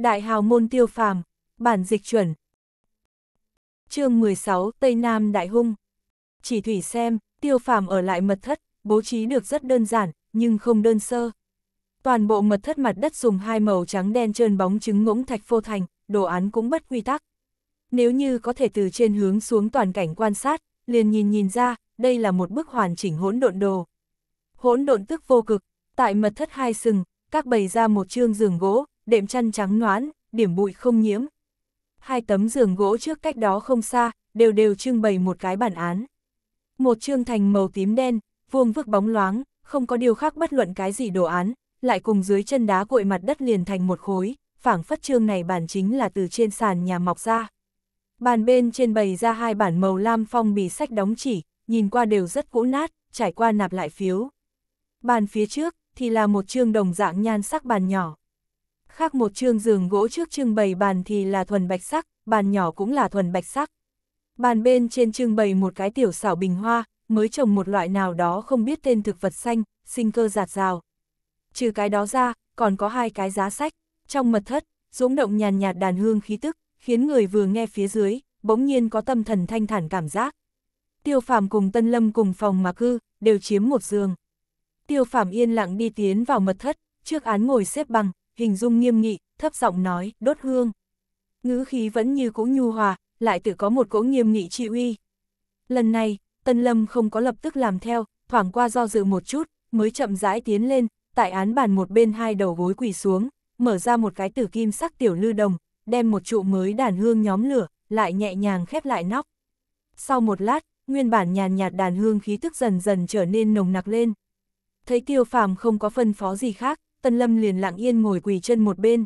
Đại hào môn tiêu phàm, bản dịch chuẩn. chương 16 Tây Nam Đại Hung Chỉ thủy xem, tiêu phàm ở lại mật thất, bố trí được rất đơn giản, nhưng không đơn sơ. Toàn bộ mật thất mặt đất dùng hai màu trắng đen trơn bóng trứng ngỗng thạch phô thành, đồ án cũng bất quy tắc. Nếu như có thể từ trên hướng xuống toàn cảnh quan sát, liền nhìn nhìn ra, đây là một bức hoàn chỉnh hỗn độn đồ. Hỗn độn tức vô cực, tại mật thất hai sừng, các bày ra một chương giường gỗ, đệm chăn trắng noãn, điểm bụi không nhiễm. Hai tấm giường gỗ trước cách đó không xa, đều đều trưng bày một cái bản án. Một trương thành màu tím đen, vuông vức bóng loáng, không có điều khác bất luận cái gì đồ án, lại cùng dưới chân đá cội mặt đất liền thành một khối, phảng phất trương này bản chính là từ trên sàn nhà mọc ra. Bàn bên trên bày ra hai bản màu lam phong bì sách đóng chỉ, nhìn qua đều rất cũ nát, trải qua nạp lại phiếu. Bàn phía trước thì là một trương đồng dạng nhan sắc bàn nhỏ khác một chương giường gỗ trước trưng bày bàn thì là thuần bạch sắc, bàn nhỏ cũng là thuần bạch sắc. Bàn bên trên trưng bày một cái tiểu xảo bình hoa, mới trồng một loại nào đó không biết tên thực vật xanh, sinh cơ giạt rào. Trừ cái đó ra, còn có hai cái giá sách, trong mật thất, dũng động nhàn nhạt đàn hương khí tức, khiến người vừa nghe phía dưới, bỗng nhiên có tâm thần thanh thản cảm giác. Tiêu phàm cùng Tân Lâm cùng phòng mà cư, đều chiếm một giường. Tiêu phàm yên lặng đi tiến vào mật thất, trước án ngồi xếp bằng, hình dung nghiêm nghị, thấp giọng nói, đốt hương. Ngữ khí vẫn như cũ nhu hòa, lại tự có một cỗ nghiêm nghị trị uy. Lần này, Tân Lâm không có lập tức làm theo, thoảng qua do dự một chút, mới chậm rãi tiến lên, tại án bàn một bên hai đầu gối quỳ xuống, mở ra một cái tử kim sắc tiểu lư đồng, đem một trụ mới đàn hương nhóm lửa, lại nhẹ nhàng khép lại nóc. Sau một lát, nguyên bản nhàn nhạt đàn hương khí tức dần dần trở nên nồng nặc lên. Thấy tiêu phàm không có phân phó gì khác, Tân Lâm liền lặng yên ngồi quỳ chân một bên.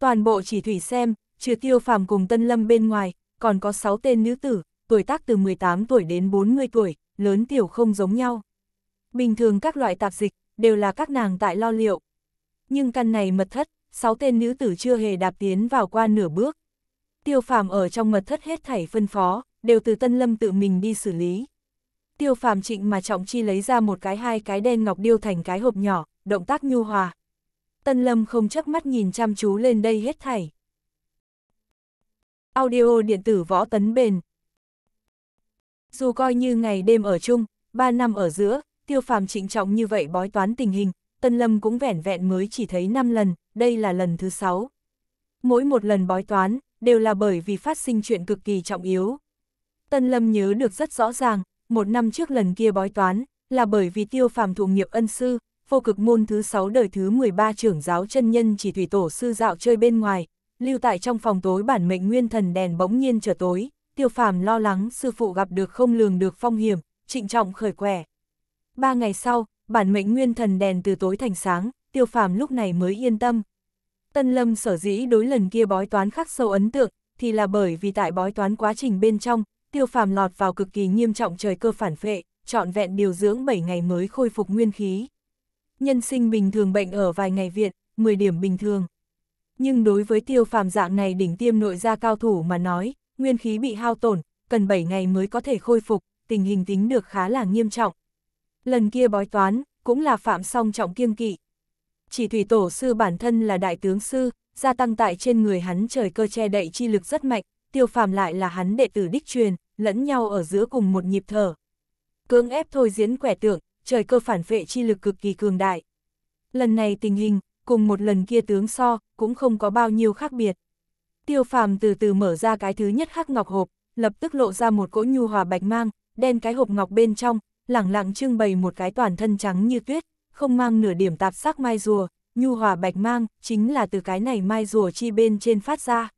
Toàn bộ chỉ thủy xem, trừ tiêu phàm cùng Tân Lâm bên ngoài, còn có 6 tên nữ tử, tuổi tác từ 18 tuổi đến 40 tuổi, lớn tiểu không giống nhau. Bình thường các loại tạp dịch, đều là các nàng tại lo liệu. Nhưng căn này mật thất, 6 tên nữ tử chưa hề đạp tiến vào qua nửa bước. Tiêu phàm ở trong mật thất hết thảy phân phó, đều từ Tân Lâm tự mình đi xử lý. Tiêu phàm trịnh mà trọng chi lấy ra một cái hai cái đen ngọc điêu thành cái hộp nhỏ, động tác nhu hòa. Tân Lâm không chớp mắt nhìn chăm chú lên đây hết thảy. Audio điện tử võ tấn bền. Dù coi như ngày đêm ở chung, ba năm ở giữa, tiêu phàm trịnh trọng như vậy bói toán tình hình, Tân Lâm cũng vẻn vẹn mới chỉ thấy năm lần, đây là lần thứ sáu. Mỗi một lần bói toán, đều là bởi vì phát sinh chuyện cực kỳ trọng yếu. Tân Lâm nhớ được rất rõ ràng, một năm trước lần kia bói toán, là bởi vì tiêu phàm thụ nghiệp ân sư, Phô cực môn thứ 6 đời thứ 13 trưởng giáo chân nhân chỉ thủy tổ sư dạo chơi bên ngoài, lưu tại trong phòng tối bản mệnh nguyên thần đèn bỗng nhiên trở tối, tiêu phàm lo lắng sư phụ gặp được không lường được phong hiểm, trịnh trọng khởi quẻ. Ba ngày sau, bản mệnh nguyên thần đèn từ tối thành sáng, tiêu phàm lúc này mới yên tâm. Tân lâm sở dĩ đối lần kia bói toán khắc sâu ấn tượng, thì là bởi vì tại bói toán quá trình bên trong, tiêu phàm lọt vào cực kỳ nghiêm trọng trời cơ phản phệ, trọn vẹn điều dưỡng 7 ngày mới khôi phục nguyên khí nhân sinh bình thường bệnh ở vài ngày viện, 10 điểm bình thường. Nhưng đối với tiêu phàm dạng này đỉnh tiêm nội gia cao thủ mà nói, nguyên khí bị hao tổn, cần 7 ngày mới có thể khôi phục, tình hình tính được khá là nghiêm trọng. Lần kia bói toán, cũng là phạm song trọng kiêng kỵ. Chỉ thủy tổ sư bản thân là đại tướng sư, gia tăng tại trên người hắn trời cơ che đậy chi lực rất mạnh, tiêu phàm lại là hắn đệ tử đích truyền, lẫn nhau ở giữa cùng một nhịp thở. cương ép thôi diễn quẻ tượng, trời cơ phản vệ chi lực cực kỳ cường đại. Lần này tình hình, cùng một lần kia tướng so, cũng không có bao nhiêu khác biệt. Tiêu phàm từ từ mở ra cái thứ nhất khắc ngọc hộp, lập tức lộ ra một cỗ nhu hòa bạch mang, đen cái hộp ngọc bên trong, lẳng lặng trưng bày một cái toàn thân trắng như tuyết, không mang nửa điểm tạp sắc mai rùa, nhu hòa bạch mang, chính là từ cái này mai rùa chi bên trên phát ra.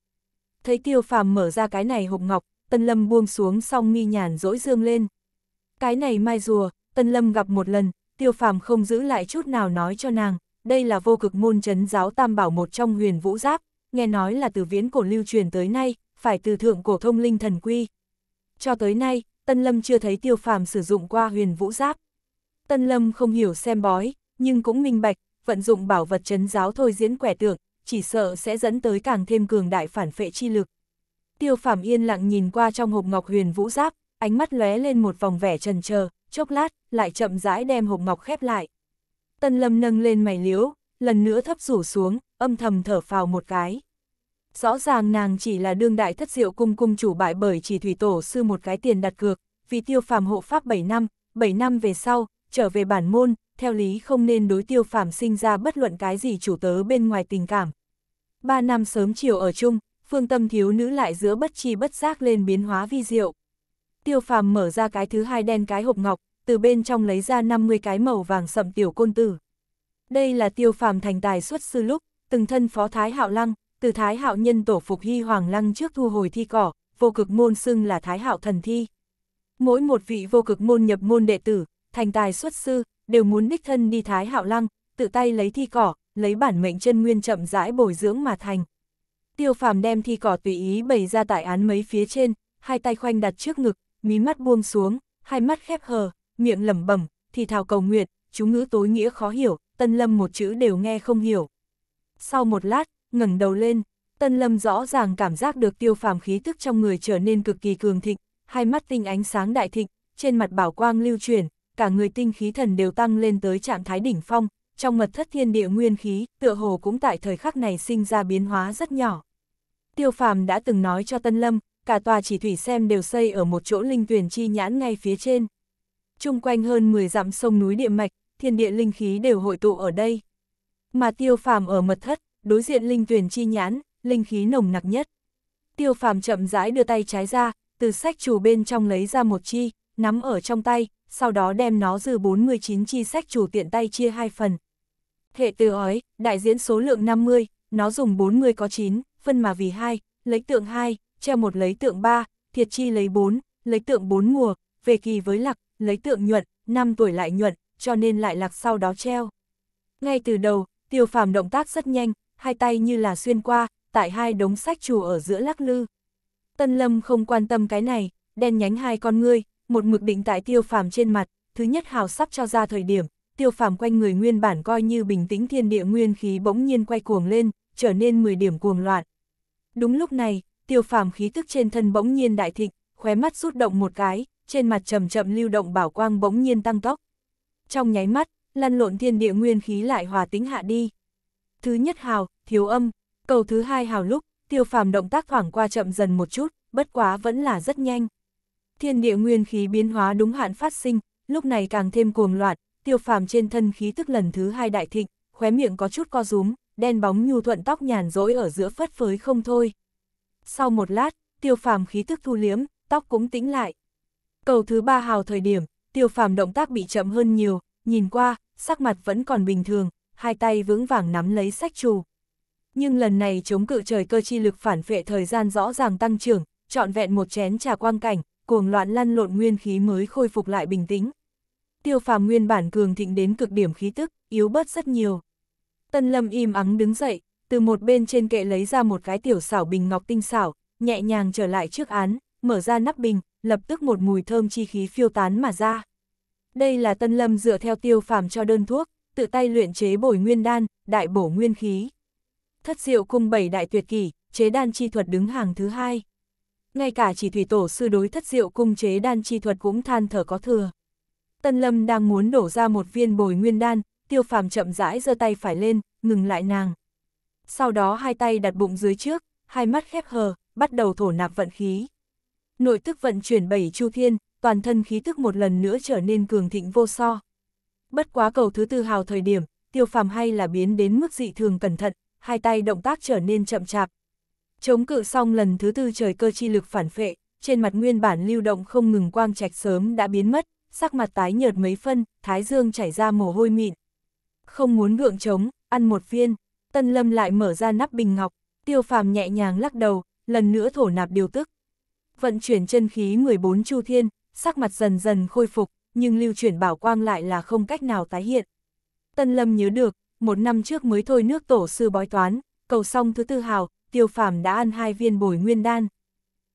Thấy tiêu phàm mở ra cái này hộp ngọc, tân lâm buông xuống song mi nhàn dỗi dương lên. Cái này mai rùa, Tân Lâm gặp một lần, tiêu phàm không giữ lại chút nào nói cho nàng, đây là vô cực môn chấn giáo tam bảo một trong huyền vũ giáp, nghe nói là từ viễn cổ lưu truyền tới nay, phải từ thượng cổ thông linh thần quy. Cho tới nay, Tân Lâm chưa thấy tiêu phàm sử dụng qua huyền vũ giáp. Tân Lâm không hiểu xem bói, nhưng cũng minh bạch, vận dụng bảo vật chấn giáo thôi diễn quẻ tượng, chỉ sợ sẽ dẫn tới càng thêm cường đại phản phệ chi lực. Tiêu phàm yên lặng nhìn qua trong hộp ngọc huyền vũ giáp, ánh mắt lóe lên một vòng vẻ trần chờ chốc lát, lại chậm rãi đem hộp ngọc khép lại. Tân Lâm nâng lên mày liếu, lần nữa thấp rủ xuống, âm thầm thở phào một cái. Rõ ràng nàng chỉ là đương đại thất diệu cung cung chủ bại bởi chỉ thủy tổ sư một cái tiền đặt cược, vì tiêu phàm hộ pháp 7 năm, 7 năm về sau, trở về bản môn, theo lý không nên đối tiêu phàm sinh ra bất luận cái gì chủ tớ bên ngoài tình cảm. 3 năm sớm chiều ở chung, phương tâm thiếu nữ lại giữa bất chi bất giác lên biến hóa vi diệu tiêu phàm mở ra cái thứ hai đen cái hộp ngọc, từ bên trong lấy ra 50 cái màu vàng sậm tiểu côn tử. Đây là tiêu phàm thành tài xuất sư lúc, từng thân phó Thái Hạo Lăng, từ Thái Hạo nhân tổ phục hy hoàng lăng trước thu hồi thi cỏ, vô cực môn xưng là Thái Hạo thần thi. Mỗi một vị vô cực môn nhập môn đệ tử, thành tài xuất sư, đều muốn đích thân đi Thái Hạo Lăng, tự tay lấy thi cỏ, lấy bản mệnh chân nguyên chậm rãi bồi dưỡng mà thành. Tiêu phàm đem thi cỏ tùy ý bày ra tại án mấy phía trên, hai tay khoanh đặt trước ngực, mí mắt buông xuống, hai mắt khép hờ, miệng lẩm bẩm, thì thào cầu nguyện, chú ngữ tối nghĩa khó hiểu, Tân Lâm một chữ đều nghe không hiểu. Sau một lát, ngẩng đầu lên, Tân Lâm rõ ràng cảm giác được tiêu phàm khí tức trong người trở nên cực kỳ cường thịnh, hai mắt tinh ánh sáng đại thịnh, trên mặt bảo quang lưu chuyển, cả người tinh khí thần đều tăng lên tới trạng thái đỉnh phong, trong mật thất thiên địa nguyên khí, tựa hồ cũng tại thời khắc này sinh ra biến hóa rất nhỏ. Tiêu phàm đã từng nói cho Tân Lâm, cả tòa chỉ thủy xem đều xây ở một chỗ linh tuyển chi nhãn ngay phía trên. Trung quanh hơn 10 dặm sông núi địa mạch, thiên địa linh khí đều hội tụ ở đây. Mà tiêu phàm ở mật thất, đối diện linh tuyển chi nhãn, linh khí nồng nặc nhất. Tiêu phàm chậm rãi đưa tay trái ra, từ sách chủ bên trong lấy ra một chi, nắm ở trong tay, sau đó đem nó dư 49 chi sách chủ tiện tay chia hai phần. Hệ từ ói, đại diễn số lượng 50, nó dùng 40 có 9, phân mà vì 2, lấy tượng 2, treo một lấy tượng ba, thiệt chi lấy bốn, lấy tượng bốn mùa, về kỳ với lạc, lấy tượng nhuận, năm tuổi lại nhuận, cho nên lại lạc sau đó treo. Ngay từ đầu, tiêu phàm động tác rất nhanh, hai tay như là xuyên qua, tại hai đống sách trù ở giữa lắc lư. Tân Lâm không quan tâm cái này, đen nhánh hai con ngươi, một mực định tại tiêu phàm trên mặt, thứ nhất hào sắp cho ra thời điểm, tiêu phàm quanh người nguyên bản coi như bình tĩnh thiên địa nguyên khí bỗng nhiên quay cuồng lên, trở nên 10 điểm cuồng loạn. Đúng lúc này, tiêu phàm khí tức trên thân bỗng nhiên đại thịnh, khóe mắt rút động một cái, trên mặt chậm chậm lưu động bảo quang bỗng nhiên tăng tốc. Trong nháy mắt, lăn lộn thiên địa nguyên khí lại hòa tính hạ đi. Thứ nhất hào, thiếu âm, cầu thứ hai hào lúc, tiêu phàm động tác thoảng qua chậm dần một chút, bất quá vẫn là rất nhanh. Thiên địa nguyên khí biến hóa đúng hạn phát sinh, lúc này càng thêm cuồng loạn, tiêu phàm trên thân khí tức lần thứ hai đại thịnh, khóe miệng có chút co rúm, đen bóng nhu thuận tóc nhàn rỗi ở giữa phất phới không thôi. Sau một lát, tiêu phàm khí thức thu liếm, tóc cũng tĩnh lại. Cầu thứ ba hào thời điểm, tiêu phàm động tác bị chậm hơn nhiều, nhìn qua, sắc mặt vẫn còn bình thường, hai tay vững vàng nắm lấy sách trù. Nhưng lần này chống cự trời cơ chi lực phản phệ thời gian rõ ràng tăng trưởng, trọn vẹn một chén trà quang cảnh, cuồng loạn lăn lộn nguyên khí mới khôi phục lại bình tĩnh. Tiêu phàm nguyên bản cường thịnh đến cực điểm khí tức, yếu bớt rất nhiều. Tân lâm im ắng đứng dậy, từ một bên trên kệ lấy ra một cái tiểu xảo bình ngọc tinh xảo, nhẹ nhàng trở lại trước án, mở ra nắp bình, lập tức một mùi thơm chi khí phiêu tán mà ra. Đây là Tân Lâm dựa theo tiêu phàm cho đơn thuốc, tự tay luyện chế bồi nguyên đan, đại bổ nguyên khí. Thất diệu cung bảy đại tuyệt kỷ, chế đan chi thuật đứng hàng thứ hai. Ngay cả chỉ thủy tổ sư đối thất diệu cung chế đan chi thuật cũng than thở có thừa. Tân Lâm đang muốn đổ ra một viên bồi nguyên đan, tiêu phàm chậm rãi giơ tay phải lên, ngừng lại nàng sau đó hai tay đặt bụng dưới trước, hai mắt khép hờ, bắt đầu thổ nạp vận khí. Nội tức vận chuyển bảy chu thiên, toàn thân khí tức một lần nữa trở nên cường thịnh vô so. Bất quá cầu thứ tư hào thời điểm, tiêu phàm hay là biến đến mức dị thường cẩn thận, hai tay động tác trở nên chậm chạp. Chống cự xong lần thứ tư trời cơ chi lực phản phệ, trên mặt nguyên bản lưu động không ngừng quang trạch sớm đã biến mất, sắc mặt tái nhợt mấy phân, thái dương chảy ra mồ hôi mịn. Không muốn gượng chống, ăn một viên. Tân Lâm lại mở ra nắp bình ngọc, tiêu phàm nhẹ nhàng lắc đầu, lần nữa thổ nạp điều tức. Vận chuyển chân khí 14 chu thiên, sắc mặt dần dần khôi phục, nhưng lưu chuyển bảo quang lại là không cách nào tái hiện. Tân Lâm nhớ được, một năm trước mới thôi nước tổ sư bói toán, cầu xong thứ tư hào, tiêu phàm đã ăn hai viên bồi nguyên đan.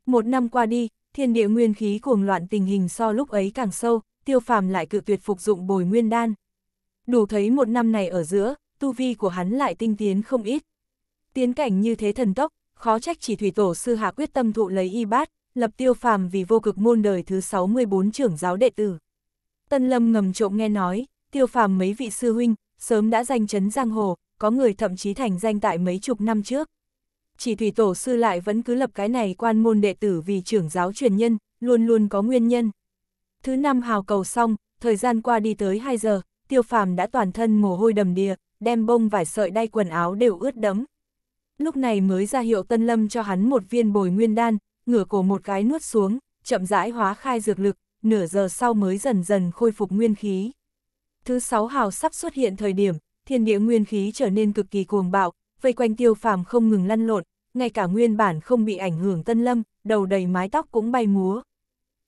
Một năm qua đi, thiên địa nguyên khí cuồng loạn tình hình so lúc ấy càng sâu, tiêu phàm lại cự tuyệt phục dụng bồi nguyên đan. Đủ thấy một năm này ở giữa, tu vi của hắn lại tinh tiến không ít. Tiến cảnh như thế thần tốc, khó trách chỉ thủy tổ sư hạ quyết tâm thụ lấy y bát, lập tiêu phàm vì vô cực môn đời thứ 64 trưởng giáo đệ tử. Tân Lâm ngầm trộm nghe nói, tiêu phàm mấy vị sư huynh, sớm đã danh chấn giang hồ, có người thậm chí thành danh tại mấy chục năm trước. Chỉ thủy tổ sư lại vẫn cứ lập cái này quan môn đệ tử vì trưởng giáo truyền nhân, luôn luôn có nguyên nhân. Thứ năm hào cầu xong, thời gian qua đi tới 2 giờ, tiêu phàm đã toàn thân mồ hôi đầm đìa, đem bông vải sợi đay quần áo đều ướt đẫm. Lúc này mới ra hiệu Tân Lâm cho hắn một viên bồi nguyên đan, ngửa cổ một cái nuốt xuống, chậm rãi hóa khai dược lực, nửa giờ sau mới dần dần khôi phục nguyên khí. Thứ sáu hào sắp xuất hiện thời điểm, thiên địa nguyên khí trở nên cực kỳ cuồng bạo, vây quanh tiêu phàm không ngừng lăn lộn, ngay cả nguyên bản không bị ảnh hưởng Tân Lâm, đầu đầy mái tóc cũng bay múa.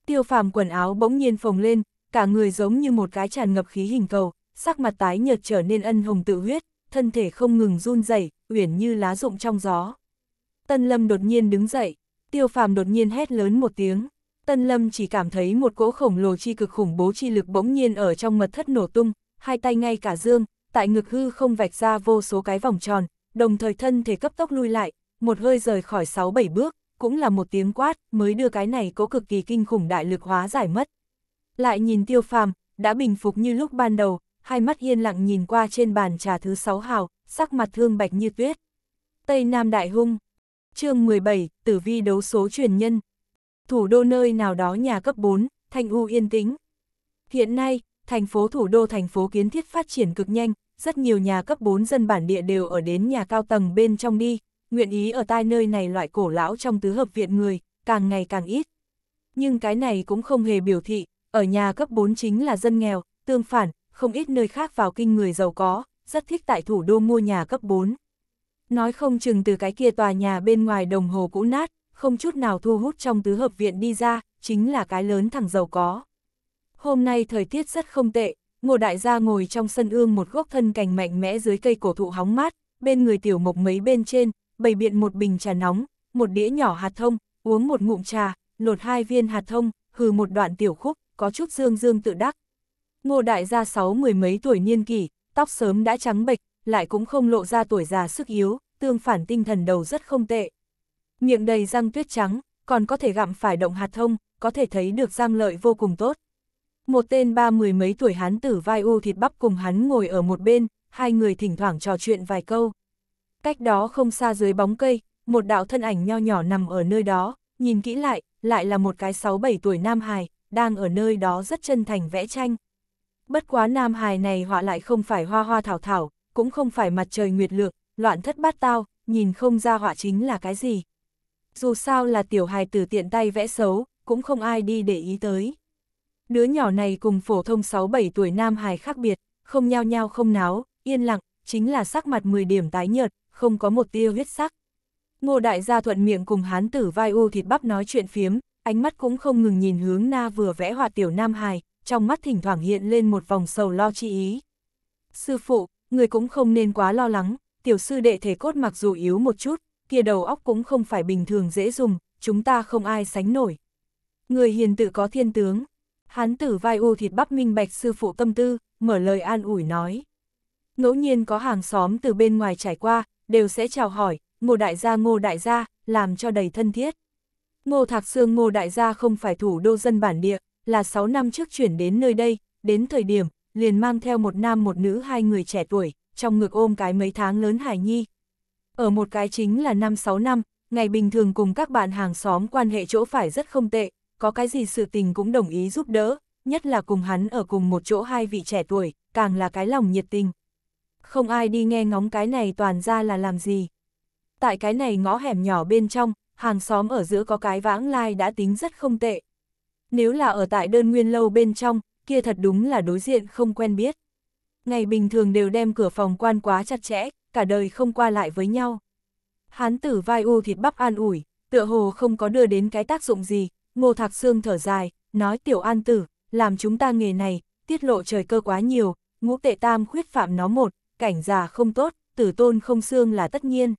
Tiêu phàm quần áo bỗng nhiên phồng lên, cả người giống như một cái tràn ngập khí hình cầu, sắc mặt tái nhợt trở nên ân hồng tự huyết, thân thể không ngừng run rẩy, uyển như lá rụng trong gió. Tân Lâm đột nhiên đứng dậy, Tiêu Phàm đột nhiên hét lớn một tiếng. Tân Lâm chỉ cảm thấy một cỗ khổng lồ chi cực khủng bố chi lực bỗng nhiên ở trong mật thất nổ tung, hai tay ngay cả dương, tại ngực hư không vạch ra vô số cái vòng tròn, đồng thời thân thể cấp tốc lui lại, một hơi rời khỏi 6 7 bước, cũng là một tiếng quát, mới đưa cái này cỗ cực kỳ kinh khủng đại lực hóa giải mất. Lại nhìn Tiêu Phàm, đã bình phục như lúc ban đầu, hai mắt yên lặng nhìn qua trên bàn trà thứ sáu hào, sắc mặt thương bạch như tuyết. Tây Nam Đại Hung chương 17, Tử Vi đấu số truyền nhân. Thủ đô nơi nào đó nhà cấp 4, thanh u yên tĩnh. Hiện nay, thành phố thủ đô thành phố kiến thiết phát triển cực nhanh, rất nhiều nhà cấp 4 dân bản địa đều ở đến nhà cao tầng bên trong đi, nguyện ý ở tai nơi này loại cổ lão trong tứ hợp viện người, càng ngày càng ít. Nhưng cái này cũng không hề biểu thị, ở nhà cấp 4 chính là dân nghèo, tương phản, không ít nơi khác vào kinh người giàu có, rất thích tại thủ đô mua nhà cấp 4. Nói không chừng từ cái kia tòa nhà bên ngoài đồng hồ cũ nát, không chút nào thu hút trong tứ hợp viện đi ra, chính là cái lớn thằng giàu có. Hôm nay thời tiết rất không tệ, ngô đại gia ngồi trong sân ương một gốc thân cành mạnh mẽ dưới cây cổ thụ hóng mát, bên người tiểu mộc mấy bên trên, bày biện một bình trà nóng, một đĩa nhỏ hạt thông, uống một ngụm trà, lột hai viên hạt thông, hừ một đoạn tiểu khúc, có chút dương dương tự đắc, Ngô đại gia sáu mười mấy tuổi niên kỷ, tóc sớm đã trắng bệch, lại cũng không lộ ra tuổi già sức yếu, tương phản tinh thần đầu rất không tệ. Miệng đầy răng tuyết trắng, còn có thể gặm phải động hạt thông, có thể thấy được răng lợi vô cùng tốt. Một tên ba mười mấy tuổi hán tử vai u thịt bắp cùng hắn ngồi ở một bên, hai người thỉnh thoảng trò chuyện vài câu. Cách đó không xa dưới bóng cây, một đạo thân ảnh nho nhỏ nằm ở nơi đó, nhìn kỹ lại, lại là một cái sáu bảy tuổi nam hài, đang ở nơi đó rất chân thành vẽ tranh. Bất quá nam hài này họa lại không phải hoa hoa thảo thảo, cũng không phải mặt trời nguyệt lược, loạn thất bát tao, nhìn không ra họa chính là cái gì. Dù sao là tiểu hài tử tiện tay vẽ xấu, cũng không ai đi để ý tới. Đứa nhỏ này cùng phổ thông 6-7 tuổi nam hài khác biệt, không nhao nhao không náo, yên lặng, chính là sắc mặt 10 điểm tái nhợt, không có một tia huyết sắc. Ngô đại gia thuận miệng cùng hán tử vai u thịt bắp nói chuyện phiếm, ánh mắt cũng không ngừng nhìn hướng na vừa vẽ họa tiểu nam hài, trong mắt thỉnh thoảng hiện lên một vòng sầu lo chi ý. Sư phụ, người cũng không nên quá lo lắng, tiểu sư đệ thể cốt mặc dù yếu một chút, kia đầu óc cũng không phải bình thường dễ dùng, chúng ta không ai sánh nổi. Người hiền tự có thiên tướng, hán tử vai u thịt bắp minh bạch sư phụ tâm tư, mở lời an ủi nói. Ngẫu nhiên có hàng xóm từ bên ngoài trải qua, đều sẽ chào hỏi, ngô đại gia ngô đại gia, làm cho đầy thân thiết. Ngô Thạc Sương ngô đại gia không phải thủ đô dân bản địa, là 6 năm trước chuyển đến nơi đây, đến thời điểm, liền mang theo một nam một nữ hai người trẻ tuổi, trong ngực ôm cái mấy tháng lớn Hải Nhi. Ở một cái chính là 5-6 năm, ngày bình thường cùng các bạn hàng xóm quan hệ chỗ phải rất không tệ, có cái gì sự tình cũng đồng ý giúp đỡ, nhất là cùng hắn ở cùng một chỗ hai vị trẻ tuổi, càng là cái lòng nhiệt tình. Không ai đi nghe ngóng cái này toàn ra là làm gì. Tại cái này ngõ hẻm nhỏ bên trong, hàng xóm ở giữa có cái vãng lai đã tính rất không tệ, nếu là ở tại đơn nguyên lâu bên trong, kia thật đúng là đối diện không quen biết. Ngày bình thường đều đem cửa phòng quan quá chặt chẽ, cả đời không qua lại với nhau. Hán tử vai u thịt bắp an ủi, tựa hồ không có đưa đến cái tác dụng gì, ngô thạc xương thở dài, nói tiểu an tử, làm chúng ta nghề này, tiết lộ trời cơ quá nhiều, ngũ tệ tam khuyết phạm nó một, cảnh già không tốt, tử tôn không xương là tất nhiên.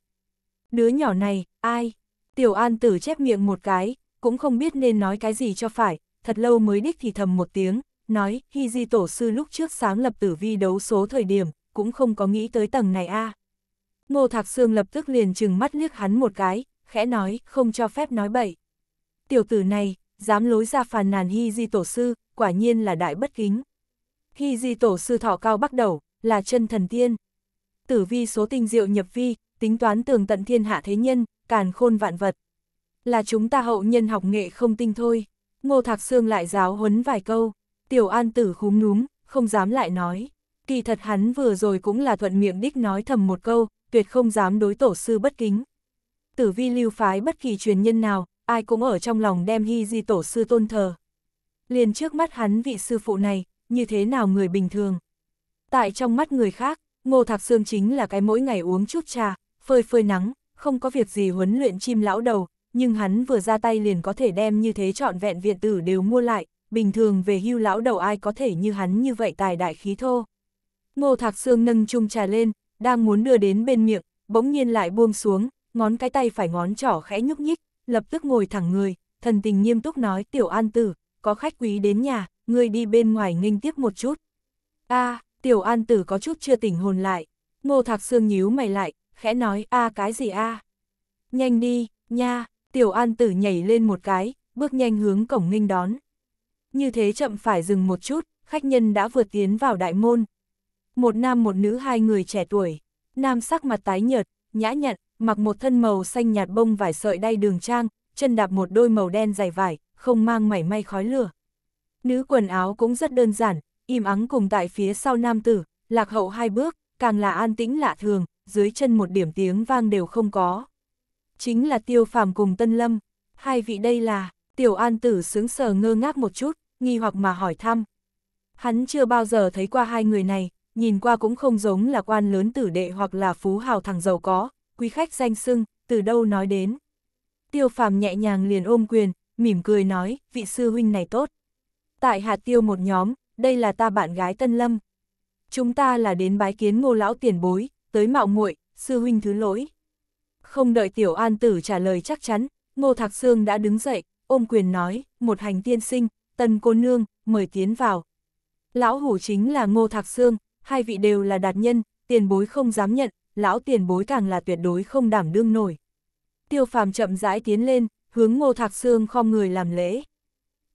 Đứa nhỏ này, ai? Tiểu an tử chép miệng một cái, cũng không biết nên nói cái gì cho phải, thật lâu mới đích thì thầm một tiếng, nói, Hy Di Tổ Sư lúc trước sáng lập tử vi đấu số thời điểm, cũng không có nghĩ tới tầng này a. Ngô Thạc Sương lập tức liền chừng mắt liếc hắn một cái, khẽ nói, không cho phép nói bậy. Tiểu tử này, dám lối ra phàn nàn Hy Di Tổ Sư, quả nhiên là đại bất kính. Hy Di Tổ Sư thọ cao bắt đầu, là chân thần tiên. Tử vi số tinh diệu nhập vi, tính toán tường tận thiên hạ thế nhân, càn khôn vạn vật. Là chúng ta hậu nhân học nghệ không tinh thôi. Ngô Thạc Sương lại giáo huấn vài câu, tiểu an tử khúm núm, không dám lại nói. Kỳ thật hắn vừa rồi cũng là thuận miệng đích nói thầm một câu, tuyệt không dám đối tổ sư bất kính. Tử vi lưu phái bất kỳ truyền nhân nào, ai cũng ở trong lòng đem hy di tổ sư tôn thờ. Liền trước mắt hắn vị sư phụ này, như thế nào người bình thường. Tại trong mắt người khác, Ngô Thạc Sương chính là cái mỗi ngày uống chút trà, phơi phơi nắng, không có việc gì huấn luyện chim lão đầu, nhưng hắn vừa ra tay liền có thể đem như thế trọn vẹn viện tử đều mua lại, bình thường về hưu lão đầu ai có thể như hắn như vậy tài đại khí thô. Ngô Thạc Sương nâng chung trà lên, đang muốn đưa đến bên miệng, bỗng nhiên lại buông xuống, ngón cái tay phải ngón trỏ khẽ nhúc nhích, lập tức ngồi thẳng người, thần tình nghiêm túc nói tiểu an tử, có khách quý đến nhà, người đi bên ngoài nghênh tiếp một chút. a tiểu an tử có chút chưa tỉnh hồn lại, ngô thạc xương nhíu mày lại, khẽ nói a cái gì a Nhanh đi, nha, tiểu an tử nhảy lên một cái, bước nhanh hướng cổng nghênh đón. Như thế chậm phải dừng một chút, khách nhân đã vượt tiến vào đại môn. Một nam một nữ hai người trẻ tuổi, nam sắc mặt tái nhợt, nhã nhặn, mặc một thân màu xanh nhạt bông vải sợi đay đường trang, chân đạp một đôi màu đen dày vải, không mang mảy may khói lửa. Nữ quần áo cũng rất đơn giản, im ắng cùng tại phía sau nam tử, lạc hậu hai bước, càng là an tĩnh lạ thường, dưới chân một điểm tiếng vang đều không có chính là tiêu phàm cùng Tân Lâm. Hai vị đây là, tiểu an tử sướng sờ ngơ ngác một chút, nghi hoặc mà hỏi thăm. Hắn chưa bao giờ thấy qua hai người này, nhìn qua cũng không giống là quan lớn tử đệ hoặc là phú hào thằng giàu có, quý khách danh sưng, từ đâu nói đến. Tiêu phàm nhẹ nhàng liền ôm quyền, mỉm cười nói, vị sư huynh này tốt. Tại hạt tiêu một nhóm, đây là ta bạn gái Tân Lâm. Chúng ta là đến bái kiến ngô lão tiền bối, tới mạo muội sư huynh thứ lỗi. Không đợi Tiểu An Tử trả lời chắc chắn, Ngô Thạc Sương đã đứng dậy, ôm quyền nói, một hành tiên sinh, tân cô nương, mời tiến vào. Lão hủ chính là Ngô Thạc Sương, hai vị đều là đạt nhân, tiền bối không dám nhận, lão tiền bối càng là tuyệt đối không đảm đương nổi. Tiêu phàm chậm rãi tiến lên, hướng Ngô Thạc Sương khom người làm lễ.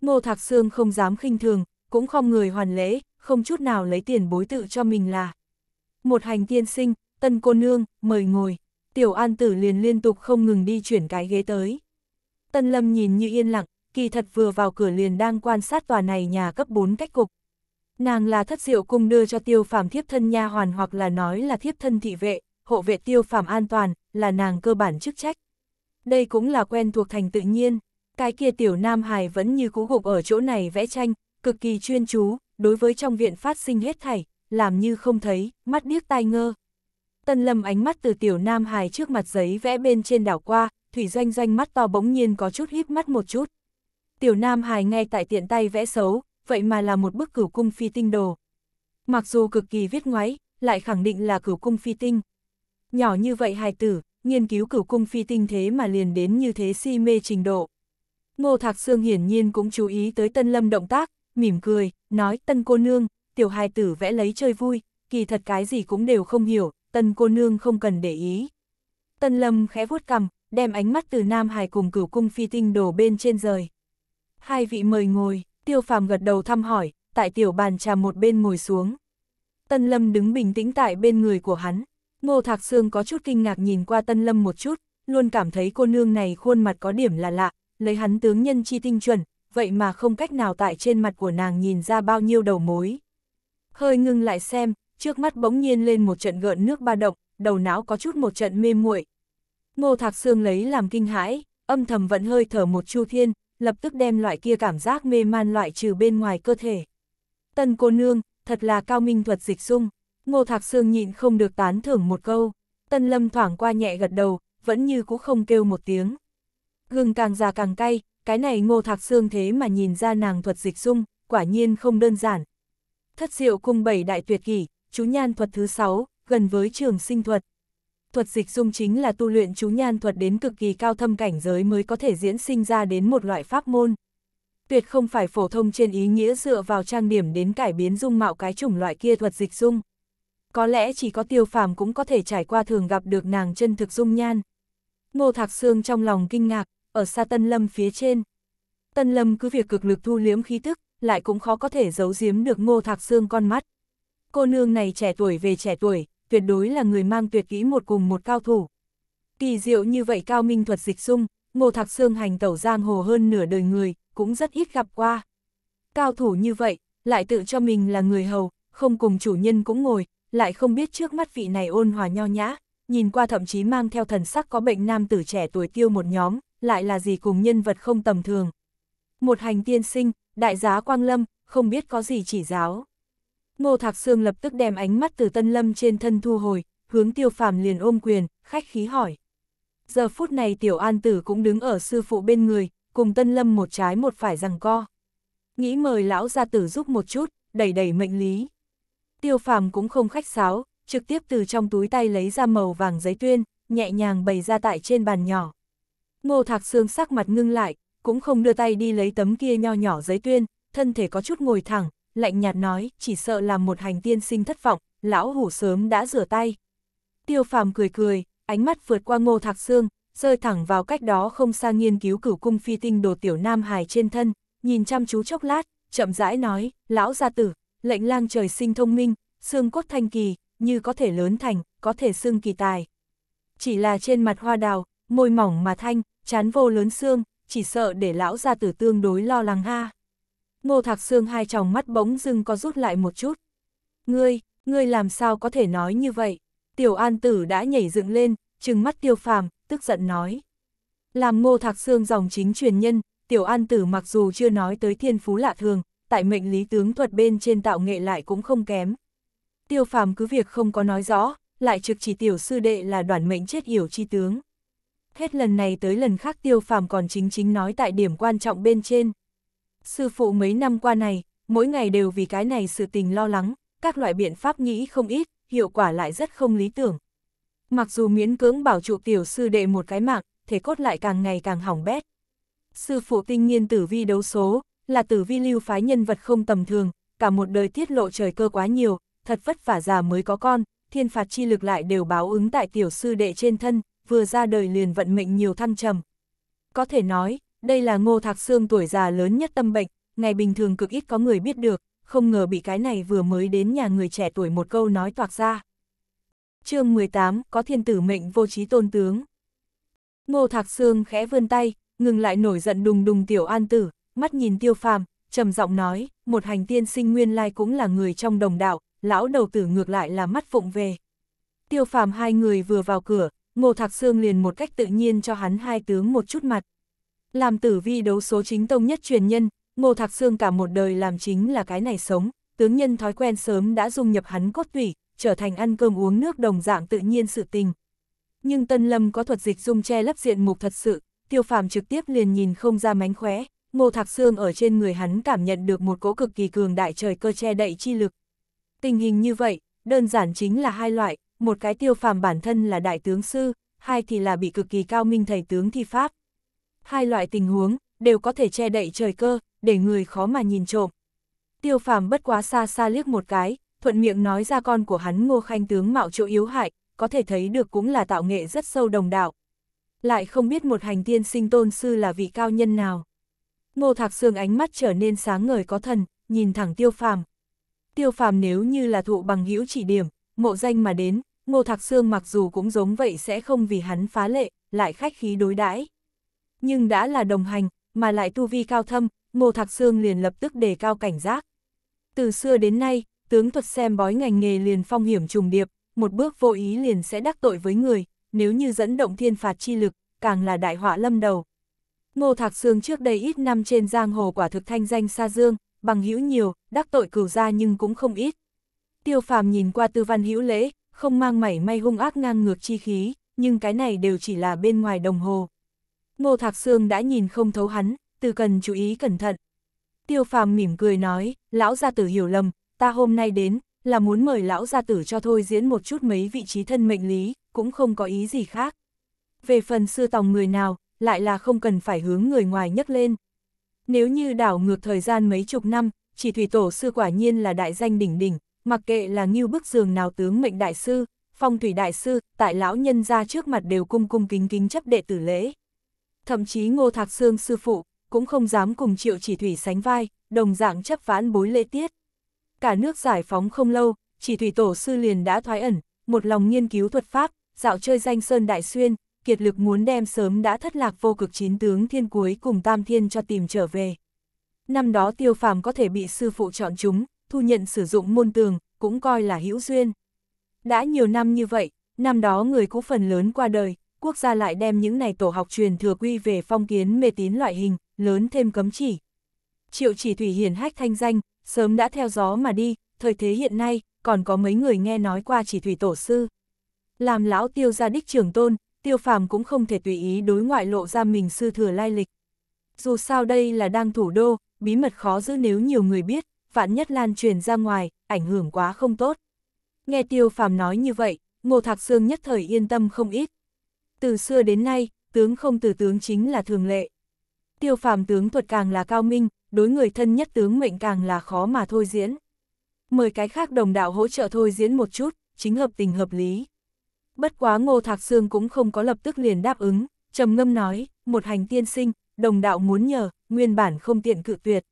Ngô Thạc Sương không dám khinh thường, cũng khom người hoàn lễ, không chút nào lấy tiền bối tự cho mình là. Một hành tiên sinh, tân cô nương, mời ngồi tiểu an tử liền liên tục không ngừng đi chuyển cái ghế tới. Tân lâm nhìn như yên lặng, kỳ thật vừa vào cửa liền đang quan sát tòa này nhà cấp 4 cách cục. Nàng là thất diệu cung đưa cho tiêu phàm thiếp thân nha hoàn hoặc là nói là thiếp thân thị vệ, hộ vệ tiêu phàm an toàn, là nàng cơ bản chức trách. Đây cũng là quen thuộc thành tự nhiên, cái kia tiểu nam hài vẫn như cú gục ở chỗ này vẽ tranh, cực kỳ chuyên chú, đối với trong viện phát sinh hết thảy, làm như không thấy, mắt điếc tai ngơ, Tân Lâm ánh mắt từ tiểu nam hài trước mặt giấy vẽ bên trên đảo qua, thủy doanh doanh mắt to bỗng nhiên có chút híp mắt một chút. Tiểu nam hài ngay tại tiện tay vẽ xấu, vậy mà là một bức cửu cung phi tinh đồ. Mặc dù cực kỳ viết ngoáy, lại khẳng định là cửu cung phi tinh. Nhỏ như vậy hài tử, nghiên cứu cửu cung phi tinh thế mà liền đến như thế si mê trình độ. Ngô Thạc Sương hiển nhiên cũng chú ý tới Tân Lâm động tác, mỉm cười, nói Tân cô nương, tiểu hài tử vẽ lấy chơi vui, kỳ thật cái gì cũng đều không hiểu, tần cô nương không cần để ý. Tần lâm khẽ vuốt cằm, đem ánh mắt từ Nam Hải cùng cửu cung phi tinh đổ bên trên rời. Hai vị mời ngồi, tiêu phàm gật đầu thăm hỏi, tại tiểu bàn trà một bên ngồi xuống. Tân lâm đứng bình tĩnh tại bên người của hắn. Ngô Thạc xương có chút kinh ngạc nhìn qua Tân Lâm một chút, luôn cảm thấy cô nương này khuôn mặt có điểm là lạ, lấy hắn tướng nhân chi tinh chuẩn, vậy mà không cách nào tại trên mặt của nàng nhìn ra bao nhiêu đầu mối. Hơi ngưng lại xem, trước mắt bỗng nhiên lên một trận gợn nước ba động, đầu não có chút một trận mê muội. Ngô Thạc Sương lấy làm kinh hãi, âm thầm vẫn hơi thở một chu thiên, lập tức đem loại kia cảm giác mê man loại trừ bên ngoài cơ thể. Tân cô nương, thật là cao minh thuật dịch dung, Ngô Thạc Sương nhịn không được tán thưởng một câu, Tân Lâm thoảng qua nhẹ gật đầu, vẫn như cũng không kêu một tiếng. Gừng càng già càng cay, cái này Ngô Thạc Sương thế mà nhìn ra nàng thuật dịch dung, quả nhiên không đơn giản. Thất diệu cung bảy đại tuyệt kỷ, chú nhan thuật thứ 6, gần với trường sinh thuật. Thuật dịch dung chính là tu luyện chú nhan thuật đến cực kỳ cao thâm cảnh giới mới có thể diễn sinh ra đến một loại pháp môn. Tuyệt không phải phổ thông trên ý nghĩa dựa vào trang điểm đến cải biến dung mạo cái chủng loại kia thuật dịch dung. Có lẽ chỉ có tiêu phàm cũng có thể trải qua thường gặp được nàng chân thực dung nhan. Ngô Thạc Sương trong lòng kinh ngạc, ở xa Tân Lâm phía trên. Tân Lâm cứ việc cực lực thu liếm khí tức, lại cũng khó có thể giấu giếm được Ngô Thạc Sương con mắt cô nương này trẻ tuổi về trẻ tuổi, tuyệt đối là người mang tuyệt kỹ một cùng một cao thủ. Kỳ diệu như vậy cao minh thuật dịch sung, ngô thạc Sương hành tẩu giang hồ hơn nửa đời người, cũng rất ít gặp qua. Cao thủ như vậy, lại tự cho mình là người hầu, không cùng chủ nhân cũng ngồi, lại không biết trước mắt vị này ôn hòa nho nhã, nhìn qua thậm chí mang theo thần sắc có bệnh nam tử trẻ tuổi tiêu một nhóm, lại là gì cùng nhân vật không tầm thường. Một hành tiên sinh, đại giá Quang Lâm, không biết có gì chỉ giáo. Ngô Thạc Sương lập tức đem ánh mắt từ Tân Lâm trên thân thu hồi, hướng tiêu phàm liền ôm quyền, khách khí hỏi. Giờ phút này tiểu an tử cũng đứng ở sư phụ bên người, cùng Tân Lâm một trái một phải rằng co. Nghĩ mời lão gia tử giúp một chút, đẩy đẩy mệnh lý. Tiêu phàm cũng không khách sáo, trực tiếp từ trong túi tay lấy ra màu vàng giấy tuyên, nhẹ nhàng bày ra tại trên bàn nhỏ. Ngô Thạc Sương sắc mặt ngưng lại, cũng không đưa tay đi lấy tấm kia nho nhỏ giấy tuyên, thân thể có chút ngồi thẳng, lạnh nhạt nói, chỉ sợ làm một hành tiên sinh thất vọng, lão hủ sớm đã rửa tay. Tiêu phàm cười cười, ánh mắt vượt qua ngô thạc xương, rơi thẳng vào cách đó không xa nghiên cứu cửu cung phi tinh đồ tiểu nam hài trên thân, nhìn chăm chú chốc lát, chậm rãi nói, lão gia tử, lệnh lang trời sinh thông minh, xương cốt thanh kỳ, như có thể lớn thành, có thể xương kỳ tài. Chỉ là trên mặt hoa đào, môi mỏng mà thanh, chán vô lớn xương, chỉ sợ để lão gia tử tương đối lo lắng ha. Ngô Thạc Sương hai tròng mắt bỗng dưng có rút lại một chút. Ngươi, ngươi làm sao có thể nói như vậy? Tiểu An Tử đã nhảy dựng lên, trừng mắt tiêu phàm, tức giận nói. Làm Ngô Thạc Sương dòng chính truyền nhân, Tiểu An Tử mặc dù chưa nói tới thiên phú lạ thường, tại mệnh lý tướng thuật bên trên tạo nghệ lại cũng không kém. Tiêu phàm cứ việc không có nói rõ, lại trực chỉ tiểu sư đệ là đoàn mệnh chết yểu chi tướng. Hết lần này tới lần khác tiêu phàm còn chính chính nói tại điểm quan trọng bên trên. Sư phụ mấy năm qua này, mỗi ngày đều vì cái này sự tình lo lắng, các loại biện pháp nghĩ không ít, hiệu quả lại rất không lý tưởng. Mặc dù miễn cưỡng bảo trụ tiểu sư đệ một cái mạng, thể cốt lại càng ngày càng hỏng bét. Sư phụ tinh nghiên tử vi đấu số, là tử vi lưu phái nhân vật không tầm thường, cả một đời tiết lộ trời cơ quá nhiều, thật vất vả già mới có con, thiên phạt chi lực lại đều báo ứng tại tiểu sư đệ trên thân, vừa ra đời liền vận mệnh nhiều thăng trầm. Có thể nói, đây là ngô thạc Sương tuổi già lớn nhất tâm bệnh, ngày bình thường cực ít có người biết được, không ngờ bị cái này vừa mới đến nhà người trẻ tuổi một câu nói toạc ra. chương 18, có thiên tử mệnh vô trí tôn tướng. Ngô thạc Sương khẽ vươn tay, ngừng lại nổi giận đùng đùng tiểu an tử, mắt nhìn tiêu phàm, trầm giọng nói, một hành tiên sinh nguyên lai cũng là người trong đồng đạo, lão đầu tử ngược lại là mắt phụng về. Tiêu phàm hai người vừa vào cửa, ngô thạc Sương liền một cách tự nhiên cho hắn hai tướng một chút mặt. Làm tử vi đấu số chính tông nhất truyền nhân, Ngô Thạc Sương cả một đời làm chính là cái này sống, tướng nhân thói quen sớm đã dung nhập hắn cốt tủy, trở thành ăn cơm uống nước đồng dạng tự nhiên sự tình. Nhưng Tân Lâm có thuật dịch dung che lấp diện mục thật sự, tiêu phàm trực tiếp liền nhìn không ra mánh khóe, Ngô Thạc Sương ở trên người hắn cảm nhận được một cỗ cực kỳ cường đại trời cơ che đậy chi lực. Tình hình như vậy, đơn giản chính là hai loại, một cái tiêu phàm bản thân là đại tướng sư, hai thì là bị cực kỳ cao minh thầy tướng thi pháp hai loại tình huống đều có thể che đậy trời cơ, để người khó mà nhìn trộm. Tiêu phàm bất quá xa xa liếc một cái, thuận miệng nói ra con của hắn ngô khanh tướng mạo chỗ yếu hại, có thể thấy được cũng là tạo nghệ rất sâu đồng đạo. Lại không biết một hành tiên sinh tôn sư là vị cao nhân nào. Ngô Thạc Sương ánh mắt trở nên sáng ngời có thần, nhìn thẳng Tiêu Phàm. Tiêu Phàm nếu như là thụ bằng hữu chỉ điểm, mộ danh mà đến, Ngô Thạc Sương mặc dù cũng giống vậy sẽ không vì hắn phá lệ, lại khách khí đối đãi nhưng đã là đồng hành, mà lại tu vi cao thâm, Ngô Thạc Sương liền lập tức đề cao cảnh giác. Từ xưa đến nay, tướng thuật xem bói ngành nghề liền phong hiểm trùng điệp, một bước vô ý liền sẽ đắc tội với người, nếu như dẫn động thiên phạt chi lực, càng là đại họa lâm đầu. Ngô Thạc Sương trước đây ít năm trên giang hồ quả thực thanh danh xa dương, bằng hữu nhiều, đắc tội cửu gia nhưng cũng không ít. Tiêu phàm nhìn qua tư văn hữu lễ, không mang mảy may hung ác ngang ngược chi khí, nhưng cái này đều chỉ là bên ngoài đồng hồ. Ngô Thạc Sương đã nhìn không thấu hắn, từ cần chú ý cẩn thận. Tiêu phàm mỉm cười nói, lão gia tử hiểu lầm, ta hôm nay đến, là muốn mời lão gia tử cho thôi diễn một chút mấy vị trí thân mệnh lý, cũng không có ý gì khác. Về phần sư tòng người nào, lại là không cần phải hướng người ngoài nhắc lên. Nếu như đảo ngược thời gian mấy chục năm, chỉ thủy tổ sư quả nhiên là đại danh đỉnh đỉnh, mặc kệ là nghiêu bức giường nào tướng mệnh đại sư, phong thủy đại sư, tại lão nhân ra trước mặt đều cung cung kính kính chấp đệ tử lễ thậm chí Ngô Thạc Sương sư phụ, cũng không dám cùng Triệu Chỉ Thủy sánh vai, đồng dạng chấp vãn bối lễ tiết. Cả nước giải phóng không lâu, Chỉ Thủy Tổ sư liền đã thoái ẩn, một lòng nghiên cứu thuật pháp, dạo chơi danh Sơn Đại Xuyên, kiệt lực muốn đem sớm đã thất lạc vô cực chín tướng thiên cuối cùng Tam Thiên cho tìm trở về. Năm đó tiêu phàm có thể bị sư phụ chọn chúng, thu nhận sử dụng môn tường, cũng coi là hữu duyên. Đã nhiều năm như vậy, năm đó người cũ phần lớn qua đời, quốc gia lại đem những này tổ học truyền thừa quy về phong kiến mê tín loại hình, lớn thêm cấm chỉ. Triệu chỉ thủy hiển hách thanh danh, sớm đã theo gió mà đi, thời thế hiện nay, còn có mấy người nghe nói qua chỉ thủy tổ sư. Làm lão tiêu gia đích trưởng tôn, tiêu phàm cũng không thể tùy ý đối ngoại lộ ra mình sư thừa lai lịch. Dù sao đây là đang thủ đô, bí mật khó giữ nếu nhiều người biết, vạn nhất lan truyền ra ngoài, ảnh hưởng quá không tốt. Nghe tiêu phàm nói như vậy, ngô thạc xương nhất thời yên tâm không ít, từ xưa đến nay, tướng không từ tướng chính là thường lệ. Tiêu phàm tướng thuật càng là cao minh, đối người thân nhất tướng mệnh càng là khó mà thôi diễn. Mời cái khác đồng đạo hỗ trợ thôi diễn một chút, chính hợp tình hợp lý. Bất quá Ngô Thạc xương cũng không có lập tức liền đáp ứng, trầm ngâm nói, một hành tiên sinh, đồng đạo muốn nhờ, nguyên bản không tiện cự tuyệt.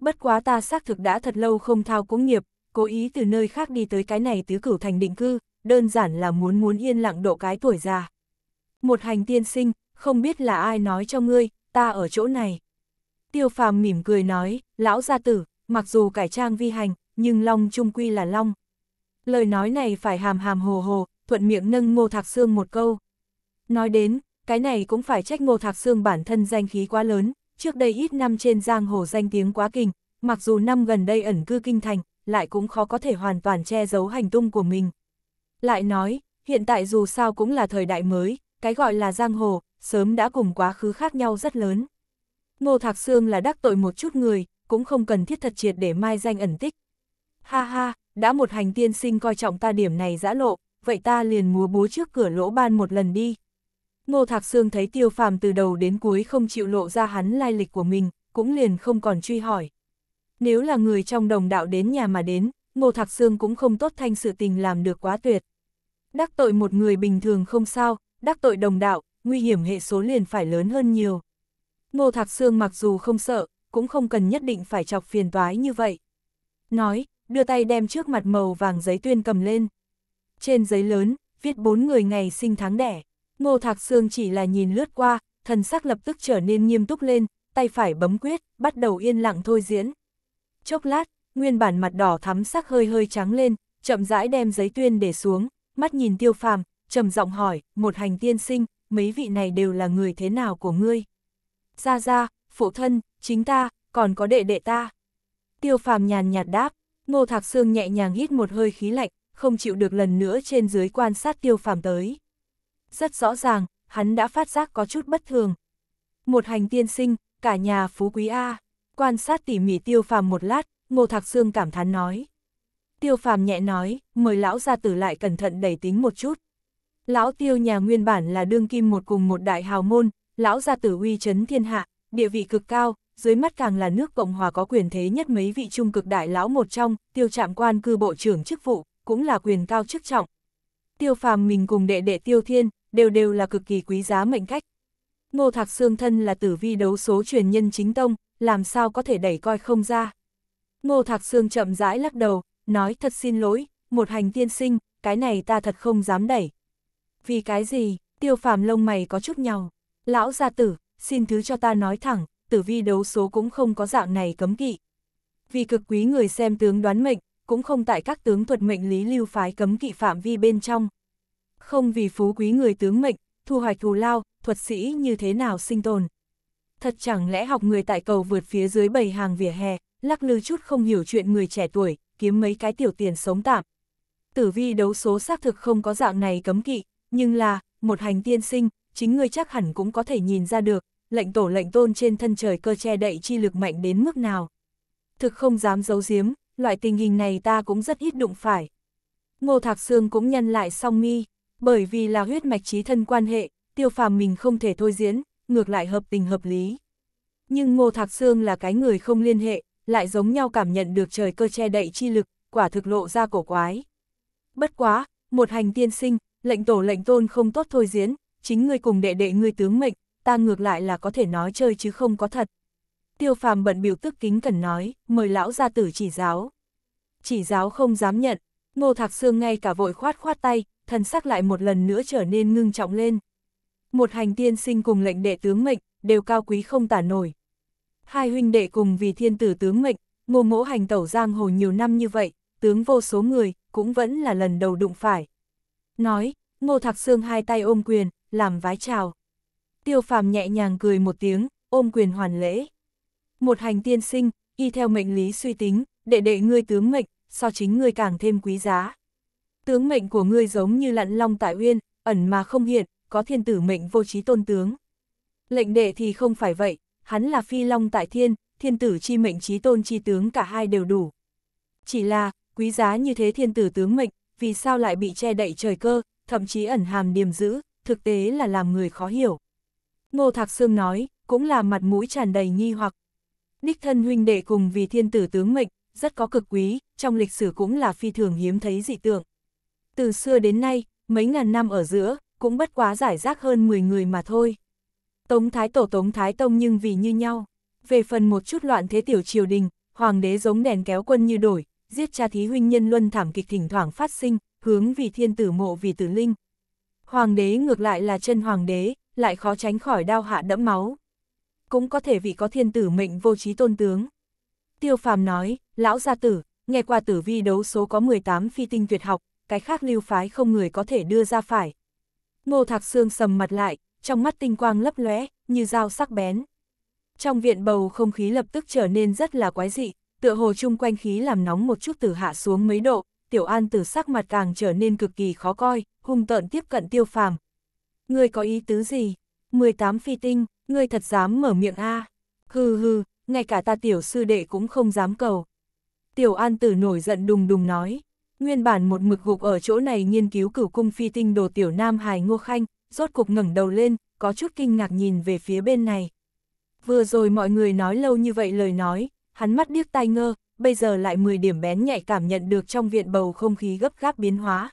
Bất quá ta xác thực đã thật lâu không thao cũng nghiệp, cố ý từ nơi khác đi tới cái này tứ cửu thành định cư, đơn giản là muốn muốn yên lặng độ cái tuổi già một hành tiên sinh, không biết là ai nói cho ngươi, ta ở chỗ này. Tiêu phàm mỉm cười nói, lão gia tử, mặc dù cải trang vi hành, nhưng long trung quy là long. Lời nói này phải hàm hàm hồ hồ, thuận miệng nâng ngô thạc xương một câu. Nói đến, cái này cũng phải trách ngô thạc xương bản thân danh khí quá lớn, trước đây ít năm trên giang hồ danh tiếng quá kinh, mặc dù năm gần đây ẩn cư kinh thành, lại cũng khó có thể hoàn toàn che giấu hành tung của mình. Lại nói, hiện tại dù sao cũng là thời đại mới, cái gọi là giang hồ, sớm đã cùng quá khứ khác nhau rất lớn. Ngô Thạc Sương là đắc tội một chút người, cũng không cần thiết thật triệt để mai danh ẩn tích. Ha ha, đã một hành tiên sinh coi trọng ta điểm này giã lộ, vậy ta liền múa búa trước cửa lỗ ban một lần đi. Ngô Thạc Sương thấy tiêu phàm từ đầu đến cuối không chịu lộ ra hắn lai lịch của mình, cũng liền không còn truy hỏi. Nếu là người trong đồng đạo đến nhà mà đến, Ngô Thạc Sương cũng không tốt thanh sự tình làm được quá tuyệt. Đắc tội một người bình thường không sao, đắc tội đồng đạo, nguy hiểm hệ số liền phải lớn hơn nhiều. Ngô Thạc Sương mặc dù không sợ, cũng không cần nhất định phải chọc phiền toái như vậy. Nói, đưa tay đem trước mặt màu vàng giấy tuyên cầm lên. Trên giấy lớn, viết bốn người ngày sinh tháng đẻ. Ngô Thạc Sương chỉ là nhìn lướt qua, thần sắc lập tức trở nên nghiêm túc lên, tay phải bấm quyết, bắt đầu yên lặng thôi diễn. Chốc lát, nguyên bản mặt đỏ thắm sắc hơi hơi trắng lên, chậm rãi đem giấy tuyên để xuống, mắt nhìn tiêu phàm, trầm giọng hỏi, một hành tiên sinh, mấy vị này đều là người thế nào của ngươi? Gia Gia, phụ thân, chính ta, còn có đệ đệ ta. Tiêu phàm nhàn nhạt đáp, ngô thạc xương nhẹ nhàng hít một hơi khí lạnh, không chịu được lần nữa trên dưới quan sát tiêu phàm tới. Rất rõ ràng, hắn đã phát giác có chút bất thường. Một hành tiên sinh, cả nhà phú quý A, quan sát tỉ mỉ tiêu phàm một lát, ngô thạc xương cảm thán nói. Tiêu phàm nhẹ nói, mời lão gia tử lại cẩn thận đẩy tính một chút. Lão tiêu nhà nguyên bản là đương kim một cùng một đại hào môn, lão gia tử uy chấn thiên hạ, địa vị cực cao, dưới mắt càng là nước Cộng Hòa có quyền thế nhất mấy vị trung cực đại lão một trong, tiêu trạm quan cư bộ trưởng chức vụ, cũng là quyền cao chức trọng. Tiêu phàm mình cùng đệ đệ tiêu thiên, đều đều là cực kỳ quý giá mệnh cách. Ngô Thạc Sương thân là tử vi đấu số truyền nhân chính tông, làm sao có thể đẩy coi không ra. Ngô Thạc Sương chậm rãi lắc đầu, nói thật xin lỗi, một hành tiên sinh, cái này ta thật không dám đẩy, vì cái gì? Tiêu phàm lông mày có chút nhau. Lão gia tử, xin thứ cho ta nói thẳng, tử vi đấu số cũng không có dạng này cấm kỵ. Vì cực quý người xem tướng đoán mệnh, cũng không tại các tướng thuật mệnh lý lưu phái cấm kỵ phạm vi bên trong. Không vì phú quý người tướng mệnh, thu hoạch thù lao, thuật sĩ như thế nào sinh tồn. Thật chẳng lẽ học người tại cầu vượt phía dưới bầy hàng vỉa hè, lắc lư chút không hiểu chuyện người trẻ tuổi, kiếm mấy cái tiểu tiền sống tạm. Tử vi đấu số xác thực không có dạng này cấm kỵ, nhưng là, một hành tiên sinh, chính ngươi chắc hẳn cũng có thể nhìn ra được, lệnh tổ lệnh tôn trên thân trời cơ che đậy chi lực mạnh đến mức nào. Thực không dám giấu giếm, loại tình hình này ta cũng rất ít đụng phải. Ngô Thạc Sương cũng nhăn lại song mi, bởi vì là huyết mạch trí thân quan hệ, tiêu phàm mình không thể thôi diễn, ngược lại hợp tình hợp lý. Nhưng Ngô Thạc Sương là cái người không liên hệ, lại giống nhau cảm nhận được trời cơ che đậy chi lực, quả thực lộ ra cổ quái. Bất quá, một hành tiên sinh, lệnh tổ lệnh tôn không tốt thôi diễn, chính ngươi cùng đệ đệ ngươi tướng mệnh, ta ngược lại là có thể nói chơi chứ không có thật. Tiêu phàm bận biểu tức kính cần nói, mời lão gia tử chỉ giáo. Chỉ giáo không dám nhận, ngô thạc xương ngay cả vội khoát khoát tay, thần sắc lại một lần nữa trở nên ngưng trọng lên. Một hành tiên sinh cùng lệnh đệ tướng mệnh, đều cao quý không tả nổi. Hai huynh đệ cùng vì thiên tử tướng mệnh, ngô mỗ hành tẩu giang hồ nhiều năm như vậy, tướng vô số người, cũng vẫn là lần đầu đụng phải nói, ngô thạc xương hai tay ôm quyền, làm vái chào. Tiêu phàm nhẹ nhàng cười một tiếng, ôm quyền hoàn lễ. Một hành tiên sinh, y theo mệnh lý suy tính, đệ đệ ngươi tướng mệnh, so chính ngươi càng thêm quý giá. Tướng mệnh của ngươi giống như lặn long tại uyên, ẩn mà không hiện, có thiên tử mệnh vô trí tôn tướng. Lệnh đệ thì không phải vậy, hắn là phi long tại thiên, thiên tử chi mệnh trí tôn chi tướng cả hai đều đủ. Chỉ là, quý giá như thế thiên tử tướng mệnh, vì sao lại bị che đậy trời cơ, thậm chí ẩn hàm điềm dữ, thực tế là làm người khó hiểu. Ngô Thạc Sương nói, cũng là mặt mũi tràn đầy nghi hoặc. Đích thân huynh đệ cùng vì thiên tử tướng mệnh, rất có cực quý, trong lịch sử cũng là phi thường hiếm thấy dị tượng. Từ xưa đến nay, mấy ngàn năm ở giữa, cũng bất quá giải rác hơn 10 người mà thôi. Tống Thái Tổ Tống Thái Tông nhưng vì như nhau. Về phần một chút loạn thế tiểu triều đình, hoàng đế giống đèn kéo quân như đổi, giết cha thí huynh nhân luân thảm kịch thỉnh thoảng phát sinh, hướng vì thiên tử mộ vì tử linh. Hoàng đế ngược lại là chân hoàng đế, lại khó tránh khỏi đau hạ đẫm máu. Cũng có thể vì có thiên tử mệnh vô trí tôn tướng. Tiêu phàm nói, lão gia tử, nghe qua tử vi đấu số có 18 phi tinh tuyệt học, cái khác lưu phái không người có thể đưa ra phải. Ngô Thạc Sương sầm mặt lại, trong mắt tinh quang lấp lóe, như dao sắc bén. Trong viện bầu không khí lập tức trở nên rất là quái dị, tựa hồ chung quanh khí làm nóng một chút từ hạ xuống mấy độ, tiểu an tử sắc mặt càng trở nên cực kỳ khó coi, hung tợn tiếp cận tiêu phàm. người có ý tứ gì? 18 phi tinh, người thật dám mở miệng a Hừ hừ, ngay cả ta tiểu sư đệ cũng không dám cầu. Tiểu an tử nổi giận đùng đùng nói. Nguyên bản một mực gục ở chỗ này nghiên cứu cửu cung phi tinh đồ tiểu nam hài ngô khanh, rốt cục ngẩng đầu lên, có chút kinh ngạc nhìn về phía bên này. Vừa rồi mọi người nói lâu như vậy lời nói, hắn mắt điếc tai ngơ, bây giờ lại 10 điểm bén nhạy cảm nhận được trong viện bầu không khí gấp gáp biến hóa.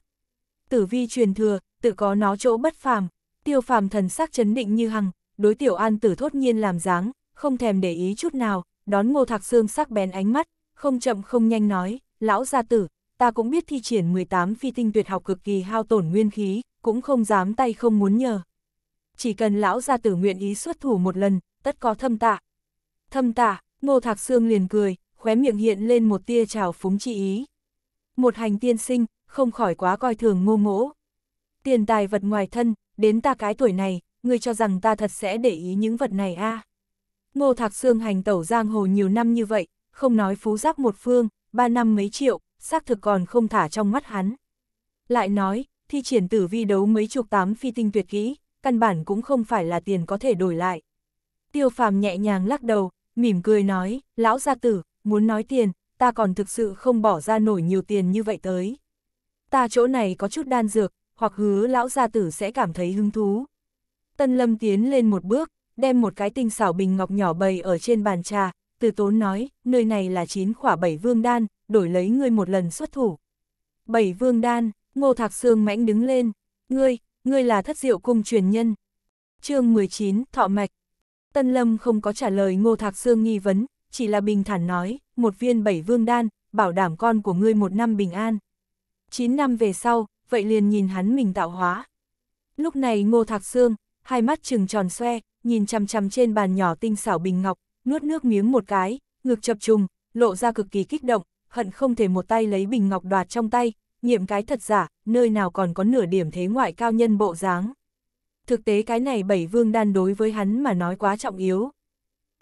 Tử vi truyền thừa, tự có nó chỗ bất phàm, tiêu phàm thần sắc chấn định như hằng, đối tiểu an tử thốt nhiên làm dáng, không thèm để ý chút nào, đón ngô thạc xương sắc bén ánh mắt, không chậm không nhanh nói, lão gia tử, ta cũng biết thi triển 18 phi tinh tuyệt học cực kỳ hao tổn nguyên khí, cũng không dám tay không muốn nhờ. Chỉ cần lão gia tử nguyện ý xuất thủ một lần, tất có thâm tạ. Thâm tạ, Ngô Thạc Sương liền cười, khóe miệng hiện lên một tia trào phúng trị ý. Một hành tiên sinh, không khỏi quá coi thường ngô mỗ. Tiền tài vật ngoài thân, đến ta cái tuổi này, ngươi cho rằng ta thật sẽ để ý những vật này a à. Ngô Thạc Sương hành tẩu giang hồ nhiều năm như vậy, không nói phú giáp một phương, ba năm mấy triệu, xác thực còn không thả trong mắt hắn. Lại nói, thi triển tử vi đấu mấy chục tám phi tinh tuyệt kỹ, căn bản cũng không phải là tiền có thể đổi lại. Tiêu phàm nhẹ nhàng lắc đầu, mỉm cười nói, lão gia tử, muốn nói tiền, ta còn thực sự không bỏ ra nổi nhiều tiền như vậy tới. Ta chỗ này có chút đan dược, hoặc hứa lão gia tử sẽ cảm thấy hứng thú. Tân Lâm tiến lên một bước, đem một cái tinh xảo bình ngọc nhỏ bầy ở trên bàn trà, từ tốn nói, nơi này là chín khỏa bảy vương đan, đổi lấy ngươi một lần xuất thủ. Bảy vương đan, ngô thạc sương mãnh đứng lên, ngươi, ngươi là thất diệu cung truyền nhân. chương 19, Thọ Mạch Tân Lâm không có trả lời Ngô Thạc Sương nghi vấn, chỉ là bình thản nói, một viên bảy vương đan, bảo đảm con của ngươi một năm bình an. Chín năm về sau, vậy liền nhìn hắn mình tạo hóa. Lúc này Ngô Thạc Sương, hai mắt trừng tròn xoe, nhìn chằm chằm trên bàn nhỏ tinh xảo bình ngọc, nuốt nước miếng một cái, ngực chập trùng, lộ ra cực kỳ kích động, hận không thể một tay lấy bình ngọc đoạt trong tay, nghiệm cái thật giả, nơi nào còn có nửa điểm thế ngoại cao nhân bộ dáng thực tế cái này bảy vương đan đối với hắn mà nói quá trọng yếu.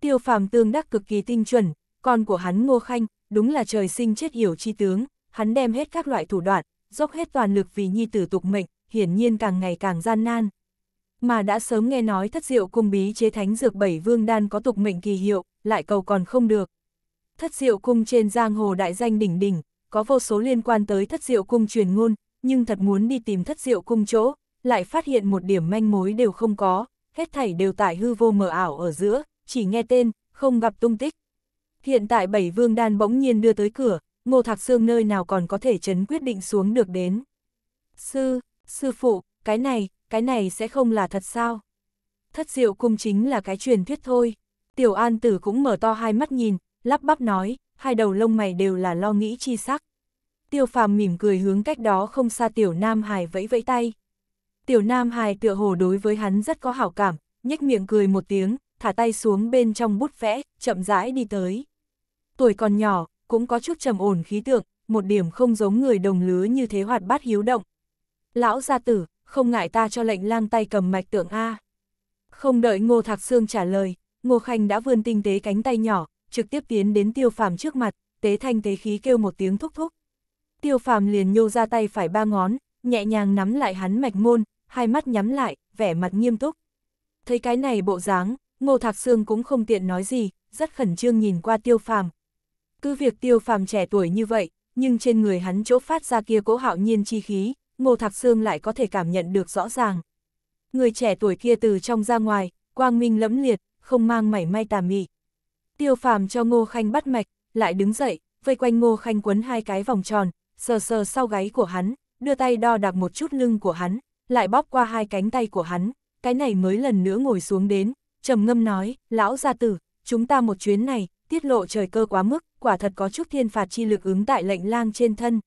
Tiêu phàm tương đắc cực kỳ tinh chuẩn, con của hắn Ngô Khanh, đúng là trời sinh chết hiểu chi tướng, hắn đem hết các loại thủ đoạn, dốc hết toàn lực vì nhi tử tục mệnh, hiển nhiên càng ngày càng gian nan. Mà đã sớm nghe nói thất diệu cung bí chế thánh dược bảy vương đan có tục mệnh kỳ hiệu, lại cầu còn không được. Thất diệu cung trên giang hồ đại danh đỉnh đỉnh, có vô số liên quan tới thất diệu cung truyền ngôn, nhưng thật muốn đi tìm thất diệu cung chỗ, lại phát hiện một điểm manh mối đều không có, hết thảy đều tại hư vô mờ ảo ở giữa, chỉ nghe tên, không gặp tung tích. Hiện tại bảy vương đan bỗng nhiên đưa tới cửa, ngô thạc xương nơi nào còn có thể chấn quyết định xuống được đến. Sư, sư phụ, cái này, cái này sẽ không là thật sao? Thất diệu cung chính là cái truyền thuyết thôi. Tiểu an tử cũng mở to hai mắt nhìn, lắp bắp nói, hai đầu lông mày đều là lo nghĩ chi sắc. Tiêu phàm mỉm cười hướng cách đó không xa tiểu nam hài vẫy vẫy tay tiểu nam hài tựa hồ đối với hắn rất có hảo cảm, nhếch miệng cười một tiếng, thả tay xuống bên trong bút vẽ, chậm rãi đi tới. Tuổi còn nhỏ, cũng có chút trầm ổn khí tượng, một điểm không giống người đồng lứa như thế hoạt bát hiếu động. Lão gia tử, không ngại ta cho lệnh lang tay cầm mạch tượng A. Không đợi Ngô Thạc Sương trả lời, Ngô Khanh đã vươn tinh tế cánh tay nhỏ, trực tiếp tiến đến tiêu phàm trước mặt, tế thanh tế khí kêu một tiếng thúc thúc. Tiêu phàm liền nhô ra tay phải ba ngón, nhẹ nhàng nắm lại hắn mạch môn, hai mắt nhắm lại, vẻ mặt nghiêm túc. Thấy cái này bộ dáng, Ngô Thạc Sương cũng không tiện nói gì, rất khẩn trương nhìn qua tiêu phàm. Cứ việc tiêu phàm trẻ tuổi như vậy, nhưng trên người hắn chỗ phát ra kia cố hạo nhiên chi khí, Ngô Thạc Sương lại có thể cảm nhận được rõ ràng. Người trẻ tuổi kia từ trong ra ngoài, quang minh lẫm liệt, không mang mảy may tà mị. Tiêu phàm cho Ngô Khanh bắt mạch, lại đứng dậy, vây quanh Ngô Khanh quấn hai cái vòng tròn, sờ sờ sau gáy của hắn, đưa tay đo đạc một chút lưng của hắn, lại bóp qua hai cánh tay của hắn, cái này mới lần nữa ngồi xuống đến, trầm ngâm nói, lão gia tử, chúng ta một chuyến này, tiết lộ trời cơ quá mức, quả thật có chút thiên phạt chi lực ứng tại lệnh lang trên thân.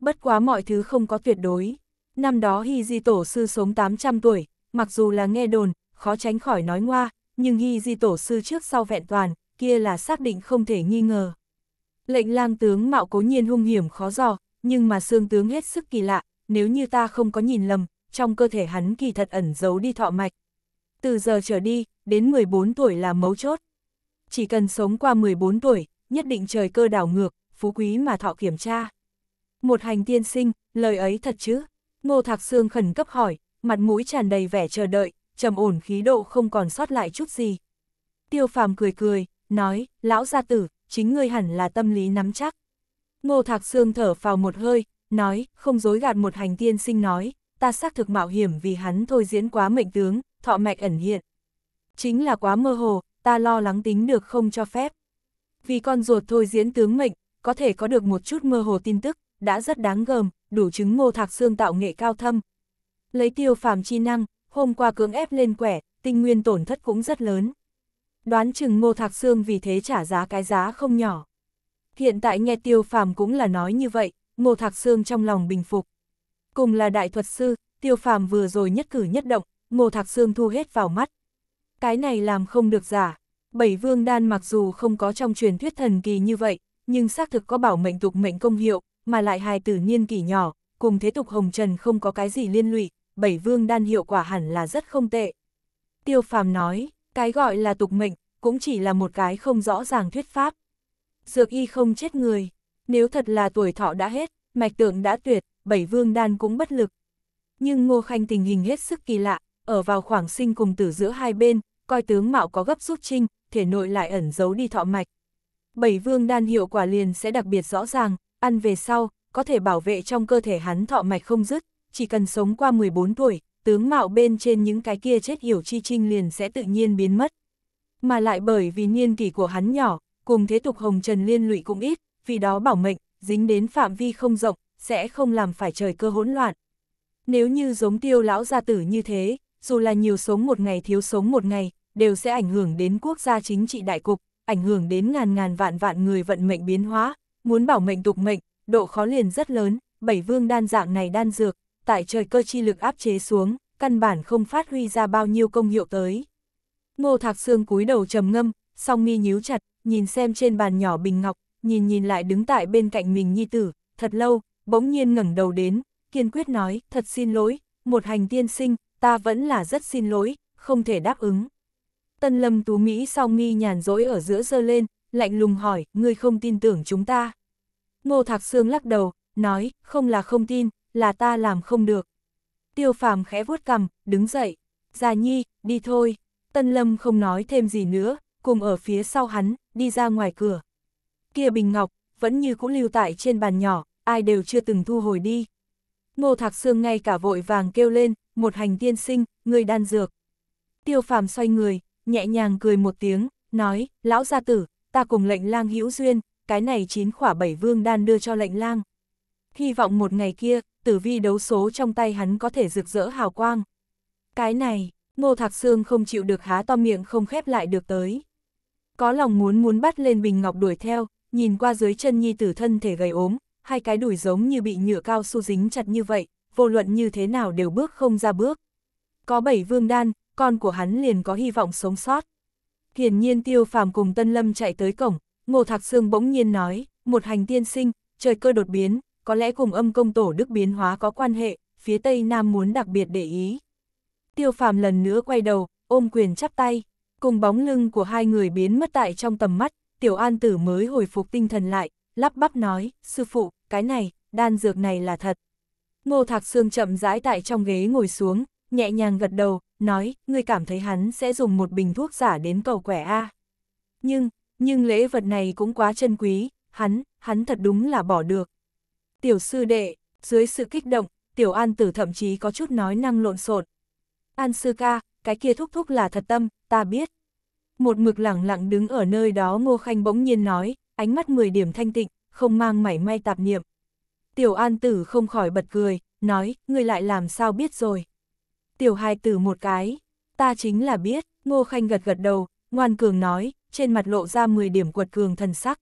Bất quá mọi thứ không có tuyệt đối. Năm đó Hy Di Tổ Sư sống 800 tuổi, mặc dù là nghe đồn, khó tránh khỏi nói ngoa, nhưng Hy Di Tổ Sư trước sau vẹn toàn, kia là xác định không thể nghi ngờ. Lệnh lang tướng mạo cố nhiên hung hiểm khó dò, nhưng mà xương tướng hết sức kỳ lạ, nếu như ta không có nhìn lầm, trong cơ thể hắn kỳ thật ẩn giấu đi thọ mạch. Từ giờ trở đi, đến 14 tuổi là mấu chốt. Chỉ cần sống qua 14 tuổi, nhất định trời cơ đảo ngược, phú quý mà thọ kiểm tra. Một hành tiên sinh, lời ấy thật chứ? Ngô Thạc Sương khẩn cấp hỏi, mặt mũi tràn đầy vẻ chờ đợi, trầm ổn khí độ không còn sót lại chút gì. Tiêu phàm cười cười, nói, lão gia tử, chính ngươi hẳn là tâm lý nắm chắc. Ngô Thạc Sương thở vào một hơi, nói, không dối gạt một hành tiên sinh nói, ta xác thực mạo hiểm vì hắn thôi diễn quá mệnh tướng, thọ mạch ẩn hiện. Chính là quá mơ hồ, ta lo lắng tính được không cho phép. Vì con ruột thôi diễn tướng mệnh, có thể có được một chút mơ hồ tin tức, đã rất đáng gờm, đủ chứng ngô thạc xương tạo nghệ cao thâm. Lấy tiêu phàm chi năng, hôm qua cưỡng ép lên quẻ, tinh nguyên tổn thất cũng rất lớn. Đoán chừng ngô thạc xương vì thế trả giá cái giá không nhỏ. Hiện tại nghe tiêu phàm cũng là nói như vậy, ngô thạc xương trong lòng bình phục. Cùng là đại thuật sư, tiêu phàm vừa rồi nhất cử nhất động, ngô thạc xương thu hết vào mắt. Cái này làm không được giả. Bảy vương đan mặc dù không có trong truyền thuyết thần kỳ như vậy, nhưng xác thực có bảo mệnh tục mệnh công hiệu, mà lại hài tử niên kỷ nhỏ, cùng thế tục hồng trần không có cái gì liên lụy, bảy vương đan hiệu quả hẳn là rất không tệ. Tiêu phàm nói, cái gọi là tục mệnh, cũng chỉ là một cái không rõ ràng thuyết pháp. Dược y không chết người, nếu thật là tuổi thọ đã hết, mạch tượng đã tuyệt, bảy vương đan cũng bất lực. Nhưng Ngô Khanh tình hình hết sức kỳ lạ, ở vào khoảng sinh cùng tử giữa hai bên, coi tướng mạo có gấp rút trinh, thể nội lại ẩn giấu đi thọ mạch. Bảy vương đan hiệu quả liền sẽ đặc biệt rõ ràng, ăn về sau, có thể bảo vệ trong cơ thể hắn thọ mạch không dứt, chỉ cần sống qua 14 tuổi, tướng mạo bên trên những cái kia chết hiểu chi trinh liền sẽ tự nhiên biến mất. Mà lại bởi vì niên kỷ của hắn nhỏ, cùng thế tục hồng trần liên lụy cũng ít, vì đó bảo mệnh, dính đến phạm vi không rộng, sẽ không làm phải trời cơ hỗn loạn. Nếu như giống tiêu lão gia tử như thế, dù là nhiều sống một ngày thiếu sống một ngày, đều sẽ ảnh hưởng đến quốc gia chính trị đại cục, ảnh hưởng đến ngàn ngàn vạn vạn người vận mệnh biến hóa, muốn bảo mệnh tục mệnh, độ khó liền rất lớn, bảy vương đan dạng này đan dược, tại trời cơ chi lực áp chế xuống, căn bản không phát huy ra bao nhiêu công hiệu tới. Ngô Thạc Sương cúi đầu trầm ngâm, song mi nhíu chặt, nhìn xem trên bàn nhỏ bình ngọc, nhìn nhìn lại đứng tại bên cạnh mình nhi tử, thật lâu, bỗng nhiên ngẩng đầu đến, kiên quyết nói, thật xin lỗi, một hành tiên sinh, ta vẫn là rất xin lỗi, không thể đáp ứng. Tân lâm tú Mỹ song nghi nhàn rỗi ở giữa giơ lên, lạnh lùng hỏi, ngươi không tin tưởng chúng ta. Ngô Thạc Sương lắc đầu, nói, không là không tin, là ta làm không được. Tiêu phàm khẽ vuốt cằm, đứng dậy, già nhi, đi thôi. Tân lâm không nói thêm gì nữa, cùng ở phía sau hắn, đi ra ngoài cửa. Kia Bình Ngọc, vẫn như cũ lưu tại trên bàn nhỏ, ai đều chưa từng thu hồi đi. Ngô Thạc Sương ngay cả vội vàng kêu lên, một hành tiên sinh, người đan dược. Tiêu phàm xoay người, nhẹ nhàng cười một tiếng, nói, lão gia tử, ta cùng lệnh lang hữu duyên, cái này chín khỏa bảy vương đan đưa cho lệnh lang. Hy vọng một ngày kia, tử vi đấu số trong tay hắn có thể rực rỡ hào quang. Cái này, ngô thạc Sương không chịu được há to miệng không khép lại được tới. Có lòng muốn muốn bắt lên bình ngọc đuổi theo, nhìn qua dưới chân nhi tử thân thể gầy ốm, hai cái đùi giống như bị nhựa cao su dính chặt như vậy, vô luận như thế nào đều bước không ra bước. Có bảy vương đan, con của hắn liền có hy vọng sống sót. Hiển nhiên tiêu phàm cùng Tân Lâm chạy tới cổng, Ngô Thạc Sương bỗng nhiên nói, một hành tiên sinh, trời cơ đột biến, có lẽ cùng âm công tổ đức biến hóa có quan hệ, phía Tây Nam muốn đặc biệt để ý. Tiêu phàm lần nữa quay đầu, ôm quyền chắp tay, cùng bóng lưng của hai người biến mất tại trong tầm mắt, tiểu an tử mới hồi phục tinh thần lại, lắp bắp nói, sư phụ, cái này, đan dược này là thật. Ngô Thạc Sương chậm rãi tại trong ghế ngồi xuống, nhẹ nhàng gật đầu, nói, ngươi cảm thấy hắn sẽ dùng một bình thuốc giả đến cầu quẻ A. Nhưng, nhưng lễ vật này cũng quá chân quý, hắn, hắn thật đúng là bỏ được. Tiểu sư đệ, dưới sự kích động, tiểu an tử thậm chí có chút nói năng lộn xộn. An sư ca, cái kia thúc thúc là thật tâm, ta biết. Một mực lẳng lặng đứng ở nơi đó Ngô Khanh bỗng nhiên nói, ánh mắt 10 điểm thanh tịnh, không mang mảy may tạp niệm. Tiểu An Tử không khỏi bật cười, nói, ngươi lại làm sao biết rồi. Tiểu Hai Tử một cái, ta chính là biết, Ngô Khanh gật gật đầu, ngoan cường nói, trên mặt lộ ra 10 điểm quật cường thần sắc.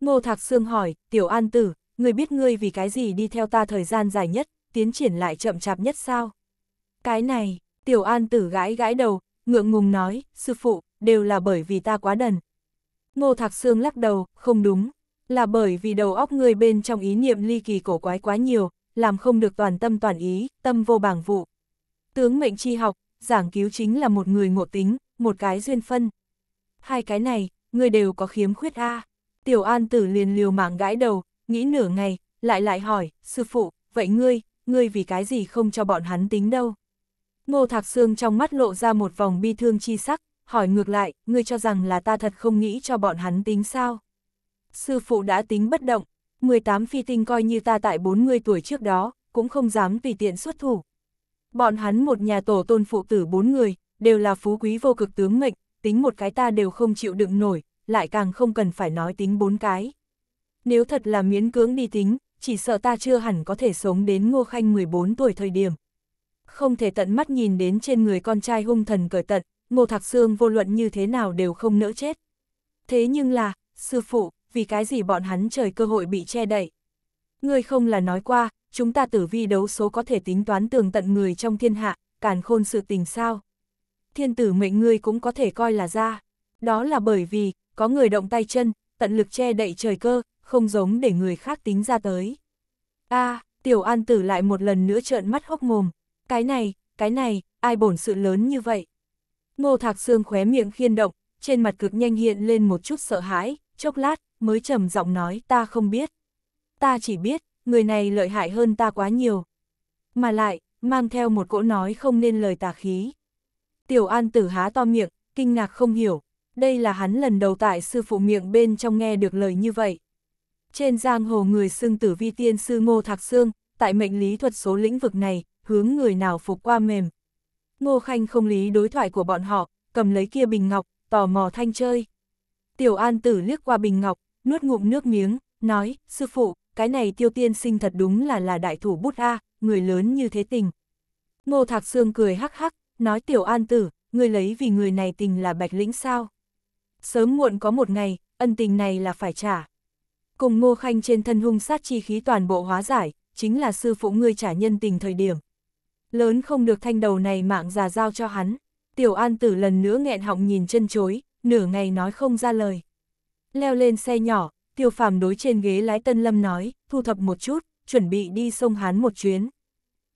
Ngô Thạc Sương hỏi, Tiểu An Tử, ngươi biết ngươi vì cái gì đi theo ta thời gian dài nhất, tiến triển lại chậm chạp nhất sao? Cái này, Tiểu An Tử gãi gãi đầu, ngượng ngùng nói, sư phụ, đều là bởi vì ta quá đần, Ngô Thạc Sương lắc đầu, không đúng, là bởi vì đầu óc người bên trong ý niệm ly kỳ cổ quái quá nhiều, làm không được toàn tâm toàn ý, tâm vô bảng vụ. Tướng mệnh chi học, giảng cứu chính là một người ngộ tính, một cái duyên phân. Hai cái này, người đều có khiếm khuyết A. Tiểu An tử liền liều mạng gãi đầu, nghĩ nửa ngày, lại lại hỏi, sư phụ, vậy ngươi, ngươi vì cái gì không cho bọn hắn tính đâu. Ngô Thạc Sương trong mắt lộ ra một vòng bi thương chi sắc, hỏi ngược lại, ngươi cho rằng là ta thật không nghĩ cho bọn hắn tính sao? Sư phụ đã tính bất động, 18 phi tinh coi như ta tại 40 tuổi trước đó, cũng không dám tùy tiện xuất thủ. Bọn hắn một nhà tổ tôn phụ tử bốn người, đều là phú quý vô cực tướng mệnh, tính một cái ta đều không chịu đựng nổi, lại càng không cần phải nói tính bốn cái. Nếu thật là miễn cưỡng đi tính, chỉ sợ ta chưa hẳn có thể sống đến ngô khanh 14 tuổi thời điểm. Không thể tận mắt nhìn đến trên người con trai hung thần cởi tận, Ngô Thạc Sương vô luận như thế nào đều không nỡ chết. Thế nhưng là, sư phụ, vì cái gì bọn hắn trời cơ hội bị che đậy? Ngươi không là nói qua, chúng ta tử vi đấu số có thể tính toán tường tận người trong thiên hạ, càn khôn sự tình sao? Thiên tử mệnh ngươi cũng có thể coi là ra. Đó là bởi vì, có người động tay chân, tận lực che đậy trời cơ, không giống để người khác tính ra tới. a tiểu an tử lại một lần nữa trợn mắt hốc mồm. Cái này, cái này, ai bổn sự lớn như vậy? Ngô Thạc Sương khóe miệng khiên động, trên mặt cực nhanh hiện lên một chút sợ hãi, chốc lát, mới trầm giọng nói ta không biết. Ta chỉ biết, người này lợi hại hơn ta quá nhiều. Mà lại, mang theo một cỗ nói không nên lời tà khí. Tiểu An tử há to miệng, kinh ngạc không hiểu, đây là hắn lần đầu tại sư phụ miệng bên trong nghe được lời như vậy. Trên giang hồ người xưng tử vi tiên sư Ngô Thạc Sương, tại mệnh lý thuật số lĩnh vực này, hướng người nào phục qua mềm, Ngô Khanh không lý đối thoại của bọn họ, cầm lấy kia bình ngọc, tò mò thanh chơi. Tiểu An Tử liếc qua bình ngọc, nuốt ngụm nước miếng, nói, sư phụ, cái này tiêu tiên sinh thật đúng là là đại thủ bút A, người lớn như thế tình. Ngô Thạc Sương cười hắc hắc, nói Tiểu An Tử, người lấy vì người này tình là bạch lĩnh sao. Sớm muộn có một ngày, ân tình này là phải trả. Cùng Ngô Khanh trên thân hung sát chi khí toàn bộ hóa giải, chính là sư phụ ngươi trả nhân tình thời điểm lớn không được thanh đầu này mạng già giao cho hắn. Tiểu An Tử lần nữa nghẹn họng nhìn chân chối, nửa ngày nói không ra lời. Leo lên xe nhỏ, Tiêu Phàm đối trên ghế lái Tân Lâm nói, thu thập một chút, chuẩn bị đi sông Hán một chuyến.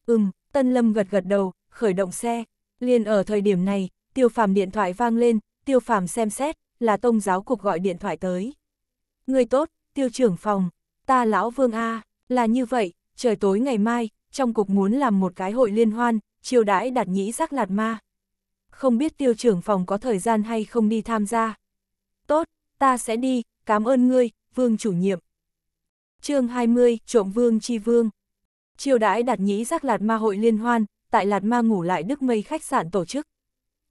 Ừm, Tân Lâm gật gật đầu, khởi động xe. Liền ở thời điểm này, Tiêu Phàm điện thoại vang lên, Tiêu Phàm xem xét, là tông giáo cục gọi điện thoại tới. Người tốt, Tiêu trưởng phòng, ta lão Vương A, là như vậy, trời tối ngày mai, trong cục muốn làm một cái hội liên hoan, chiêu đãi đạt nhĩ giác lạt ma. Không biết tiêu trưởng phòng có thời gian hay không đi tham gia. Tốt, ta sẽ đi, cảm ơn ngươi, vương chủ nhiệm. chương 20, trộm vương chi vương. Chiêu đãi đạt nhĩ giác lạt ma hội liên hoan, tại lạt ma ngủ lại Đức Mây khách sạn tổ chức.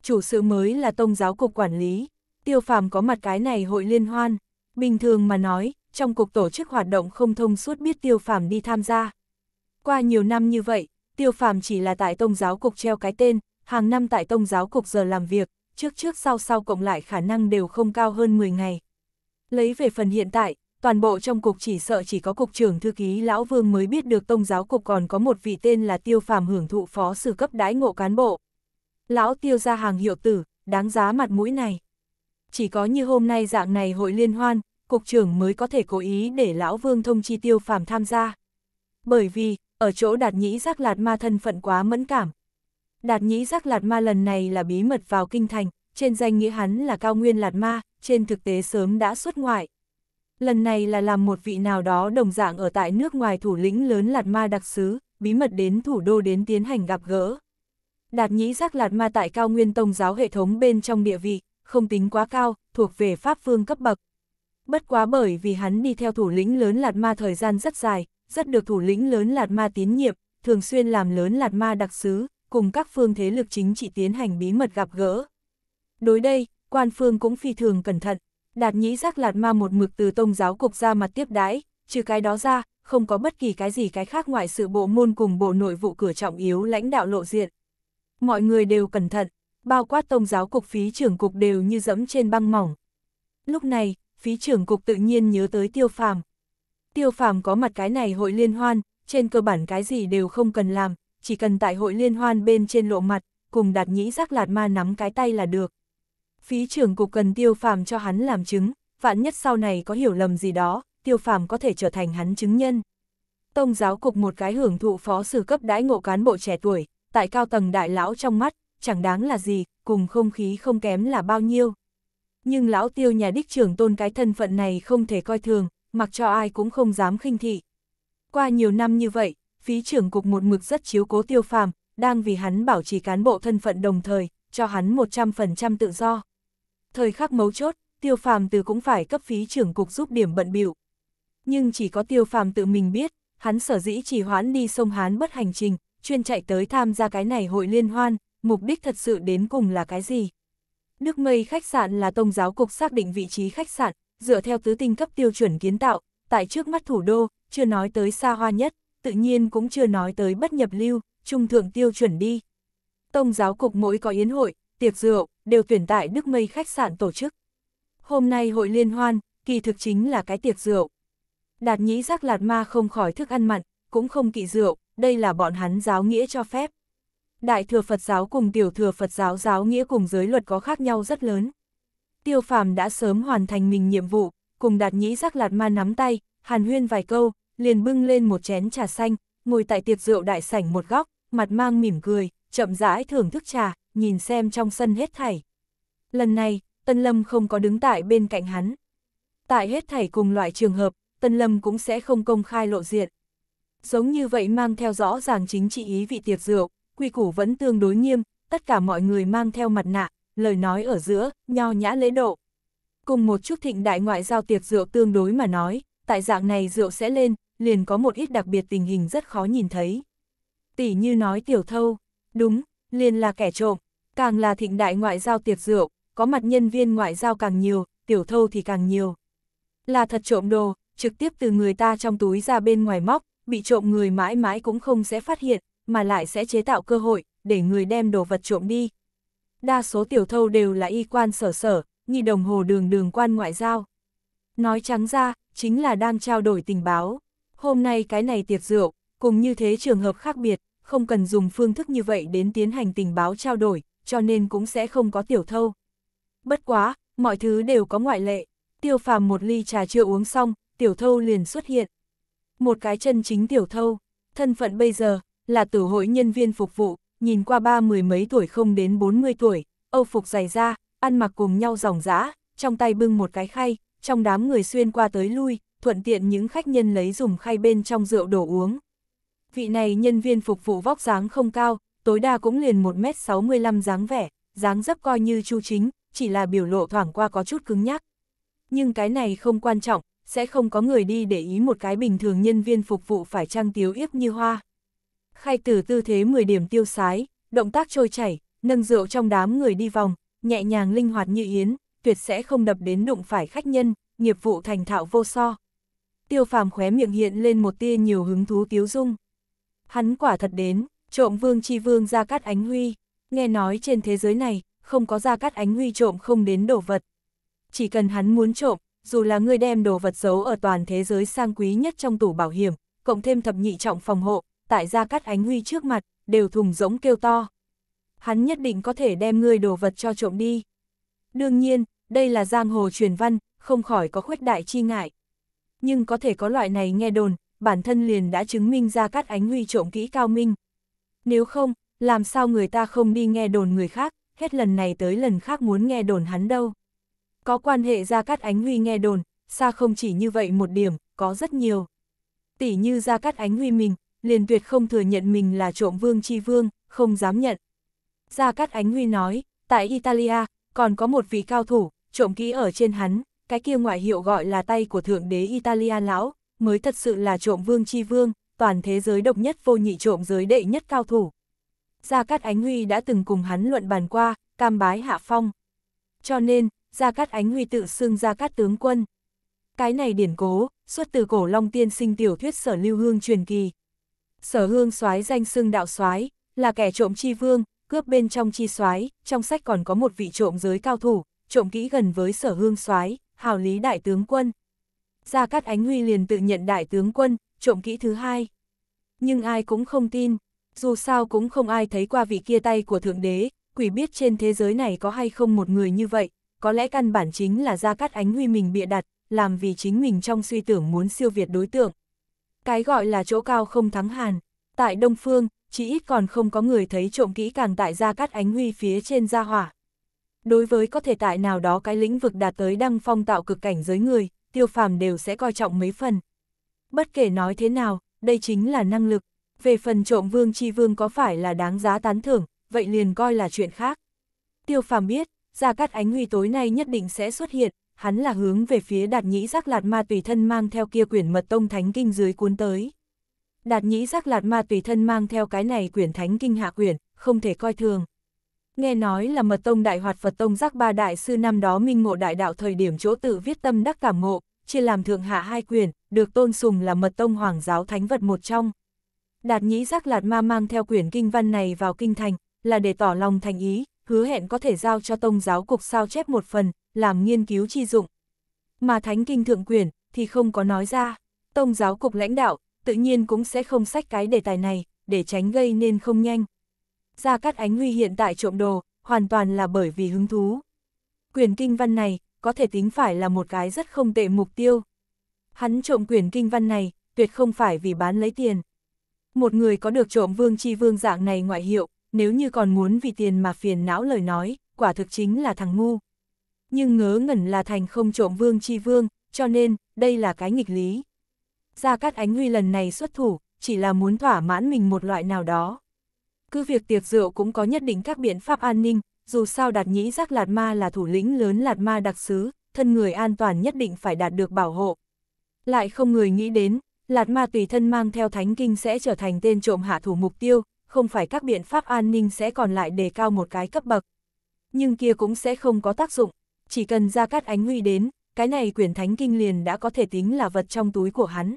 Chủ sự mới là tông giáo cục quản lý. Tiêu phàm có mặt cái này hội liên hoan. Bình thường mà nói, trong cục tổ chức hoạt động không thông suốt biết tiêu phàm đi tham gia. Qua nhiều năm như vậy, Tiêu Phàm chỉ là tại Tông giáo cục treo cái tên, hàng năm tại Tông giáo cục giờ làm việc, trước trước sau sau cộng lại khả năng đều không cao hơn 10 ngày. Lấy về phần hiện tại, toàn bộ trong cục chỉ sợ chỉ có cục trưởng thư ký Lão Vương mới biết được Tông giáo cục còn có một vị tên là Tiêu Phàm hưởng thụ phó sử cấp đãi ngộ cán bộ. Lão Tiêu ra hàng hiệu tử, đáng giá mặt mũi này. Chỉ có như hôm nay dạng này hội liên hoan, cục trưởng mới có thể cố ý để Lão Vương thông chi Tiêu Phàm tham gia. Bởi vì, ở chỗ đạt nhĩ giác lạt ma thân phận quá mẫn cảm. Đạt nhĩ giác lạt ma lần này là bí mật vào kinh thành, trên danh nghĩa hắn là cao nguyên lạt ma, trên thực tế sớm đã xuất ngoại. Lần này là làm một vị nào đó đồng dạng ở tại nước ngoài thủ lĩnh lớn lạt ma đặc sứ, bí mật đến thủ đô đến tiến hành gặp gỡ. Đạt nhĩ giác lạt ma tại cao nguyên tông giáo hệ thống bên trong địa vị, không tính quá cao, thuộc về pháp phương cấp bậc. Bất quá bởi vì hắn đi theo thủ lĩnh lớn lạt ma thời gian rất dài, rất được thủ lĩnh lớn Lạt Ma tín nhiệm, thường xuyên làm lớn Lạt Ma đặc sứ, cùng các phương thế lực chính trị tiến hành bí mật gặp gỡ. Đối đây, quan phương cũng phi thường cẩn thận, đạt nhĩ giác Lạt Ma một mực từ tông giáo cục ra mặt tiếp đãi, trừ cái đó ra, không có bất kỳ cái gì cái khác ngoại sự bộ môn cùng bộ nội vụ cửa trọng yếu lãnh đạo lộ diện. Mọi người đều cẩn thận, bao quát tông giáo cục phí trưởng cục đều như dẫm trên băng mỏng. Lúc này, phí trưởng cục tự nhiên nhớ tới tiêu phàm, Tiêu phàm có mặt cái này hội liên hoan, trên cơ bản cái gì đều không cần làm, chỉ cần tại hội liên hoan bên trên lộ mặt, cùng đạt nhĩ giác lạt ma nắm cái tay là được. Phí trưởng cục cần tiêu phàm cho hắn làm chứng, vạn nhất sau này có hiểu lầm gì đó, tiêu phàm có thể trở thành hắn chứng nhân. Tông giáo cục một cái hưởng thụ phó sử cấp đãi ngộ cán bộ trẻ tuổi, tại cao tầng đại lão trong mắt, chẳng đáng là gì, cùng không khí không kém là bao nhiêu. Nhưng lão tiêu nhà đích trưởng tôn cái thân phận này không thể coi thường, mặc cho ai cũng không dám khinh thị. Qua nhiều năm như vậy, phí trưởng cục một mực rất chiếu cố tiêu phàm, đang vì hắn bảo trì cán bộ thân phận đồng thời, cho hắn 100% tự do. Thời khắc mấu chốt, tiêu phàm từ cũng phải cấp phí trưởng cục giúp điểm bận biểu. Nhưng chỉ có tiêu phàm tự mình biết, hắn sở dĩ chỉ hoãn đi sông Hán bất hành trình, chuyên chạy tới tham gia cái này hội liên hoan, mục đích thật sự đến cùng là cái gì. Nước mây khách sạn là tông giáo cục xác định vị trí khách sạn, dựa theo tứ tinh cấp tiêu chuẩn kiến tạo, tại trước mắt thủ đô, chưa nói tới xa hoa nhất, tự nhiên cũng chưa nói tới bất nhập lưu, trung thượng tiêu chuẩn đi. Tông giáo cục mỗi có yến hội, tiệc rượu, đều tuyển tại Đức Mây khách sạn tổ chức. Hôm nay hội liên hoan, kỳ thực chính là cái tiệc rượu. Đạt nhĩ giác lạt ma không khỏi thức ăn mặn, cũng không kỵ rượu, đây là bọn hắn giáo nghĩa cho phép. Đại thừa Phật giáo cùng tiểu thừa Phật giáo giáo nghĩa cùng giới luật có khác nhau rất lớn. Tiêu phàm đã sớm hoàn thành mình nhiệm vụ, cùng đạt nhĩ giác lạt ma nắm tay, hàn huyên vài câu, liền bưng lên một chén trà xanh, ngồi tại tiệc rượu đại sảnh một góc, mặt mang mỉm cười, chậm rãi thưởng thức trà, nhìn xem trong sân hết thảy. Lần này, Tân Lâm không có đứng tại bên cạnh hắn. Tại hết thảy cùng loại trường hợp, Tân Lâm cũng sẽ không công khai lộ diện. Giống như vậy mang theo rõ ràng chính trị ý vị tiệc rượu, quy củ vẫn tương đối nghiêm, tất cả mọi người mang theo mặt nạ, lời nói ở giữa, nho nhã lễ độ. Cùng một chút thịnh đại ngoại giao tiệc rượu tương đối mà nói, tại dạng này rượu sẽ lên, liền có một ít đặc biệt tình hình rất khó nhìn thấy. Tỷ như nói tiểu thâu, đúng, liền là kẻ trộm, càng là thịnh đại ngoại giao tiệc rượu, có mặt nhân viên ngoại giao càng nhiều, tiểu thâu thì càng nhiều. Là thật trộm đồ, trực tiếp từ người ta trong túi ra bên ngoài móc, bị trộm người mãi mãi cũng không sẽ phát hiện, mà lại sẽ chế tạo cơ hội, để người đem đồ vật trộm đi, đa số tiểu thâu đều là y quan sở sở, nghi đồng hồ đường đường quan ngoại giao. Nói trắng ra, chính là đang trao đổi tình báo. Hôm nay cái này tiệc rượu, cùng như thế trường hợp khác biệt, không cần dùng phương thức như vậy đến tiến hành tình báo trao đổi, cho nên cũng sẽ không có tiểu thâu. Bất quá, mọi thứ đều có ngoại lệ, tiêu phàm một ly trà chưa uống xong, tiểu thâu liền xuất hiện. Một cái chân chính tiểu thâu, thân phận bây giờ, là tử hội nhân viên phục vụ, nhìn qua ba mười mấy tuổi không đến 40 tuổi, âu phục dày da, ăn mặc cùng nhau ròng rã, trong tay bưng một cái khay, trong đám người xuyên qua tới lui, thuận tiện những khách nhân lấy dùng khay bên trong rượu đổ uống. Vị này nhân viên phục vụ vóc dáng không cao, tối đa cũng liền 1m65 dáng vẻ, dáng dấp coi như chu chính, chỉ là biểu lộ thoảng qua có chút cứng nhắc. Nhưng cái này không quan trọng, sẽ không có người đi để ý một cái bình thường nhân viên phục vụ phải trang tiếu yếp như hoa khai tử tư thế 10 điểm tiêu sái, động tác trôi chảy, nâng rượu trong đám người đi vòng, nhẹ nhàng linh hoạt như yến, tuyệt sẽ không đập đến đụng phải khách nhân, nghiệp vụ thành thạo vô so. Tiêu phàm khóe miệng hiện lên một tia nhiều hứng thú tiếu dung. Hắn quả thật đến, trộm vương chi vương ra cát ánh huy, nghe nói trên thế giới này, không có ra cát ánh huy trộm không đến đồ vật. Chỉ cần hắn muốn trộm, dù là người đem đồ vật giấu ở toàn thế giới sang quý nhất trong tủ bảo hiểm, cộng thêm thập nhị trọng phòng hộ, tại Gia Cát Ánh Huy trước mặt, đều thùng rỗng kêu to. Hắn nhất định có thể đem ngươi đồ vật cho trộm đi. Đương nhiên, đây là giang hồ truyền văn, không khỏi có khuyết đại chi ngại. Nhưng có thể có loại này nghe đồn, bản thân liền đã chứng minh Gia Cát Ánh Huy trộm kỹ cao minh. Nếu không, làm sao người ta không đi nghe đồn người khác, hết lần này tới lần khác muốn nghe đồn hắn đâu. Có quan hệ Gia Cát Ánh Huy nghe đồn, xa không chỉ như vậy một điểm, có rất nhiều. Tỷ như Gia Cát Ánh Huy mình, liền tuyệt không thừa nhận mình là trộm vương chi vương, không dám nhận. Gia Cát Ánh Huy nói, tại Italia, còn có một vị cao thủ, trộm ký ở trên hắn, cái kia ngoại hiệu gọi là tay của Thượng đế Italia lão, mới thật sự là trộm vương chi vương, toàn thế giới độc nhất vô nhị trộm giới đệ nhất cao thủ. Gia Cát Ánh Huy đã từng cùng hắn luận bàn qua, cam bái hạ phong. Cho nên, Gia Cát Ánh Huy tự xưng Gia Cát tướng quân. Cái này điển cố, xuất từ cổ long tiên sinh tiểu thuyết sở lưu hương truyền kỳ, Sở hương soái danh xưng đạo soái là kẻ trộm chi vương, cướp bên trong chi soái trong sách còn có một vị trộm giới cao thủ, trộm kỹ gần với sở hương soái hào lý đại tướng quân. Gia Cát Ánh Huy liền tự nhận đại tướng quân, trộm kỹ thứ hai. Nhưng ai cũng không tin, dù sao cũng không ai thấy qua vị kia tay của Thượng Đế, quỷ biết trên thế giới này có hay không một người như vậy, có lẽ căn bản chính là Gia Cát Ánh Huy mình bịa đặt, làm vì chính mình trong suy tưởng muốn siêu việt đối tượng. Cái gọi là chỗ cao không thắng hàn, tại Đông Phương, chỉ ít còn không có người thấy trộm kỹ càng tại Gia Cát Ánh Huy phía trên Gia Hỏa. Đối với có thể tại nào đó cái lĩnh vực đạt tới đăng phong tạo cực cảnh giới người, tiêu phàm đều sẽ coi trọng mấy phần. Bất kể nói thế nào, đây chính là năng lực. Về phần trộm vương chi vương có phải là đáng giá tán thưởng, vậy liền coi là chuyện khác. Tiêu phàm biết, Gia Cát Ánh Huy tối nay nhất định sẽ xuất hiện, hắn là hướng về phía đạt nhĩ giác lạt ma tùy thân mang theo kia quyển mật tông thánh kinh dưới cuốn tới. Đạt nhĩ giác lạt ma tùy thân mang theo cái này quyển thánh kinh hạ quyển, không thể coi thường. Nghe nói là mật tông đại hoạt Phật tông giác ba đại sư năm đó minh ngộ đại đạo thời điểm chỗ tự viết tâm đắc cảm ngộ, chia làm thượng hạ hai quyển, được tôn sùng là mật tông hoàng giáo thánh vật một trong. Đạt nhĩ giác lạt ma mang theo quyển kinh văn này vào kinh thành, là để tỏ lòng thành ý, hứa hẹn có thể giao cho tông giáo cục sao chép một phần, làm nghiên cứu chi dụng. Mà Thánh Kinh Thượng quyền thì không có nói ra, Tông giáo cục lãnh đạo tự nhiên cũng sẽ không sách cái đề tài này, để tránh gây nên không nhanh. Gia Cát Ánh Huy hiện tại trộm đồ, hoàn toàn là bởi vì hứng thú. Quyền kinh văn này, có thể tính phải là một cái rất không tệ mục tiêu. Hắn trộm quyền kinh văn này, tuyệt không phải vì bán lấy tiền. Một người có được trộm vương chi vương dạng này ngoại hiệu, nếu như còn muốn vì tiền mà phiền não lời nói, quả thực chính là thằng ngu nhưng ngớ ngẩn là thành không trộm vương chi vương, cho nên, đây là cái nghịch lý. Gia Cát Ánh Huy lần này xuất thủ, chỉ là muốn thỏa mãn mình một loại nào đó. Cứ việc tiệc rượu cũng có nhất định các biện pháp an ninh, dù sao đạt nhĩ giác lạt ma là thủ lĩnh lớn lạt ma đặc sứ, thân người an toàn nhất định phải đạt được bảo hộ. Lại không người nghĩ đến, lạt ma tùy thân mang theo thánh kinh sẽ trở thành tên trộm hạ thủ mục tiêu, không phải các biện pháp an ninh sẽ còn lại đề cao một cái cấp bậc. Nhưng kia cũng sẽ không có tác dụng chỉ cần ra cát ánh huy đến, cái này quyển thánh kinh liền đã có thể tính là vật trong túi của hắn.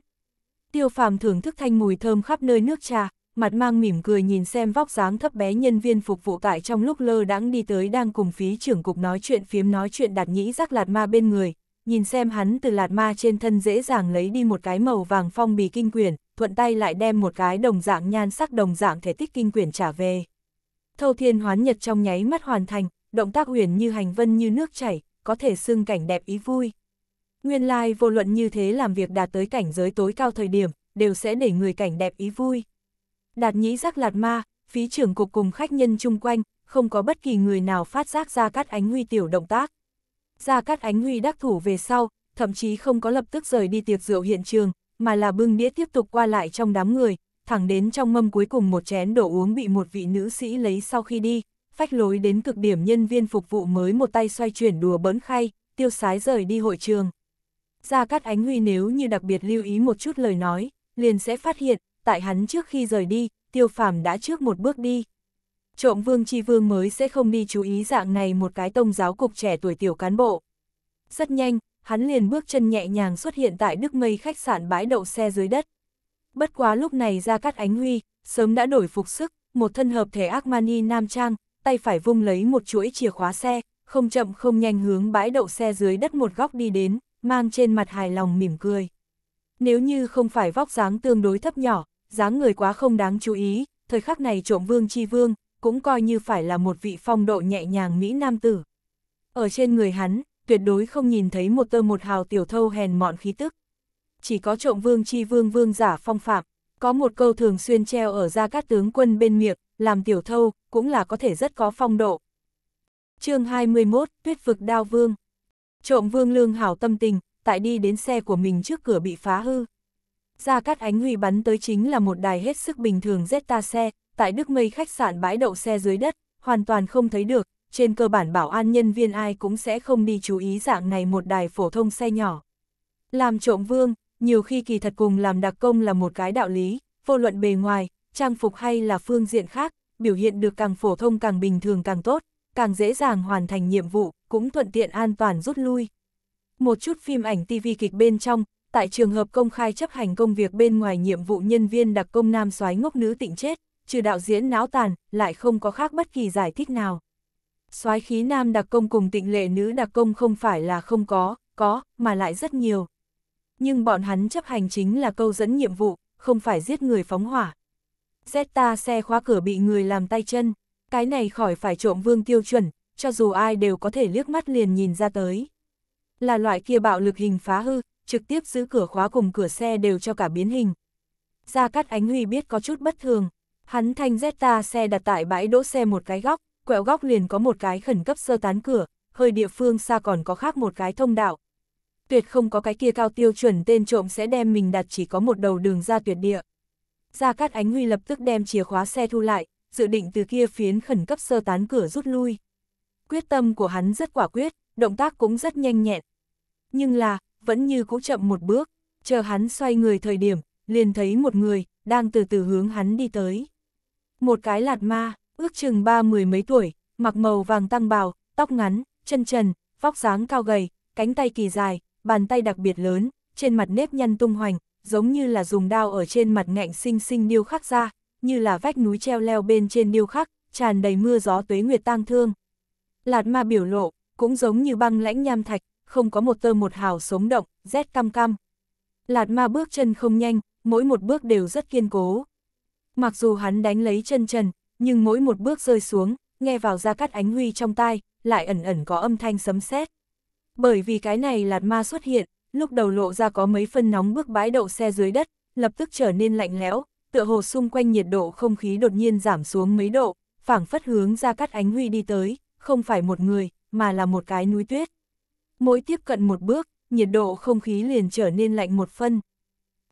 Tiêu phàm thưởng thức thanh mùi thơm khắp nơi nước trà, mặt mang mỉm cười nhìn xem vóc dáng thấp bé nhân viên phục vụ tại trong lúc lơ đãng đi tới đang cùng phí trưởng cục nói chuyện phiếm nói chuyện đặt nhĩ rắc lạt ma bên người, nhìn xem hắn từ lạt ma trên thân dễ dàng lấy đi một cái màu vàng phong bì kinh quyển, thuận tay lại đem một cái đồng dạng nhan sắc đồng dạng thể tích kinh quyển trả về. Thâu thiên hoán nhật trong nháy mắt hoàn thành, động tác huyền như hành vân như nước chảy, có thể xưng cảnh đẹp ý vui. Nguyên lai like, vô luận như thế làm việc đạt tới cảnh giới tối cao thời điểm, đều sẽ để người cảnh đẹp ý vui. Đạt nhĩ giác lạt ma, phí trưởng cục cùng khách nhân chung quanh, không có bất kỳ người nào phát giác ra cắt ánh huy tiểu động tác. Ra cắt ánh huy đắc thủ về sau, thậm chí không có lập tức rời đi tiệc rượu hiện trường, mà là bưng đĩa tiếp tục qua lại trong đám người, thẳng đến trong mâm cuối cùng một chén đồ uống bị một vị nữ sĩ lấy sau khi đi, phách lối đến cực điểm nhân viên phục vụ mới một tay xoay chuyển đùa bỡn khay, tiêu sái rời đi hội trường. Gia Cát Ánh Huy nếu như đặc biệt lưu ý một chút lời nói, liền sẽ phát hiện, tại hắn trước khi rời đi, tiêu phàm đã trước một bước đi. Trộm vương chi vương mới sẽ không đi chú ý dạng này một cái tông giáo cục trẻ tuổi tiểu cán bộ. Rất nhanh, hắn liền bước chân nhẹ nhàng xuất hiện tại Đức Mây khách sạn bãi đậu xe dưới đất. Bất quá lúc này Gia Cát Ánh Huy, sớm đã đổi phục sức, một thân hợp thể Armani nam trang, tay phải vung lấy một chuỗi chìa khóa xe, không chậm không nhanh hướng bãi đậu xe dưới đất một góc đi đến, mang trên mặt hài lòng mỉm cười. Nếu như không phải vóc dáng tương đối thấp nhỏ, dáng người quá không đáng chú ý, thời khắc này trộm vương chi vương, cũng coi như phải là một vị phong độ nhẹ nhàng Mỹ nam tử. Ở trên người hắn, tuyệt đối không nhìn thấy một tơ một hào tiểu thâu hèn mọn khí tức. Chỉ có trộm vương chi vương vương giả phong phạm, có một câu thường xuyên treo ở ra các tướng quân bên miệng, làm tiểu thâu, cũng là có thể rất có phong độ. chương 21, Tuyết vực đao vương. Trộm vương lương hảo tâm tình, tại đi đến xe của mình trước cửa bị phá hư. Ra các ánh huy bắn tới chính là một đài hết sức bình thường Zeta xe, tại Đức Mây khách sạn bãi đậu xe dưới đất, hoàn toàn không thấy được, trên cơ bản bảo an nhân viên ai cũng sẽ không đi chú ý dạng này một đài phổ thông xe nhỏ. Làm trộm vương, nhiều khi kỳ thật cùng làm đặc công là một cái đạo lý, vô luận bề ngoài, trang phục hay là phương diện khác, biểu hiện được càng phổ thông càng bình thường càng tốt, càng dễ dàng hoàn thành nhiệm vụ, cũng thuận tiện an toàn rút lui. Một chút phim ảnh TV kịch bên trong, tại trường hợp công khai chấp hành công việc bên ngoài nhiệm vụ nhân viên đặc công nam soái ngốc nữ tịnh chết, trừ đạo diễn náo tàn, lại không có khác bất kỳ giải thích nào. Soái khí nam đặc công cùng tịnh lệ nữ đặc công không phải là không có, có, mà lại rất nhiều nhưng bọn hắn chấp hành chính là câu dẫn nhiệm vụ, không phải giết người phóng hỏa. Zeta xe khóa cửa bị người làm tay chân, cái này khỏi phải trộm vương tiêu chuẩn, cho dù ai đều có thể liếc mắt liền nhìn ra tới. Là loại kia bạo lực hình phá hư, trực tiếp giữ cửa khóa cùng cửa xe đều cho cả biến hình. Gia Cát Ánh Huy biết có chút bất thường, hắn thanh Zeta xe đặt tại bãi đỗ xe một cái góc, quẹo góc liền có một cái khẩn cấp sơ tán cửa, hơi địa phương xa còn có khác một cái thông đạo, tuyệt không có cái kia cao tiêu chuẩn tên trộm sẽ đem mình đặt chỉ có một đầu đường ra tuyệt địa. Gia Cát Ánh Huy lập tức đem chìa khóa xe thu lại, dự định từ kia phiến khẩn cấp sơ tán cửa rút lui. Quyết tâm của hắn rất quả quyết, động tác cũng rất nhanh nhẹn. Nhưng là, vẫn như cũ chậm một bước, chờ hắn xoay người thời điểm, liền thấy một người, đang từ từ hướng hắn đi tới. Một cái lạt ma, ước chừng ba mười mấy tuổi, mặc màu vàng tăng bào, tóc ngắn, chân trần, vóc dáng cao gầy, cánh tay kỳ dài, bàn tay đặc biệt lớn, trên mặt nếp nhăn tung hoành, giống như là dùng đao ở trên mặt ngạnh sinh sinh điêu khắc ra, như là vách núi treo leo bên trên điêu khắc, tràn đầy mưa gió tuế nguyệt tang thương. Lạt ma biểu lộ, cũng giống như băng lãnh nham thạch, không có một tơ một hào sống động, rét cam cam. Lạt ma bước chân không nhanh, mỗi một bước đều rất kiên cố. Mặc dù hắn đánh lấy chân trần, nhưng mỗi một bước rơi xuống, nghe vào ra cắt ánh huy trong tai, lại ẩn ẩn có âm thanh sấm sét. Bởi vì cái này lạt ma xuất hiện, lúc đầu lộ ra có mấy phân nóng bước bãi đậu xe dưới đất, lập tức trở nên lạnh lẽo, tựa hồ xung quanh nhiệt độ không khí đột nhiên giảm xuống mấy độ, phảng phất hướng ra cắt ánh huy đi tới, không phải một người, mà là một cái núi tuyết. Mỗi tiếp cận một bước, nhiệt độ không khí liền trở nên lạnh một phân.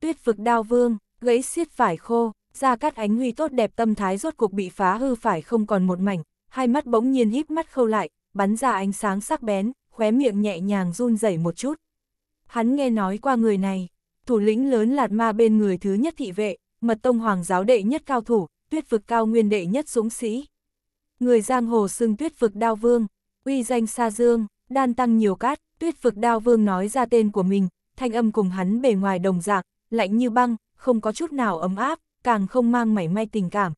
Tuyết vực đao vương, gãy xiết phải khô, ra cắt ánh huy tốt đẹp tâm thái rốt cuộc bị phá hư phải không còn một mảnh, hai mắt bỗng nhiên híp mắt khâu lại, bắn ra ánh sáng sắc bén, khóe miệng nhẹ nhàng run rẩy một chút. Hắn nghe nói qua người này, thủ lĩnh lớn lạt ma bên người thứ nhất thị vệ, mật tông hoàng giáo đệ nhất cao thủ, tuyết vực cao nguyên đệ nhất dũng sĩ. Người giang hồ xưng tuyết vực đao vương, uy danh xa dương, đan tăng nhiều cát, tuyết vực đao vương nói ra tên của mình, thanh âm cùng hắn bề ngoài đồng dạng, lạnh như băng, không có chút nào ấm áp, càng không mang mảy may tình cảm.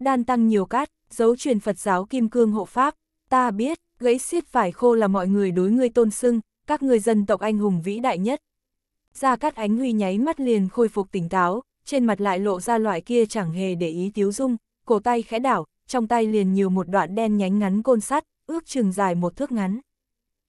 Đan tăng nhiều cát, dấu truyền Phật giáo kim cương hộ pháp, ta biết, gãy xiết vải khô là mọi người đối ngươi tôn sưng, các ngươi dân tộc anh hùng vĩ đại nhất. Gia Cát Ánh Huy nháy mắt liền khôi phục tỉnh táo, trên mặt lại lộ ra loại kia chẳng hề để ý tiếu dung, cổ tay khẽ đảo, trong tay liền nhiều một đoạn đen nhánh ngắn côn sắt, ước chừng dài một thước ngắn.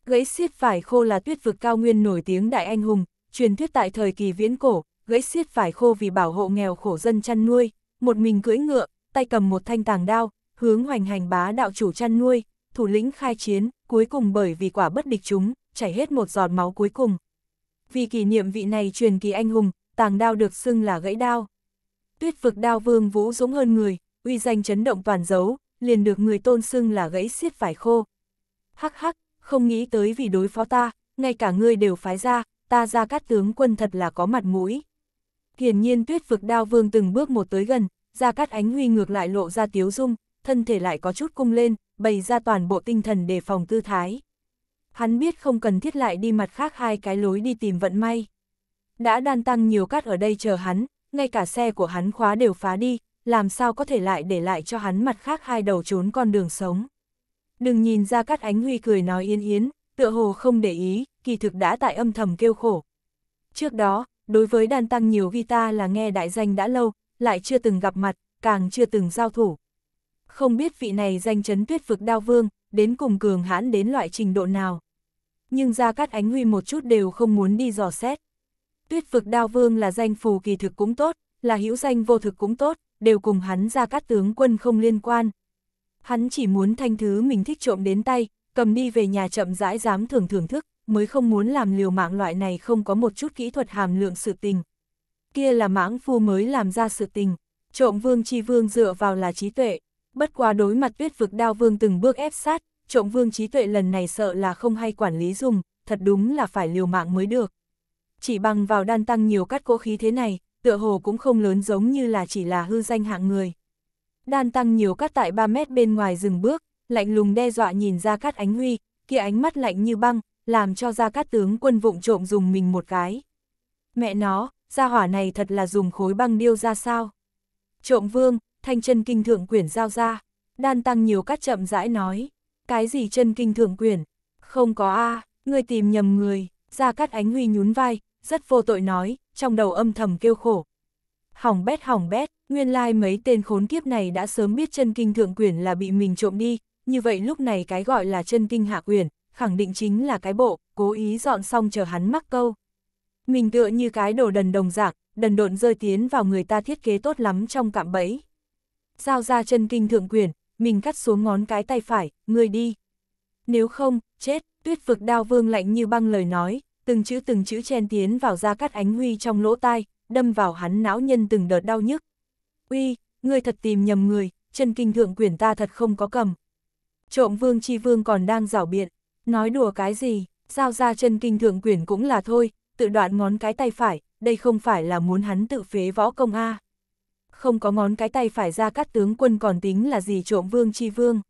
Gãy xiết vải khô là tuyết vực cao nguyên nổi tiếng đại anh hùng, truyền thuyết tại thời kỳ viễn cổ, gãy xiết vải khô vì bảo hộ nghèo khổ dân chăn nuôi, một mình cưỡi ngựa, tay cầm một thanh tàng đao, hướng hoành hành bá đạo chủ chăn nuôi, thủ lĩnh khai chiến, cuối cùng bởi vì quả bất địch chúng, chảy hết một giọt máu cuối cùng. Vì kỷ niệm vị này truyền kỳ anh hùng, tàng đao được xưng là gãy đao. Tuyết vực đao vương vũ dũng hơn người, uy danh chấn động toàn dấu, liền được người tôn xưng là gãy xiết phải khô. Hắc hắc, không nghĩ tới vì đối phó ta, ngay cả ngươi đều phái ra, ta ra cát tướng quân thật là có mặt mũi. Hiển nhiên tuyết vực đao vương từng bước một tới gần, ra cát ánh huy ngược lại lộ ra tiếu dung, thân thể lại có chút cung lên, bày ra toàn bộ tinh thần đề phòng tư thái. Hắn biết không cần thiết lại đi mặt khác hai cái lối đi tìm vận may. Đã đan tăng nhiều cát ở đây chờ hắn, ngay cả xe của hắn khóa đều phá đi, làm sao có thể lại để lại cho hắn mặt khác hai đầu trốn con đường sống. Đừng nhìn ra cát ánh huy cười nói yên yến, tựa hồ không để ý, kỳ thực đã tại âm thầm kêu khổ. Trước đó, đối với Đan tăng nhiều guitar là nghe đại danh đã lâu, lại chưa từng gặp mặt, càng chưa từng giao thủ không biết vị này danh chấn tuyết vực đao vương, đến cùng cường hãn đến loại trình độ nào. Nhưng gia Cát Ánh Huy một chút đều không muốn đi dò xét. Tuyết vực đao vương là danh phù kỳ thực cũng tốt, là hữu danh vô thực cũng tốt, đều cùng hắn gia Cát tướng quân không liên quan. Hắn chỉ muốn thanh thứ mình thích trộm đến tay, cầm đi về nhà chậm rãi dám thưởng thưởng thức, mới không muốn làm liều mạng loại này không có một chút kỹ thuật hàm lượng sự tình. Kia là mãng phu mới làm ra sự tình, trộm vương chi vương dựa vào là trí tuệ, bất qua đối mặt tuyết vực đao vương từng bước ép sát, trộm vương trí tuệ lần này sợ là không hay quản lý dùng, thật đúng là phải liều mạng mới được. Chỉ bằng vào đan tăng nhiều cắt cỗ khí thế này, tựa hồ cũng không lớn giống như là chỉ là hư danh hạng người. Đan tăng nhiều cắt tại 3 mét bên ngoài dừng bước, lạnh lùng đe dọa nhìn ra cát ánh huy, kia ánh mắt lạnh như băng, làm cho ra cát tướng quân vụng trộm dùng mình một cái. Mẹ nó, ra hỏa này thật là dùng khối băng điêu ra sao? Trộm vương, thanh chân kinh thượng quyển giao ra, đan tăng nhiều cắt chậm rãi nói, cái gì chân kinh thượng quyển, không có a à, người tìm nhầm người, ra cắt ánh huy nhún vai, rất vô tội nói, trong đầu âm thầm kêu khổ. Hỏng bét hỏng bét, nguyên lai mấy tên khốn kiếp này đã sớm biết chân kinh thượng quyển là bị mình trộm đi, như vậy lúc này cái gọi là chân kinh hạ quyển, khẳng định chính là cái bộ, cố ý dọn xong chờ hắn mắc câu. Mình tựa như cái đồ đần đồng dạng, đần độn rơi tiến vào người ta thiết kế tốt lắm trong cạm bẫy. Giao ra chân kinh thượng quyền, mình cắt xuống ngón cái tay phải, người đi. Nếu không, chết, tuyết vực đao vương lạnh như băng lời nói, từng chữ từng chữ chen tiến vào ra cắt ánh huy trong lỗ tai, đâm vào hắn não nhân từng đợt đau nhức. Uy, ngươi thật tìm nhầm người, chân kinh thượng quyền ta thật không có cầm. Trộm vương chi vương còn đang rảo biện, nói đùa cái gì, giao ra chân kinh thượng quyền cũng là thôi, tự đoạn ngón cái tay phải, đây không phải là muốn hắn tự phế võ công a không có ngón cái tay phải ra cắt tướng quân còn tính là gì trộm vương chi vương.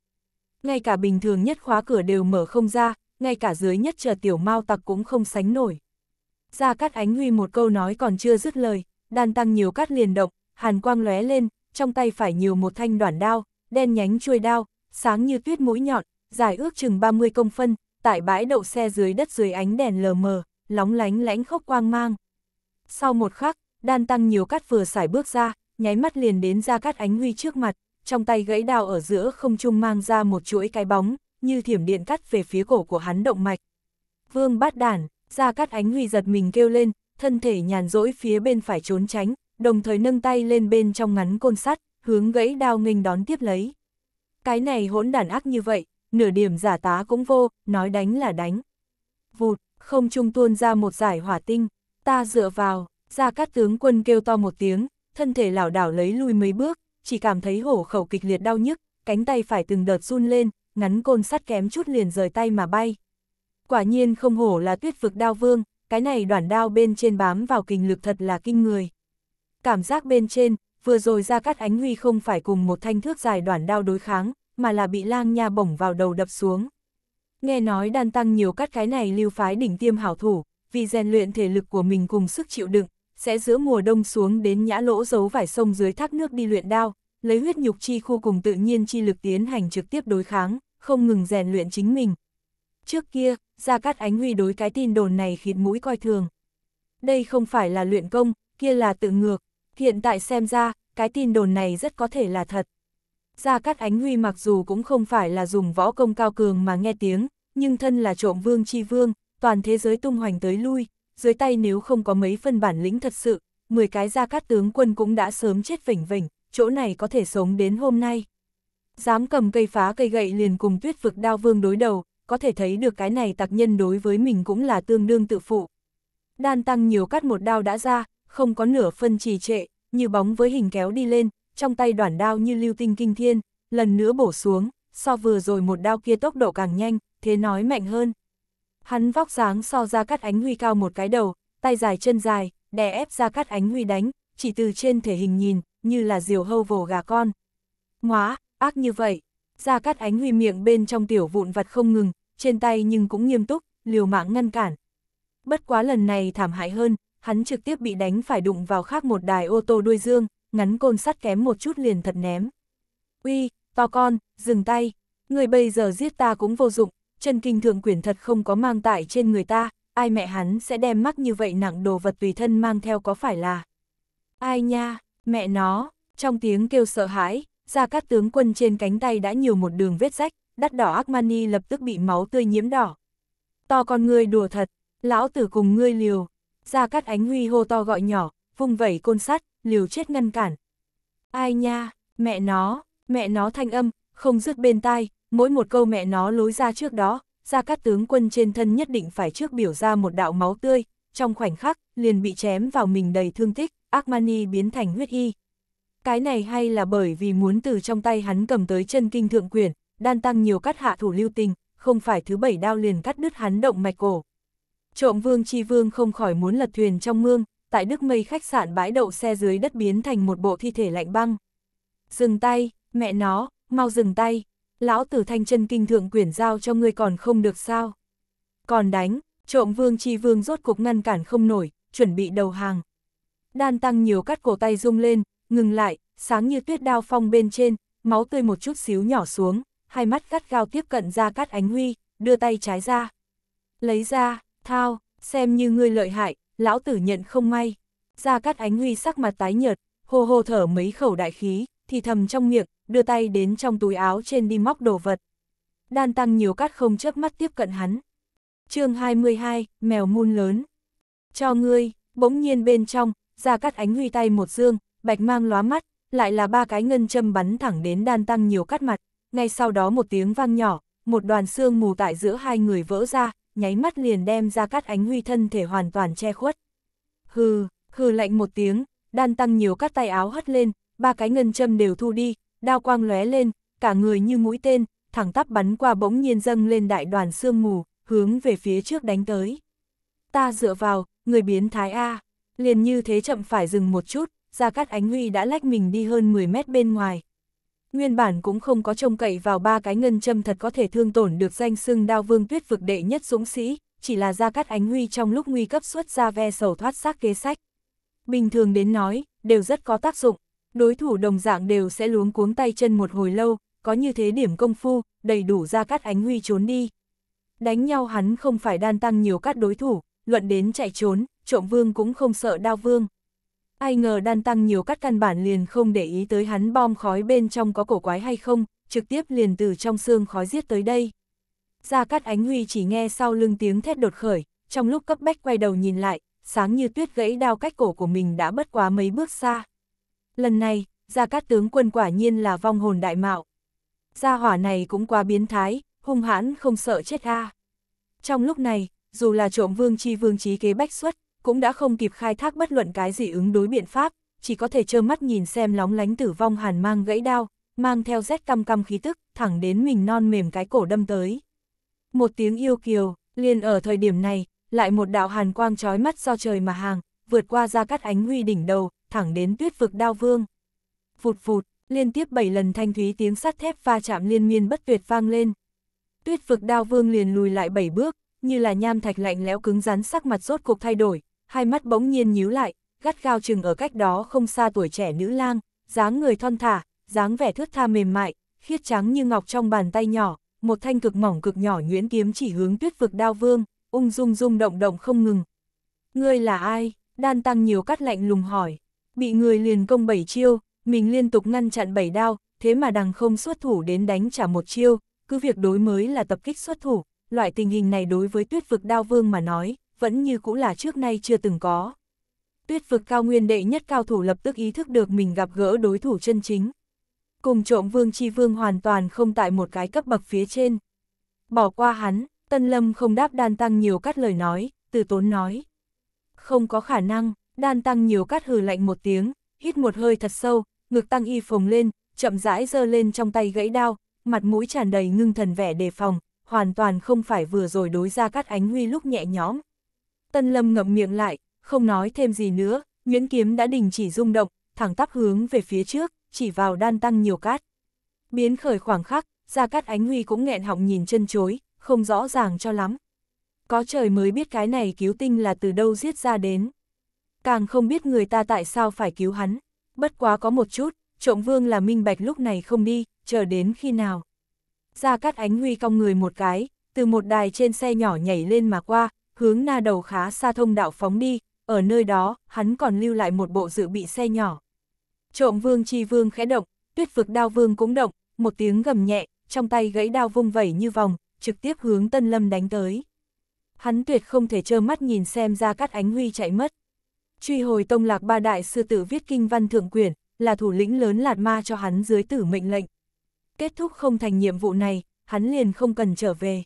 Ngay cả bình thường nhất khóa cửa đều mở không ra, ngay cả dưới nhất chờ tiểu mau tặc cũng không sánh nổi. Ra cắt ánh huy một câu nói còn chưa dứt lời, đan tăng nhiều cắt liền động, hàn quang lóe lên, trong tay phải nhiều một thanh đoạn đao, đen nhánh chuôi đao, sáng như tuyết mũi nhọn, dài ước chừng 30 công phân, tại bãi đậu xe dưới đất dưới ánh đèn lờ mờ, lóng lánh lánh khốc quang mang. Sau một khắc, đan tăng nhiều cắt vừa xài bước ra, nháy mắt liền đến ra cát ánh huy trước mặt, trong tay gãy đào ở giữa không trung mang ra một chuỗi cái bóng, như thiểm điện cắt về phía cổ của hắn động mạch. Vương bát đản, ra cát ánh huy giật mình kêu lên, thân thể nhàn rỗi phía bên phải trốn tránh, đồng thời nâng tay lên bên trong ngắn côn sắt, hướng gãy đao nghênh đón tiếp lấy. Cái này hỗn đản ác như vậy, nửa điểm giả tá cũng vô, nói đánh là đánh. Vụt, không trung tuôn ra một giải hỏa tinh, ta dựa vào, ra cát tướng quân kêu to một tiếng, thân thể lảo đảo lấy lui mấy bước, chỉ cảm thấy hổ khẩu kịch liệt đau nhức, cánh tay phải từng đợt run lên, ngắn côn sắt kém chút liền rời tay mà bay. Quả nhiên không hổ là tuyết vực đao vương, cái này đoạn đao bên trên bám vào kình lực thật là kinh người. Cảm giác bên trên, vừa rồi ra cắt ánh huy không phải cùng một thanh thước dài đoạn đao đối kháng, mà là bị lang nha bổng vào đầu đập xuống. Nghe nói đan tăng nhiều cắt cái này lưu phái đỉnh tiêm hảo thủ, vì rèn luyện thể lực của mình cùng sức chịu đựng, sẽ giữa mùa đông xuống đến nhã lỗ giấu vải sông dưới thác nước đi luyện đao, lấy huyết nhục chi khu cùng tự nhiên chi lực tiến hành trực tiếp đối kháng, không ngừng rèn luyện chính mình. Trước kia, Gia Cát Ánh Huy đối cái tin đồn này khịt mũi coi thường. Đây không phải là luyện công, kia là tự ngược, hiện tại xem ra, cái tin đồn này rất có thể là thật. Gia Cát Ánh Huy mặc dù cũng không phải là dùng võ công cao cường mà nghe tiếng, nhưng thân là trộm vương chi vương, toàn thế giới tung hoành tới lui, dưới tay nếu không có mấy phân bản lĩnh thật sự, 10 cái gia cát tướng quân cũng đã sớm chết vỉnh vỉnh, chỗ này có thể sống đến hôm nay. Dám cầm cây phá cây gậy liền cùng tuyết vực đao vương đối đầu, có thể thấy được cái này tặc nhân đối với mình cũng là tương đương tự phụ. Đan tăng nhiều cắt một đao đã ra, không có nửa phân trì trệ, như bóng với hình kéo đi lên, trong tay đoản đao như lưu tinh kinh thiên, lần nữa bổ xuống, so vừa rồi một đao kia tốc độ càng nhanh, thế nói mạnh hơn. Hắn vóc dáng so ra cắt ánh huy cao một cái đầu, tay dài chân dài, đè ép ra cắt ánh huy đánh, chỉ từ trên thể hình nhìn, như là diều hâu vồ gà con. Ngoá, ác như vậy, ra cắt ánh huy miệng bên trong tiểu vụn vặt không ngừng, trên tay nhưng cũng nghiêm túc, liều mạng ngăn cản. Bất quá lần này thảm hại hơn, hắn trực tiếp bị đánh phải đụng vào khác một đài ô tô đuôi dương, ngắn côn sắt kém một chút liền thật ném. Uy, to con, dừng tay, người bây giờ giết ta cũng vô dụng, chân kinh thượng quyển thật không có mang tại trên người ta, ai mẹ hắn sẽ đem mắc như vậy nặng đồ vật tùy thân mang theo có phải là. Ai nha, mẹ nó, trong tiếng kêu sợ hãi, ra các tướng quân trên cánh tay đã nhiều một đường vết rách, đắt đỏ Armani lập tức bị máu tươi nhiễm đỏ. To con ngươi đùa thật, lão tử cùng ngươi liều, ra các ánh huy hô to gọi nhỏ, vung vẩy côn sắt, liều chết ngăn cản. Ai nha, mẹ nó, mẹ nó thanh âm, không rước bên tai, mỗi một câu mẹ nó lối ra trước đó, ra các tướng quân trên thân nhất định phải trước biểu ra một đạo máu tươi, trong khoảnh khắc, liền bị chém vào mình đầy thương tích, Akmani biến thành huyết y. Cái này hay là bởi vì muốn từ trong tay hắn cầm tới chân kinh thượng quyển, đan tăng nhiều cắt hạ thủ lưu tình, không phải thứ bảy đao liền cắt đứt hắn động mạch cổ. Trộm vương chi vương không khỏi muốn lật thuyền trong mương, tại Đức Mây khách sạn bãi đậu xe dưới đất biến thành một bộ thi thể lạnh băng. Dừng tay, mẹ nó, mau dừng tay, lão tử thanh chân kinh thượng quyển giao cho ngươi còn không được sao. Còn đánh, trộm vương chi vương rốt cuộc ngăn cản không nổi, chuẩn bị đầu hàng. Đan tăng nhiều cắt cổ tay rung lên, ngừng lại, sáng như tuyết đao phong bên trên, máu tươi một chút xíu nhỏ xuống, hai mắt cắt gao tiếp cận ra cắt ánh huy, đưa tay trái ra. Lấy ra, thao, xem như ngươi lợi hại, lão tử nhận không may. Ra cắt ánh huy sắc mặt tái nhợt, hô hô thở mấy khẩu đại khí, thì thầm trong miệng, đưa tay đến trong túi áo trên đi móc đồ vật. Đan tăng nhiều cát không chớp mắt tiếp cận hắn. chương 22, mèo muôn lớn. Cho ngươi, bỗng nhiên bên trong, ra cắt ánh huy tay một dương, bạch mang lóa mắt, lại là ba cái ngân châm bắn thẳng đến đan tăng nhiều cắt mặt, ngay sau đó một tiếng vang nhỏ, một đoàn xương mù tại giữa hai người vỡ ra, nháy mắt liền đem ra cắt ánh huy thân thể hoàn toàn che khuất. Hừ, hừ lạnh một tiếng, đan tăng nhiều cắt tay áo hất lên, ba cái ngân châm đều thu đi, đao quang lóe lên, cả người như mũi tên, thẳng tắp bắn qua bỗng nhiên dâng lên đại đoàn sương mù, hướng về phía trước đánh tới. Ta dựa vào, người biến thái A, liền như thế chậm phải dừng một chút, ra cát ánh huy đã lách mình đi hơn 10 mét bên ngoài. Nguyên bản cũng không có trông cậy vào ba cái ngân châm thật có thể thương tổn được danh xưng đao vương tuyết vực đệ nhất dũng sĩ, chỉ là ra cát ánh huy trong lúc nguy cấp xuất ra ve sầu thoát xác kế sách. Bình thường đến nói, đều rất có tác dụng. Đối thủ đồng dạng đều sẽ luống cuống tay chân một hồi lâu, có như thế điểm công phu, đầy đủ ra cắt ánh huy trốn đi. Đánh nhau hắn không phải đan tăng nhiều các đối thủ, luận đến chạy trốn, trộm vương cũng không sợ đao vương. Ai ngờ đan tăng nhiều các căn bản liền không để ý tới hắn bom khói bên trong có cổ quái hay không, trực tiếp liền từ trong xương khói giết tới đây. Gia Cát Ánh Huy chỉ nghe sau lưng tiếng thét đột khởi, trong lúc cấp bách quay đầu nhìn lại, sáng như tuyết gãy đao cách cổ của mình đã bất quá mấy bước xa. Lần này, Gia Cát tướng quân quả nhiên là vong hồn đại mạo. Gia hỏa này cũng quá biến thái, hung hãn không sợ chết a. Trong lúc này, dù là trộm vương chi vương trí kế bách xuất, cũng đã không kịp khai thác bất luận cái gì ứng đối biện pháp, chỉ có thể trơ mắt nhìn xem lóng lánh tử vong hàn mang gãy đao, mang theo rét căm căm khí tức, thẳng đến mình non mềm cái cổ đâm tới. Một tiếng yêu kiều, liền ở thời điểm này, lại một đạo hàn quang trói mắt do trời mà hàng, vượt qua ra cắt ánh huy đỉnh đầu, thẳng đến tuyết vực đao vương. phụt phụt liên tiếp 7 lần thanh thúy tiếng sắt thép va chạm liên miên bất tuyệt vang lên. Tuyết vực đao vương liền lùi lại 7 bước, như là nham thạch lạnh lẽo cứng rắn sắc mặt rốt cuộc thay đổi, hai mắt bỗng nhiên nhíu lại, gắt gao chừng ở cách đó không xa tuổi trẻ nữ lang, dáng người thon thả, dáng vẻ thướt tha mềm mại, khiết trắng như ngọc trong bàn tay nhỏ, một thanh cực mỏng cực nhỏ nhuyễn kiếm chỉ hướng tuyết vực đao vương, ung dung rung động động không ngừng. Ngươi là ai? Đan tăng nhiều cắt lạnh lùng hỏi bị người liền công bảy chiêu, mình liên tục ngăn chặn bảy đao, thế mà đằng không xuất thủ đến đánh trả một chiêu, cứ việc đối mới là tập kích xuất thủ, loại tình hình này đối với tuyết vực đao vương mà nói, vẫn như cũ là trước nay chưa từng có. Tuyết vực cao nguyên đệ nhất cao thủ lập tức ý thức được mình gặp gỡ đối thủ chân chính. Cùng trộm vương chi vương hoàn toàn không tại một cái cấp bậc phía trên. Bỏ qua hắn, Tân Lâm không đáp đan tăng nhiều các lời nói, từ tốn nói. Không có khả năng, Đan tăng nhiều cát hừ lạnh một tiếng, hít một hơi thật sâu, ngực tăng y phồng lên, chậm rãi giơ lên trong tay gãy đao, mặt mũi tràn đầy ngưng thần vẻ đề phòng, hoàn toàn không phải vừa rồi đối ra cát ánh huy lúc nhẹ nhõm. Tân lâm ngậm miệng lại, không nói thêm gì nữa, Nguyễn Kiếm đã đình chỉ rung động, thẳng tắp hướng về phía trước, chỉ vào đan tăng nhiều cát. Biến khởi khoảng khắc, ra cát ánh huy cũng nghẹn họng nhìn chân chối, không rõ ràng cho lắm. Có trời mới biết cái này cứu tinh là từ đâu giết ra đến càng không biết người ta tại sao phải cứu hắn. Bất quá có một chút, trộm vương là minh bạch lúc này không đi, chờ đến khi nào. gia cát ánh huy cong người một cái, từ một đài trên xe nhỏ nhảy lên mà qua, hướng na đầu khá xa thông đạo phóng đi, ở nơi đó, hắn còn lưu lại một bộ dự bị xe nhỏ. Trộm vương chi vương khẽ động, tuyết vực đao vương cũng động, một tiếng gầm nhẹ, trong tay gãy đao vung vẩy như vòng, trực tiếp hướng tân lâm đánh tới. Hắn tuyệt không thể trơ mắt nhìn xem gia cát ánh huy chạy mất. Truy hồi tông lạc ba đại sư tử viết kinh văn thượng quyển, là thủ lĩnh lớn lạt ma cho hắn dưới tử mệnh lệnh. Kết thúc không thành nhiệm vụ này, hắn liền không cần trở về.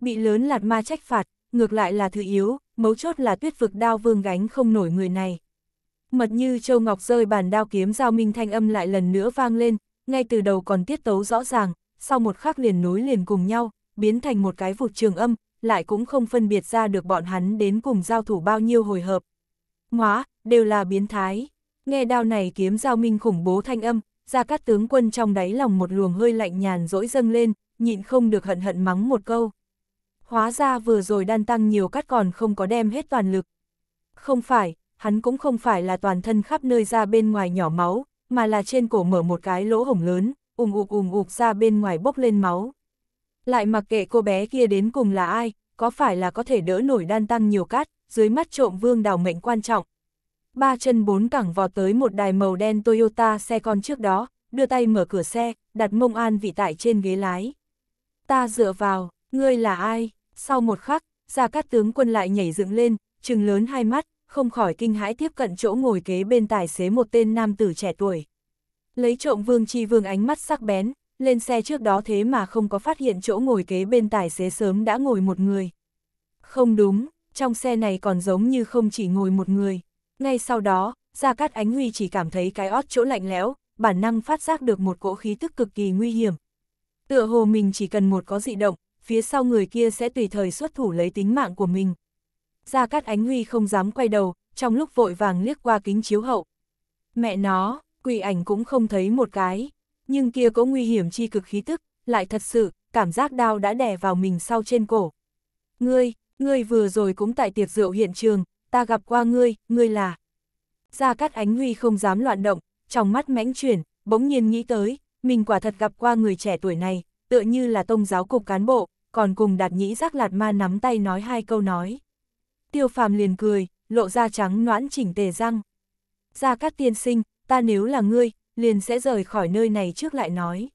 Bị lớn lạt ma trách phạt, ngược lại là thứ yếu, mấu chốt là tuyết vực đao vương gánh không nổi người này. Mật như châu ngọc rơi bàn đao kiếm giao minh thanh âm lại lần nữa vang lên, ngay từ đầu còn tiết tấu rõ ràng, sau một khắc liền nối liền cùng nhau, biến thành một cái vụt trường âm, lại cũng không phân biệt ra được bọn hắn đến cùng giao thủ bao nhiêu hồi hợp, ngóa, đều là biến thái. Nghe đao này kiếm giao minh khủng bố thanh âm, ra các tướng quân trong đáy lòng một luồng hơi lạnh nhàn dỗi dâng lên, nhịn không được hận hận mắng một câu. Hóa ra vừa rồi đan tăng nhiều cắt còn không có đem hết toàn lực. Không phải, hắn cũng không phải là toàn thân khắp nơi ra bên ngoài nhỏ máu, mà là trên cổ mở một cái lỗ hổng lớn, ùm ụp ùm ụp ra bên ngoài bốc lên máu. Lại mặc kệ cô bé kia đến cùng là ai, có phải là có thể đỡ nổi đan tăng nhiều cát, dưới mắt trộm vương đào mệnh quan trọng. Ba chân bốn cẳng vò tới một đài màu đen Toyota xe con trước đó, đưa tay mở cửa xe, đặt mông an vị tại trên ghế lái. Ta dựa vào, ngươi là ai? Sau một khắc, Gia Cát tướng quân lại nhảy dựng lên, trừng lớn hai mắt, không khỏi kinh hãi tiếp cận chỗ ngồi kế bên tài xế một tên nam tử trẻ tuổi. Lấy trộm vương chi vương ánh mắt sắc bén, lên xe trước đó thế mà không có phát hiện chỗ ngồi kế bên tài xế sớm đã ngồi một người. Không đúng, trong xe này còn giống như không chỉ ngồi một người. Ngay sau đó, Gia Cát Ánh Huy chỉ cảm thấy cái ót chỗ lạnh lẽo, bản năng phát giác được một cỗ khí tức cực kỳ nguy hiểm. Tựa hồ mình chỉ cần một có dị động, phía sau người kia sẽ tùy thời xuất thủ lấy tính mạng của mình. Gia Cát Ánh Huy không dám quay đầu, trong lúc vội vàng liếc qua kính chiếu hậu. Mẹ nó, quỷ ảnh cũng không thấy một cái, nhưng kia có nguy hiểm chi cực khí tức, lại thật sự, cảm giác đau đã đè vào mình sau trên cổ. Ngươi, Ngươi vừa rồi cũng tại tiệc rượu hiện trường, ta gặp qua ngươi, ngươi là... Gia Cát Ánh Huy không dám loạn động, trong mắt mãnh chuyển, bỗng nhiên nghĩ tới, mình quả thật gặp qua người trẻ tuổi này, tựa như là tông giáo cục cán bộ, còn cùng đạt nhĩ giác lạt ma nắm tay nói hai câu nói. Tiêu phàm liền cười, lộ ra trắng noãn chỉnh tề răng. Gia Cát tiên sinh, ta nếu là ngươi, liền sẽ rời khỏi nơi này trước lại nói.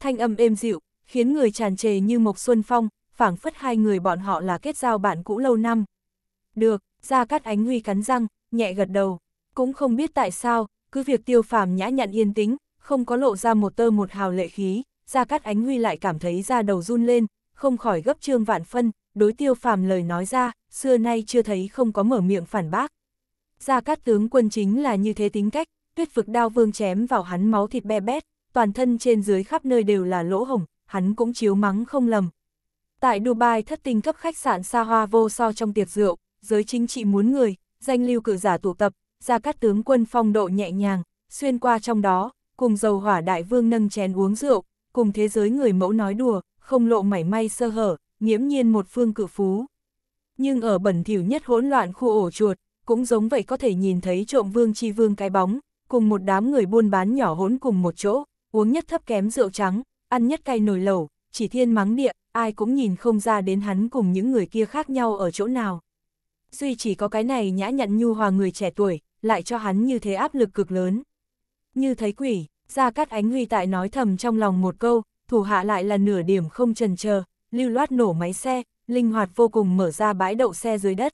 Thanh âm êm dịu, khiến người tràn trề như mộc xuân phong, phảng phất hai người bọn họ là kết giao bạn cũ lâu năm. Được, gia cát ánh huy cắn răng, nhẹ gật đầu. Cũng không biết tại sao, cứ việc tiêu phàm nhã nhặn yên tĩnh, không có lộ ra một tơ một hào lệ khí, gia cát ánh huy lại cảm thấy da đầu run lên, không khỏi gấp trương vạn phân, đối tiêu phàm lời nói ra, xưa nay chưa thấy không có mở miệng phản bác. Gia Cát tướng quân chính là như thế tính cách, tuyết vực đao vương chém vào hắn máu thịt be bét, toàn thân trên dưới khắp nơi đều là lỗ hổng, hắn cũng chiếu mắng không lầm, Tại Dubai thất tinh cấp khách sạn xa hoa vô so trong tiệc rượu, giới chính trị muốn người, danh lưu cử giả tụ tập, ra các tướng quân phong độ nhẹ nhàng, xuyên qua trong đó, cùng dầu hỏa đại vương nâng chén uống rượu, cùng thế giới người mẫu nói đùa, không lộ mảy may sơ hở, nghiễm nhiên một phương cử phú. Nhưng ở bẩn thỉu nhất hỗn loạn khu ổ chuột, cũng giống vậy có thể nhìn thấy trộm vương chi vương cái bóng, cùng một đám người buôn bán nhỏ hỗn cùng một chỗ, uống nhất thấp kém rượu trắng, ăn nhất cay nồi lẩu, chỉ thiên mắng địa, ai cũng nhìn không ra đến hắn cùng những người kia khác nhau ở chỗ nào. Duy chỉ có cái này nhã nhặn nhu hòa người trẻ tuổi, lại cho hắn như thế áp lực cực lớn. Như thấy quỷ, ra cắt ánh huy tại nói thầm trong lòng một câu, thủ hạ lại là nửa điểm không trần chờ lưu loát nổ máy xe, linh hoạt vô cùng mở ra bãi đậu xe dưới đất.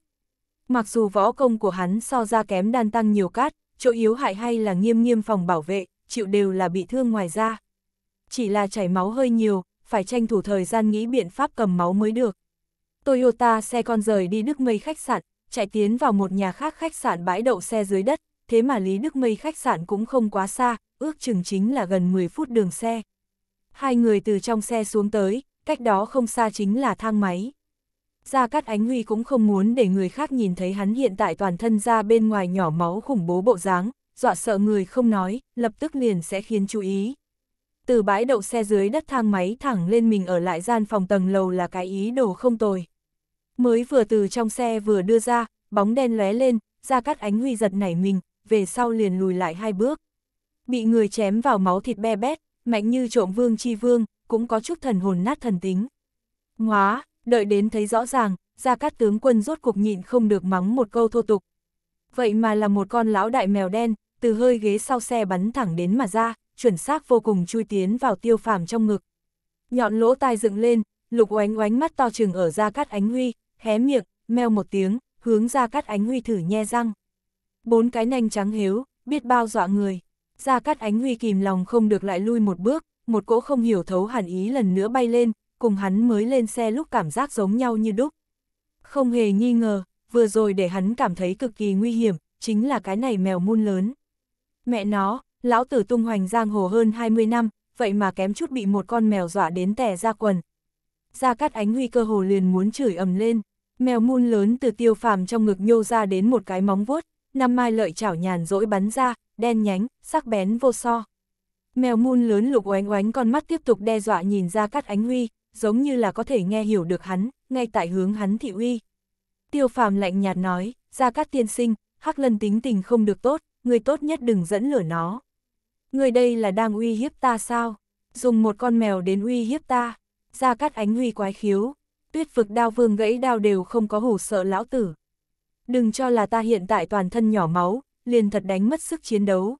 Mặc dù võ công của hắn so ra kém đan tăng nhiều cát, chỗ yếu hại hay là nghiêm nghiêm phòng bảo vệ, chịu đều là bị thương ngoài ra. Chỉ là chảy máu hơi nhiều, phải tranh thủ thời gian nghĩ biện pháp cầm máu mới được. Toyota xe con rời đi Đức Mây khách sạn, chạy tiến vào một nhà khác khách sạn bãi đậu xe dưới đất, thế mà Lý Đức Mây khách sạn cũng không quá xa, ước chừng chính là gần 10 phút đường xe. Hai người từ trong xe xuống tới, cách đó không xa chính là thang máy. Gia Cát Ánh Huy cũng không muốn để người khác nhìn thấy hắn hiện tại toàn thân ra bên ngoài nhỏ máu khủng bố bộ dáng, dọa sợ người không nói, lập tức liền sẽ khiến chú ý từ bãi đậu xe dưới đất thang máy thẳng lên mình ở lại gian phòng tầng lầu là cái ý đồ không tồi. Mới vừa từ trong xe vừa đưa ra, bóng đen lóe lên, ra cắt ánh huy giật nảy mình, về sau liền lùi lại hai bước. Bị người chém vào máu thịt be bét, mạnh như trộm vương chi vương, cũng có chút thần hồn nát thần tính. Ngóa, đợi đến thấy rõ ràng, ra cắt tướng quân rốt cuộc nhịn không được mắng một câu thô tục. Vậy mà là một con lão đại mèo đen, từ hơi ghế sau xe bắn thẳng đến mà ra chuẩn xác vô cùng chui tiến vào tiêu phàm trong ngực. Nhọn lỗ tai dựng lên, lục oánh oánh mắt to trừng ở ra cát ánh huy, hé miệng, meo một tiếng, hướng ra cát ánh huy thử nhe răng. Bốn cái nanh trắng hiếu, biết bao dọa người. Ra cát ánh huy kìm lòng không được lại lui một bước, một cỗ không hiểu thấu hẳn ý lần nữa bay lên, cùng hắn mới lên xe lúc cảm giác giống nhau như đúc. Không hề nghi ngờ, vừa rồi để hắn cảm thấy cực kỳ nguy hiểm, chính là cái này mèo mun lớn. Mẹ nó, lão tử tung hoành giang hồ hơn 20 năm, vậy mà kém chút bị một con mèo dọa đến tẻ ra quần. Gia Cát Ánh Huy cơ hồ liền muốn chửi ầm lên, mèo mun lớn từ tiêu phàm trong ngực nhô ra đến một cái móng vuốt, năm mai lợi chảo nhàn rỗi bắn ra, đen nhánh, sắc bén vô so. Mèo mun lớn lục oánh oánh con mắt tiếp tục đe dọa nhìn Gia Cát Ánh Huy, giống như là có thể nghe hiểu được hắn, ngay tại hướng hắn thị uy. Tiêu phàm lạnh nhạt nói, Gia Cát tiên sinh, Hắc Lân tính tình không được tốt, người tốt nhất đừng dẫn lửa nó. Người đây là đang uy hiếp ta sao? Dùng một con mèo đến uy hiếp ta. Ra cắt ánh huy quái khiếu. Tuyết vực đao vương gãy đao đều không có hổ sợ lão tử. Đừng cho là ta hiện tại toàn thân nhỏ máu, liền thật đánh mất sức chiến đấu.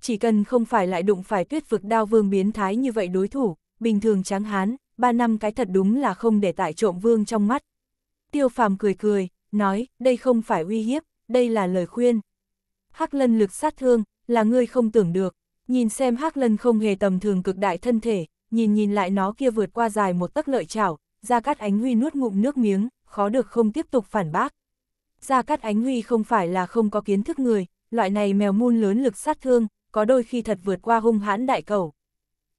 Chỉ cần không phải lại đụng phải tuyết vực đao vương biến thái như vậy đối thủ, bình thường tráng hán, ba năm cái thật đúng là không để tại trộm vương trong mắt. Tiêu phàm cười cười, nói, đây không phải uy hiếp, đây là lời khuyên. Hắc lân lực sát thương, là ngươi không tưởng được, Nhìn xem hắc lân không hề tầm thường cực đại thân thể, nhìn nhìn lại nó kia vượt qua dài một tấc lợi chảo, Gia Cát Ánh Huy nuốt ngụm nước miếng, khó được không tiếp tục phản bác. Gia Cát Ánh Huy không phải là không có kiến thức người, loại này mèo muôn lớn lực sát thương, có đôi khi thật vượt qua hung hãn đại cầu.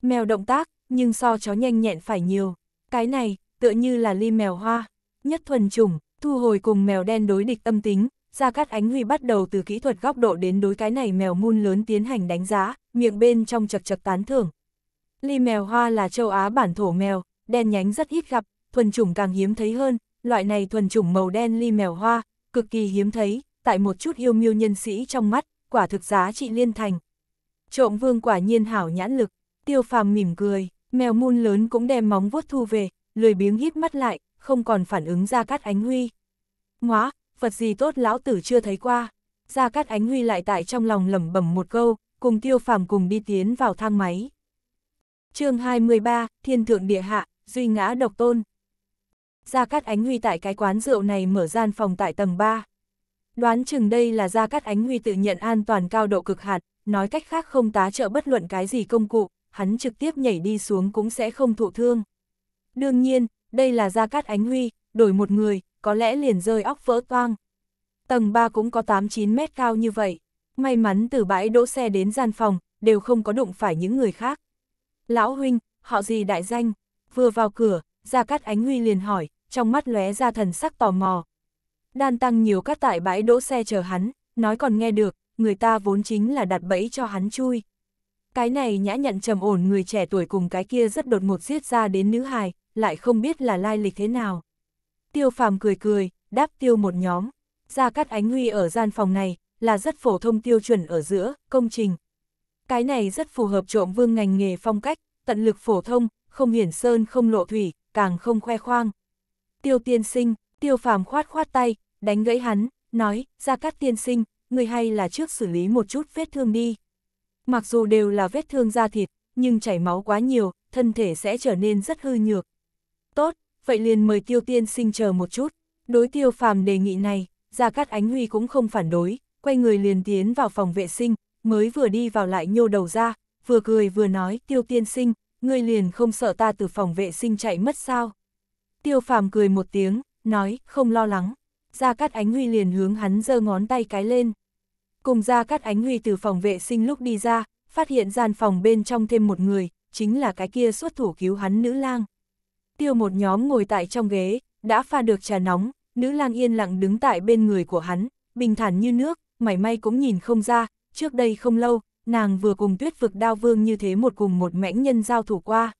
Mèo động tác, nhưng so chó nhanh nhẹn phải nhiều. Cái này, tựa như là ly mèo hoa, nhất thuần chủng, thu hồi cùng mèo đen đối địch tâm tính, Gia Cát Ánh Huy bắt đầu từ kỹ thuật góc độ đến đối cái này mèo mun lớn tiến hành đánh giá, miệng bên trong chật chật tán thưởng. Ly mèo hoa là châu Á bản thổ mèo, đen nhánh rất ít gặp, thuần chủng càng hiếm thấy hơn, loại này thuần chủng màu đen ly mèo hoa, cực kỳ hiếm thấy, tại một chút yêu miêu nhân sĩ trong mắt, quả thực giá trị liên thành. Trộm vương quả nhiên hảo nhãn lực, tiêu phàm mỉm cười, mèo mun lớn cũng đem móng vuốt thu về, lười biếng híp mắt lại, không còn phản ứng ra cát ánh huy. Ngoá, vật gì tốt lão tử chưa thấy qua. Gia Cát Ánh Huy lại tại trong lòng lẩm bẩm một câu, cùng tiêu phàm cùng đi tiến vào thang máy. chương 23, Thiên Thượng Địa Hạ, Duy Ngã Độc Tôn. Gia Cát Ánh Huy tại cái quán rượu này mở gian phòng tại tầng 3. Đoán chừng đây là Gia Cát Ánh Huy tự nhận an toàn cao độ cực hạn, nói cách khác không tá trợ bất luận cái gì công cụ, hắn trực tiếp nhảy đi xuống cũng sẽ không thụ thương. Đương nhiên, đây là Gia Cát Ánh Huy, đổi một người, có lẽ liền rơi óc vỡ toang. Tầng 3 cũng có 8-9 mét cao như vậy. May mắn từ bãi đỗ xe đến gian phòng, đều không có đụng phải những người khác. Lão huynh, họ gì đại danh? Vừa vào cửa, Gia Cát Ánh Huy liền hỏi, trong mắt lóe ra thần sắc tò mò. Đan tăng nhiều các tại bãi đỗ xe chờ hắn, nói còn nghe được, người ta vốn chính là đặt bẫy cho hắn chui. Cái này nhã nhận trầm ổn người trẻ tuổi cùng cái kia rất đột ngột giết ra đến nữ hài, lại không biết là lai lịch thế nào. Tiêu phàm cười cười, đáp tiêu một nhóm. Gia Cát Ánh Huy ở gian phòng này, là rất phổ thông tiêu chuẩn ở giữa, công trình. Cái này rất phù hợp trộm vương ngành nghề phong cách, tận lực phổ thông, không hiển sơn không lộ thủy, càng không khoe khoang. Tiêu tiên sinh, tiêu phàm khoát khoát tay, đánh gãy hắn, nói, Gia Cát tiên sinh, người hay là trước xử lý một chút vết thương đi. Mặc dù đều là vết thương da thịt, nhưng chảy máu quá nhiều, thân thể sẽ trở nên rất hư nhược. Tốt, vậy liền mời tiêu tiên sinh chờ một chút. Đối tiêu phàm đề nghị này, Gia Cát Ánh Huy cũng không phản đối, quay người liền tiến vào phòng vệ sinh, mới vừa đi vào lại nhô đầu ra, vừa cười vừa nói tiêu tiên sinh, ngươi liền không sợ ta từ phòng vệ sinh chạy mất sao. Tiêu phàm cười một tiếng, nói không lo lắng, Gia Cát Ánh Huy liền hướng hắn giơ ngón tay cái lên. Cùng Gia Cát Ánh Huy từ phòng vệ sinh lúc đi ra, phát hiện gian phòng bên trong thêm một người, chính là cái kia xuất thủ cứu hắn nữ lang tiêu một nhóm ngồi tại trong ghế, đã pha được trà nóng, nữ lang yên lặng đứng tại bên người của hắn, bình thản như nước, mảy may cũng nhìn không ra, trước đây không lâu, nàng vừa cùng tuyết vực đao vương như thế một cùng một mãnh nhân giao thủ qua.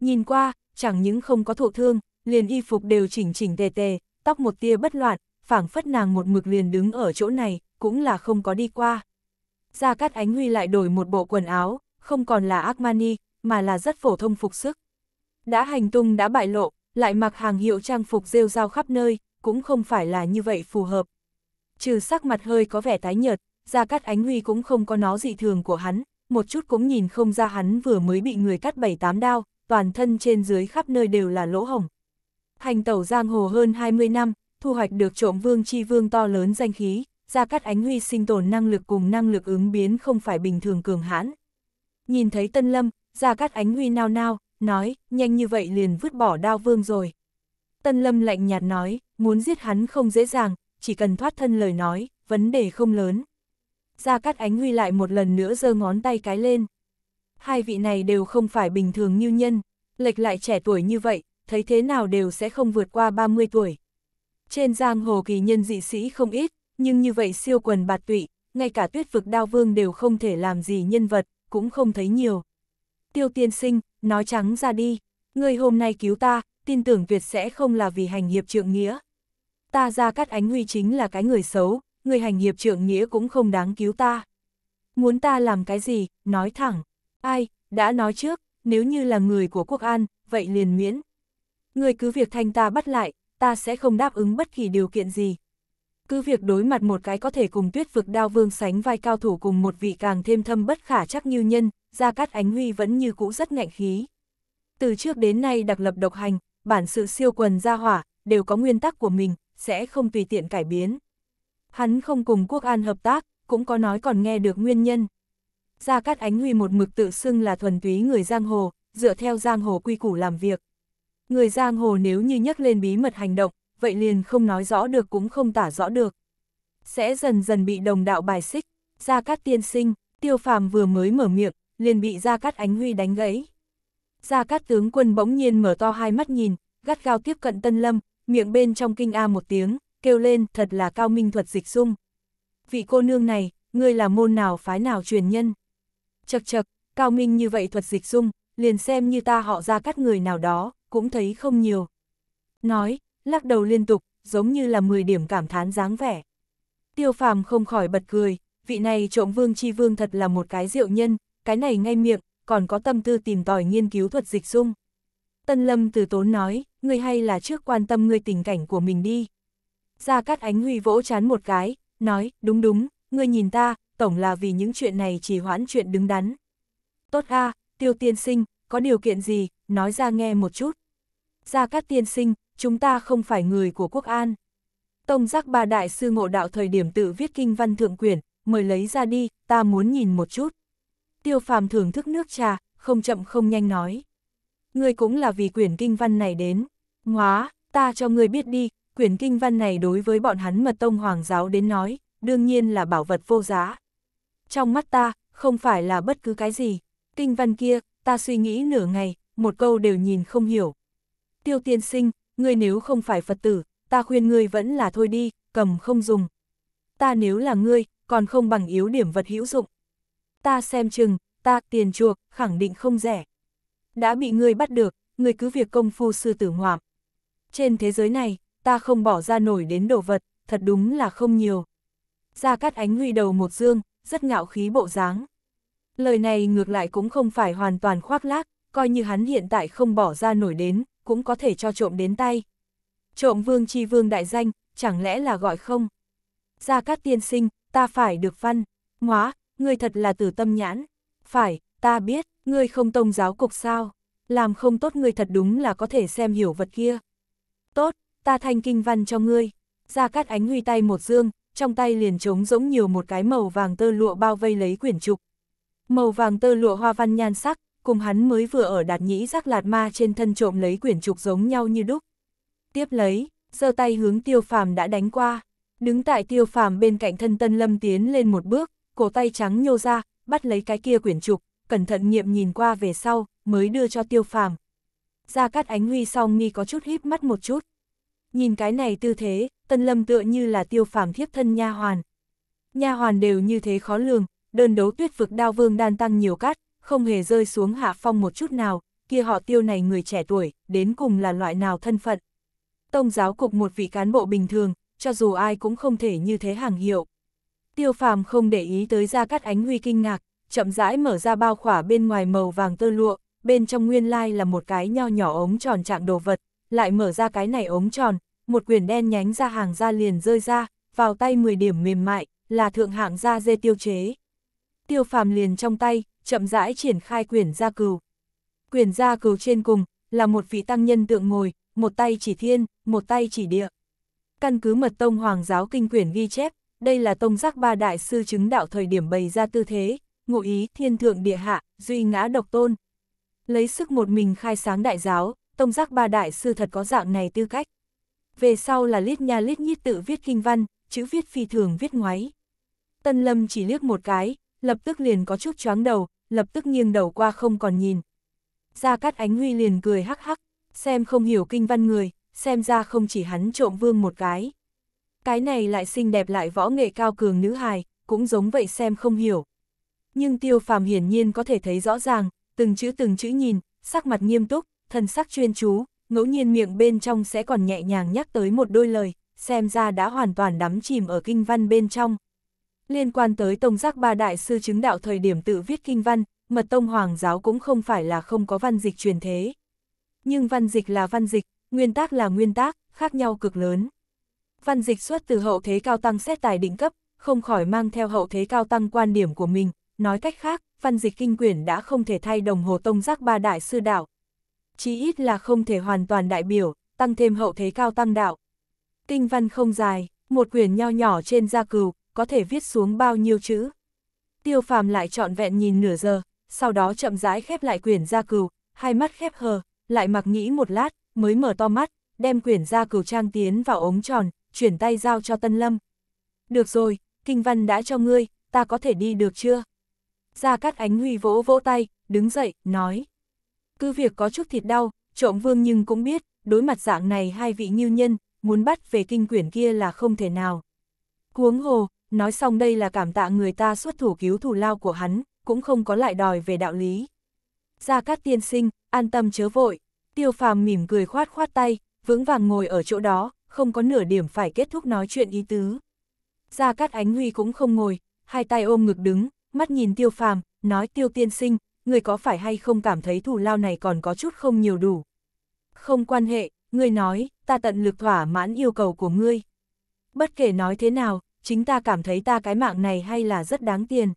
Nhìn qua, chẳng những không có thụ thương, liền y phục đều chỉnh chỉnh tề tề, tóc một tia bất loạn, phảng phất nàng một mực liền đứng ở chỗ này, cũng là không có đi qua. Gia Cát Ánh Huy lại đổi một bộ quần áo, không còn là Armani, mà là rất phổ thông phục sức. Đã hành tung đã bại lộ, lại mặc hàng hiệu trang phục rêu rao khắp nơi, cũng không phải là như vậy phù hợp. Trừ sắc mặt hơi có vẻ tái nhợt, Gia cắt Ánh Huy cũng không có nó dị thường của hắn, một chút cũng nhìn không ra hắn vừa mới bị người cắt bảy tám đao, toàn thân trên dưới khắp nơi đều là lỗ hồng. Hành tẩu giang hồ hơn 20 năm, thu hoạch được trộm vương chi vương to lớn danh khí, Gia cắt Ánh Huy sinh tồn năng lực cùng năng lực ứng biến không phải bình thường cường hãn. Nhìn thấy Tân Lâm, Gia cắt Ánh Huy nao nao, nói, nhanh như vậy liền vứt bỏ đao vương rồi. Tân lâm lạnh nhạt nói, muốn giết hắn không dễ dàng, chỉ cần thoát thân lời nói, vấn đề không lớn. Gia Cát Ánh Huy lại một lần nữa giơ ngón tay cái lên. Hai vị này đều không phải bình thường như nhân, lệch lại trẻ tuổi như vậy, thấy thế nào đều sẽ không vượt qua 30 tuổi. Trên giang hồ kỳ nhân dị sĩ không ít, nhưng như vậy siêu quần bạt tụy, ngay cả tuyết vực đao vương đều không thể làm gì nhân vật, cũng không thấy nhiều. Tiêu tiên sinh, Nói trắng ra đi, người hôm nay cứu ta, tin tưởng Việt sẽ không là vì hành hiệp trượng nghĩa. Ta ra cắt ánh huy chính là cái người xấu, người hành hiệp trượng nghĩa cũng không đáng cứu ta. Muốn ta làm cái gì, nói thẳng. Ai, đã nói trước, nếu như là người của quốc an, vậy liền miễn. Người cứ việc thanh ta bắt lại, ta sẽ không đáp ứng bất kỳ điều kiện gì, cứ việc đối mặt một cái có thể cùng tuyết vực đao vương sánh vai cao thủ cùng một vị càng thêm thâm bất khả chắc như nhân, Gia Cát Ánh Huy vẫn như cũ rất ngạnh khí. Từ trước đến nay đặc lập độc hành, bản sự siêu quần gia hỏa, đều có nguyên tắc của mình, sẽ không tùy tiện cải biến. Hắn không cùng quốc an hợp tác, cũng có nói còn nghe được nguyên nhân. Gia Cát Ánh Huy một mực tự xưng là thuần túy người giang hồ, dựa theo giang hồ quy củ làm việc. Người giang hồ nếu như nhắc lên bí mật hành động, vậy liền không nói rõ được cũng không tả rõ được. Sẽ dần dần bị đồng đạo bài xích, Gia Cát tiên sinh, tiêu phàm vừa mới mở miệng, liền bị Gia Cát ánh huy đánh gãy. Gia Cát tướng quân bỗng nhiên mở to hai mắt nhìn, gắt gao tiếp cận Tân Lâm, miệng bên trong kinh a một tiếng, kêu lên thật là cao minh thuật dịch dung. Vị cô nương này, ngươi là môn nào phái nào truyền nhân? Chật chật, cao minh như vậy thuật dịch dung, liền xem như ta họ gia cát người nào đó, cũng thấy không nhiều. Nói, lắc đầu liên tục, giống như là 10 điểm cảm thán dáng vẻ. Tiêu phàm không khỏi bật cười, vị này trộm vương chi vương thật là một cái diệu nhân, cái này ngay miệng, còn có tâm tư tìm tòi nghiên cứu thuật dịch dung. Tân Lâm từ tốn nói, người hay là trước quan tâm người tình cảnh của mình đi. Gia Cát Ánh Huy vỗ chán một cái, nói, đúng đúng, ngươi nhìn ta, tổng là vì những chuyện này chỉ hoãn chuyện đứng đắn. Tốt a, tiêu tiên sinh, có điều kiện gì, nói ra nghe một chút. Gia Cát tiên sinh, chúng ta không phải người của quốc an. Tông giác ba đại sư ngộ đạo thời điểm tự viết kinh văn thượng quyển, mời lấy ra đi, ta muốn nhìn một chút. Tiêu phàm thưởng thức nước trà, không chậm không nhanh nói. Ngươi cũng là vì quyển kinh văn này đến. Ngóa, ta cho ngươi biết đi, quyển kinh văn này đối với bọn hắn mật tông hoàng giáo đến nói, đương nhiên là bảo vật vô giá. Trong mắt ta, không phải là bất cứ cái gì. Kinh văn kia, ta suy nghĩ nửa ngày, một câu đều nhìn không hiểu. Tiêu tiên sinh, ngươi nếu không phải Phật tử, ta khuyên ngươi vẫn là thôi đi, cầm không dùng. Ta nếu là ngươi, còn không bằng yếu điểm vật hữu dụng. Ta xem chừng, ta tiền chuộc, khẳng định không rẻ. Đã bị ngươi bắt được, ngươi cứ việc công phu sư tử ngoạm. Trên thế giới này, ta không bỏ ra nổi đến đồ vật, thật đúng là không nhiều. Gia Cát Ánh huy đầu một dương, rất ngạo khí bộ dáng. Lời này ngược lại cũng không phải hoàn toàn khoác lác, coi như hắn hiện tại không bỏ ra nổi đến, cũng có thể cho trộm đến tay. Trộm vương chi vương đại danh, chẳng lẽ là gọi không? Gia Cát tiên sinh, ta phải được văn. Ngóa, ngươi thật là tử tâm nhãn. Phải, ta biết, ngươi không tông giáo cục sao. Làm không tốt ngươi thật đúng là có thể xem hiểu vật kia. Tốt, ta thanh kinh văn cho ngươi. Gia Cát ánh huy tay một dương, trong tay liền trống rỗng nhiều một cái màu vàng tơ lụa bao vây lấy quyển trục. Màu vàng tơ lụa hoa văn nhan sắc, cùng hắn mới vừa ở đạt nhĩ giác lạt ma trên thân trộm lấy quyển trục giống nhau như đúc. Tiếp lấy, giơ tay hướng tiêu phàm đã đánh qua, đứng tại tiêu phàm bên cạnh thân tân lâm tiến lên một bước, cổ tay trắng nhô ra, bắt lấy cái kia quyển trục, cẩn thận nghiệm nhìn qua về sau, mới đưa cho tiêu phàm. Ra cắt ánh huy song nghi có chút híp mắt một chút. Nhìn cái này tư thế, tân lâm tựa như là tiêu phàm thiếp thân nha hoàn. Nha hoàn đều như thế khó lường, đơn đấu tuyết vực đao vương đan tăng nhiều cát, không hề rơi xuống hạ phong một chút nào, kia họ tiêu này người trẻ tuổi, đến cùng là loại nào thân phận. Tông giáo cục một vị cán bộ bình thường, cho dù ai cũng không thể như thế hàng hiệu. Tiêu phàm không để ý tới ra cắt ánh huy kinh ngạc, chậm rãi mở ra bao khỏa bên ngoài màu vàng tơ lụa, bên trong nguyên lai là một cái nho nhỏ ống tròn trạng đồ vật, lại mở ra cái này ống tròn, một quyển đen nhánh ra hàng ra liền rơi ra, vào tay 10 điểm mềm mại, là thượng hạng da dê tiêu chế. Tiêu phàm liền trong tay, chậm rãi triển khai quyển gia cừu. Quyển gia cừu trên cùng, là một vị tăng nhân tượng ngồi, một tay chỉ thiên, một tay chỉ địa. Căn cứ mật tông hoàng giáo kinh quyển ghi chép, đây là tông giác ba đại sư chứng đạo thời điểm bày ra tư thế, ngụ ý thiên thượng địa hạ, duy ngã độc tôn. Lấy sức một mình khai sáng đại giáo, tông giác ba đại sư thật có dạng này tư cách. Về sau là lít nha lít nhít tự viết kinh văn, chữ viết phi thường viết ngoáy. Tân Lâm chỉ liếc một cái, lập tức liền có chút choáng đầu, lập tức nghiêng đầu qua không còn nhìn. Gia Cát Ánh Huy liền cười hắc hắc, xem không hiểu kinh văn người, xem ra không chỉ hắn trộm vương một cái. Cái này lại xinh đẹp lại võ nghệ cao cường nữ hài, cũng giống vậy xem không hiểu. Nhưng tiêu phàm hiển nhiên có thể thấy rõ ràng, từng chữ từng chữ nhìn, sắc mặt nghiêm túc, thần sắc chuyên chú, ngẫu nhiên miệng bên trong sẽ còn nhẹ nhàng nhắc tới một đôi lời, xem ra đã hoàn toàn đắm chìm ở kinh văn bên trong. Liên quan tới tông giác ba đại sư chứng đạo thời điểm tự viết kinh văn, mật tông hoàng giáo cũng không phải là không có văn dịch truyền thế. Nhưng văn dịch là văn dịch, nguyên tác là nguyên tác, khác nhau cực lớn. Văn dịch xuất từ hậu thế cao tăng xét tài định cấp, không khỏi mang theo hậu thế cao tăng quan điểm của mình, nói cách khác, văn dịch kinh quyển đã không thể thay đồng hồ tông giác ba đại sư đạo. Chí ít là không thể hoàn toàn đại biểu, tăng thêm hậu thế cao tăng đạo. Kinh văn không dài, một quyển nho nhỏ trên gia cừu, có thể viết xuống bao nhiêu chữ. Tiêu phàm lại trọn vẹn nhìn nửa giờ, sau đó chậm rãi khép lại quyển gia cừu, hai mắt khép hờ, lại mặc nghĩ một lát, mới mở to mắt, đem quyển gia cừu trang tiến vào ống tròn, chuyển tay giao cho Tân Lâm. Được rồi, kinh văn đã cho ngươi, ta có thể đi được chưa? Gia Cát Ánh Huy vỗ vỗ tay, đứng dậy, nói. Cứ việc có chút thịt đau, trộm vương nhưng cũng biết, đối mặt dạng này hai vị nghiêu nhân, muốn bắt về kinh quyển kia là không thể nào. Cuống hồ, nói xong đây là cảm tạ người ta xuất thủ cứu thủ lao của hắn, cũng không có lại đòi về đạo lý. Gia Cát tiên sinh, an tâm chớ vội, tiêu phàm mỉm cười khoát khoát tay, vững vàng ngồi ở chỗ đó, không có nửa điểm phải kết thúc nói chuyện ý tứ. Gia Cát Ánh Huy cũng không ngồi, hai tay ôm ngực đứng, mắt nhìn tiêu phàm, nói tiêu tiên sinh, người có phải hay không cảm thấy thủ lao này còn có chút không nhiều đủ. Không quan hệ, người nói, ta tận lực thỏa mãn yêu cầu của ngươi. Bất kể nói thế nào, chính ta cảm thấy ta cái mạng này hay là rất đáng tiền.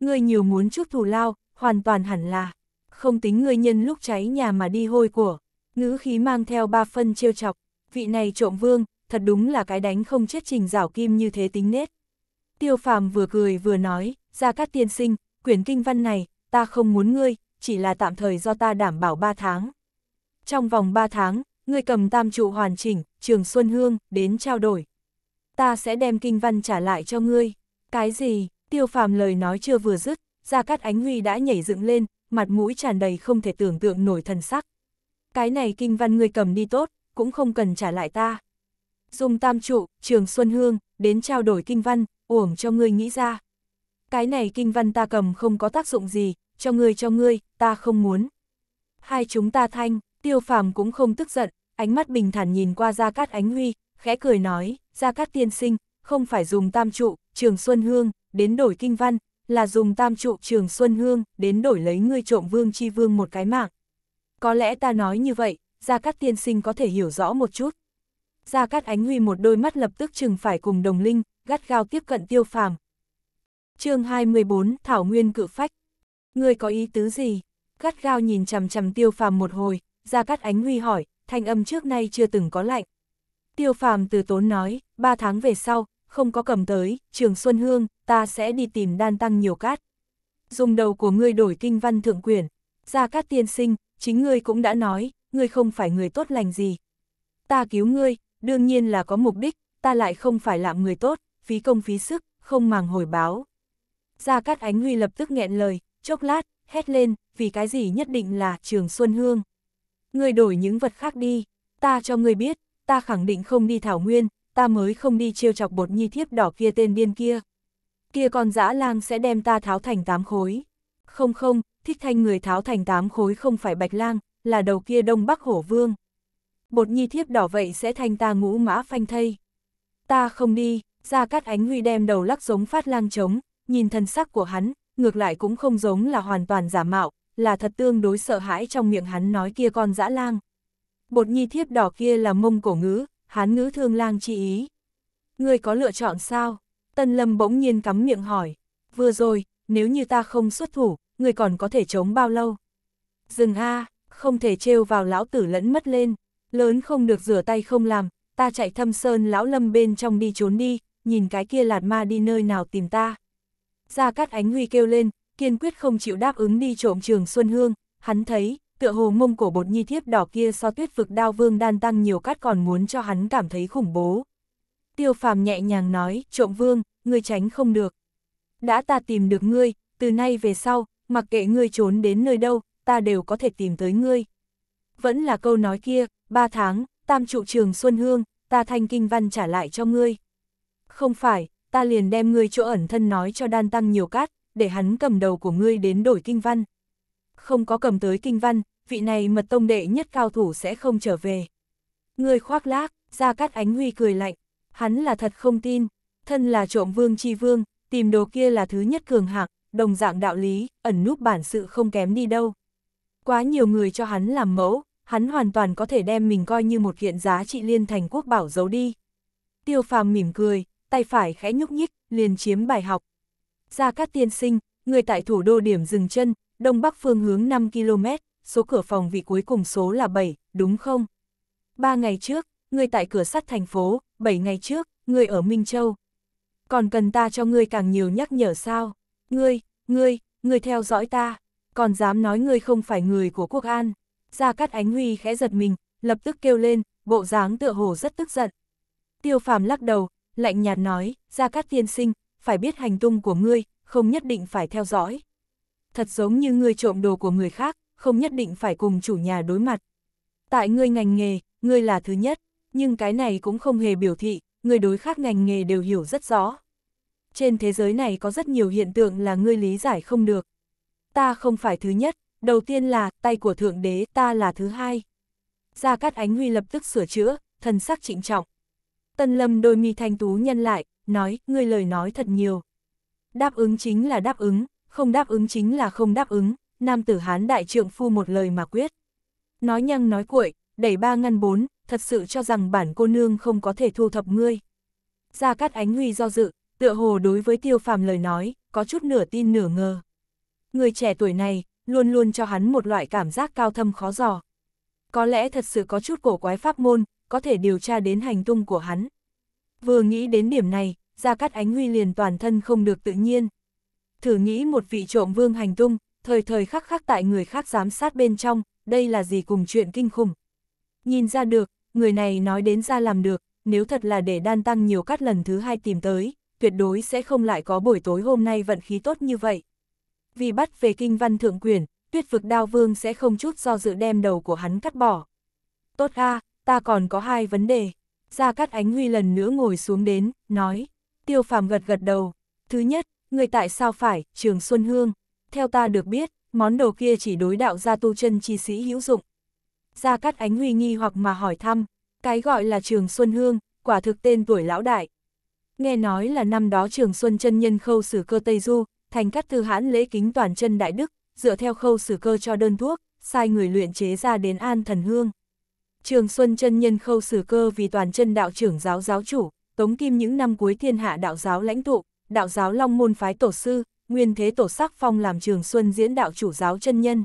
Ngươi nhiều muốn chút thù lao, hoàn toàn hẳn là, không tính ngươi nhân lúc cháy nhà mà đi hôi của, ngữ khí mang theo ba phân trêu chọc, vị này trộm vương, thật đúng là cái đánh không chết trình rảo kim như thế tính nết. Tiêu phàm vừa cười vừa nói, ra các tiên sinh, quyển kinh văn này, ta không muốn ngươi, chỉ là tạm thời do ta đảm bảo 3 tháng. Trong vòng 3 tháng, ngươi cầm tam trụ hoàn chỉnh, trường Xuân Hương, đến trao đổi ta sẽ đem kinh văn trả lại cho ngươi. Cái gì, tiêu phàm lời nói chưa vừa dứt, Gia Cát Ánh Huy đã nhảy dựng lên, mặt mũi tràn đầy không thể tưởng tượng nổi thần sắc. Cái này kinh văn ngươi cầm đi tốt, cũng không cần trả lại ta. Dùng tam trụ, trường Xuân Hương, đến trao đổi kinh văn, uổng cho ngươi nghĩ ra. Cái này kinh văn ta cầm không có tác dụng gì, cho ngươi cho ngươi, ta không muốn. Hai chúng ta thanh, tiêu phàm cũng không tức giận, ánh mắt bình thản nhìn qua Gia Cát Ánh Huy, khẽ cười nói, Gia Cát Tiên Sinh, không phải dùng tam trụ, trường Xuân Hương, đến đổi kinh văn, là dùng tam trụ trường Xuân Hương, đến đổi lấy ngươi trộm vương chi vương một cái mạng. Có lẽ ta nói như vậy, Gia Cát Tiên Sinh có thể hiểu rõ một chút. Gia Cát Ánh Huy một đôi mắt lập tức chừng phải cùng đồng linh, gắt gao tiếp cận tiêu phàm. chương 214 Thảo Nguyên Cự Phách Ngươi có ý tứ gì? Gắt gao nhìn chằm chằm tiêu phàm một hồi, Gia Cát Ánh Huy hỏi, thanh âm trước nay chưa từng có lạnh. Tiêu phàm từ tốn nói, ba tháng về sau, không có cầm tới, trường Xuân Hương, ta sẽ đi tìm đan tăng nhiều cát. Dùng đầu của ngươi đổi kinh văn thượng quyển, ra cát tiên sinh, chính ngươi cũng đã nói, ngươi không phải người tốt lành gì. Ta cứu ngươi, đương nhiên là có mục đích, ta lại không phải làm người tốt, phí công phí sức, không màng hồi báo. Gia Cát Ánh Huy lập tức nghẹn lời, chốc lát, hét lên, vì cái gì nhất định là trường Xuân Hương. Ngươi đổi những vật khác đi, ta cho ngươi biết, ta khẳng định không đi thảo nguyên, ta mới không đi chiêu chọc bột nhi thiếp đỏ kia tên điên kia. Kia con dã lang sẽ đem ta tháo thành tám khối. Không không, thích thanh người tháo thành tám khối không phải bạch lang, là đầu kia đông bắc hổ vương. Bột nhi thiếp đỏ vậy sẽ thanh ta ngũ mã phanh thây. Ta không đi, ra cắt ánh huy đem đầu lắc giống phát lang trống, nhìn thân sắc của hắn, ngược lại cũng không giống là hoàn toàn giả mạo, là thật tương đối sợ hãi trong miệng hắn nói kia con dã lang bột nhi thiếp đỏ kia là mông cổ ngữ, hán ngữ thương lang chi ý. Ngươi có lựa chọn sao? Tân Lâm bỗng nhiên cắm miệng hỏi. Vừa rồi, nếu như ta không xuất thủ, ngươi còn có thể chống bao lâu? Dừng a, không thể trêu vào lão tử lẫn mất lên. Lớn không được rửa tay không làm, ta chạy thâm sơn lão lâm bên trong đi trốn đi, nhìn cái kia lạt ma đi nơi nào tìm ta. Gia Cát Ánh Huy kêu lên, kiên quyết không chịu đáp ứng đi trộm trường Xuân Hương, hắn thấy, tựa hồ mông cổ bột nhi thiếp đỏ kia so tuyết vực đao vương đan tăng nhiều cát còn muốn cho hắn cảm thấy khủng bố. Tiêu phàm nhẹ nhàng nói, trộm vương, ngươi tránh không được. Đã ta tìm được ngươi, từ nay về sau, mặc kệ ngươi trốn đến nơi đâu, ta đều có thể tìm tới ngươi. Vẫn là câu nói kia, ba tháng, tam trụ trường Xuân Hương, ta thanh kinh văn trả lại cho ngươi. Không phải, ta liền đem ngươi chỗ ẩn thân nói cho đan tăng nhiều cát, để hắn cầm đầu của ngươi đến đổi kinh văn không có cầm tới kinh văn, vị này mật tông đệ nhất cao thủ sẽ không trở về. Người khoác lác, ra cắt ánh huy cười lạnh, hắn là thật không tin, thân là trộm vương chi vương, tìm đồ kia là thứ nhất cường hạc, đồng dạng đạo lý, ẩn núp bản sự không kém đi đâu. Quá nhiều người cho hắn làm mẫu, hắn hoàn toàn có thể đem mình coi như một kiện giá trị liên thành quốc bảo giấu đi. Tiêu phàm mỉm cười, tay phải khẽ nhúc nhích, liền chiếm bài học. Ra các tiên sinh, người tại thủ đô điểm dừng chân, đông bắc phương hướng 5 km, số cửa phòng vị cuối cùng số là 7, đúng không? Ba ngày trước, ngươi tại cửa sắt thành phố, 7 ngày trước, ngươi ở Minh Châu. Còn cần ta cho ngươi càng nhiều nhắc nhở sao? Ngươi, ngươi, ngươi theo dõi ta, còn dám nói ngươi không phải người của quốc an. Gia Cát Ánh Huy khẽ giật mình, lập tức kêu lên, bộ dáng tựa hồ rất tức giận. Tiêu phàm lắc đầu, lạnh nhạt nói, Gia Cát Tiên Sinh, phải biết hành tung của ngươi, không nhất định phải theo dõi thật giống như ngươi trộm đồ của người khác, không nhất định phải cùng chủ nhà đối mặt. Tại ngươi ngành nghề, ngươi là thứ nhất, nhưng cái này cũng không hề biểu thị, người đối khác ngành nghề đều hiểu rất rõ. Trên thế giới này có rất nhiều hiện tượng là ngươi lý giải không được. Ta không phải thứ nhất, đầu tiên là tay của Thượng Đế, ta là thứ hai. Gia Cát Ánh Huy lập tức sửa chữa, thần sắc trịnh trọng. Tân Lâm đôi mi thanh tú nhân lại, nói, ngươi lời nói thật nhiều. Đáp ứng chính là đáp ứng, không đáp ứng chính là không đáp ứng, nam tử hán đại trượng phu một lời mà quyết. Nói nhăng nói cuội, đẩy ba ngăn bốn, thật sự cho rằng bản cô nương không có thể thu thập ngươi. Gia Cát Ánh Huy do dự, tựa hồ đối với tiêu phàm lời nói, có chút nửa tin nửa ngờ. Người trẻ tuổi này, luôn luôn cho hắn một loại cảm giác cao thâm khó dò. Có lẽ thật sự có chút cổ quái pháp môn, có thể điều tra đến hành tung của hắn. Vừa nghĩ đến điểm này, Gia Cát Ánh Huy liền toàn thân không được tự nhiên, Thử nghĩ một vị trộm vương hành tung, thời thời khắc khắc tại người khác giám sát bên trong, đây là gì cùng chuyện kinh khủng. Nhìn ra được, người này nói đến ra làm được, nếu thật là để đan tăng nhiều cắt lần thứ hai tìm tới, tuyệt đối sẽ không lại có buổi tối hôm nay vận khí tốt như vậy. Vì bắt về kinh văn thượng quyền, tuyết vực đao vương sẽ không chút do dự đem đầu của hắn cắt bỏ. Tốt a ta còn có hai vấn đề. Gia Cát Ánh Huy lần nữa ngồi xuống đến, nói. Tiêu phàm gật gật đầu. Thứ nhất, người tại sao phải, trường Xuân Hương. Theo ta được biết, món đồ kia chỉ đối đạo gia tu chân chi sĩ hữu dụng. Gia Cát Ánh Huy nghi hoặc mà hỏi thăm, cái gọi là trường Xuân Hương, quả thực tên tuổi lão đại. Nghe nói là năm đó trường Xuân chân nhân khâu sử cơ Tây Du, thành cắt thư hãn lễ kính toàn chân đại đức, dựa theo khâu sử cơ cho đơn thuốc, sai người luyện chế ra đến an thần hương. Trường Xuân chân nhân khâu sử cơ vì toàn chân đạo trưởng giáo giáo chủ, tống kim những năm cuối thiên hạ đạo giáo lãnh tụ, đạo giáo Long Môn Phái Tổ Sư, nguyên thế tổ sắc phong làm trường xuân diễn đạo chủ giáo chân nhân.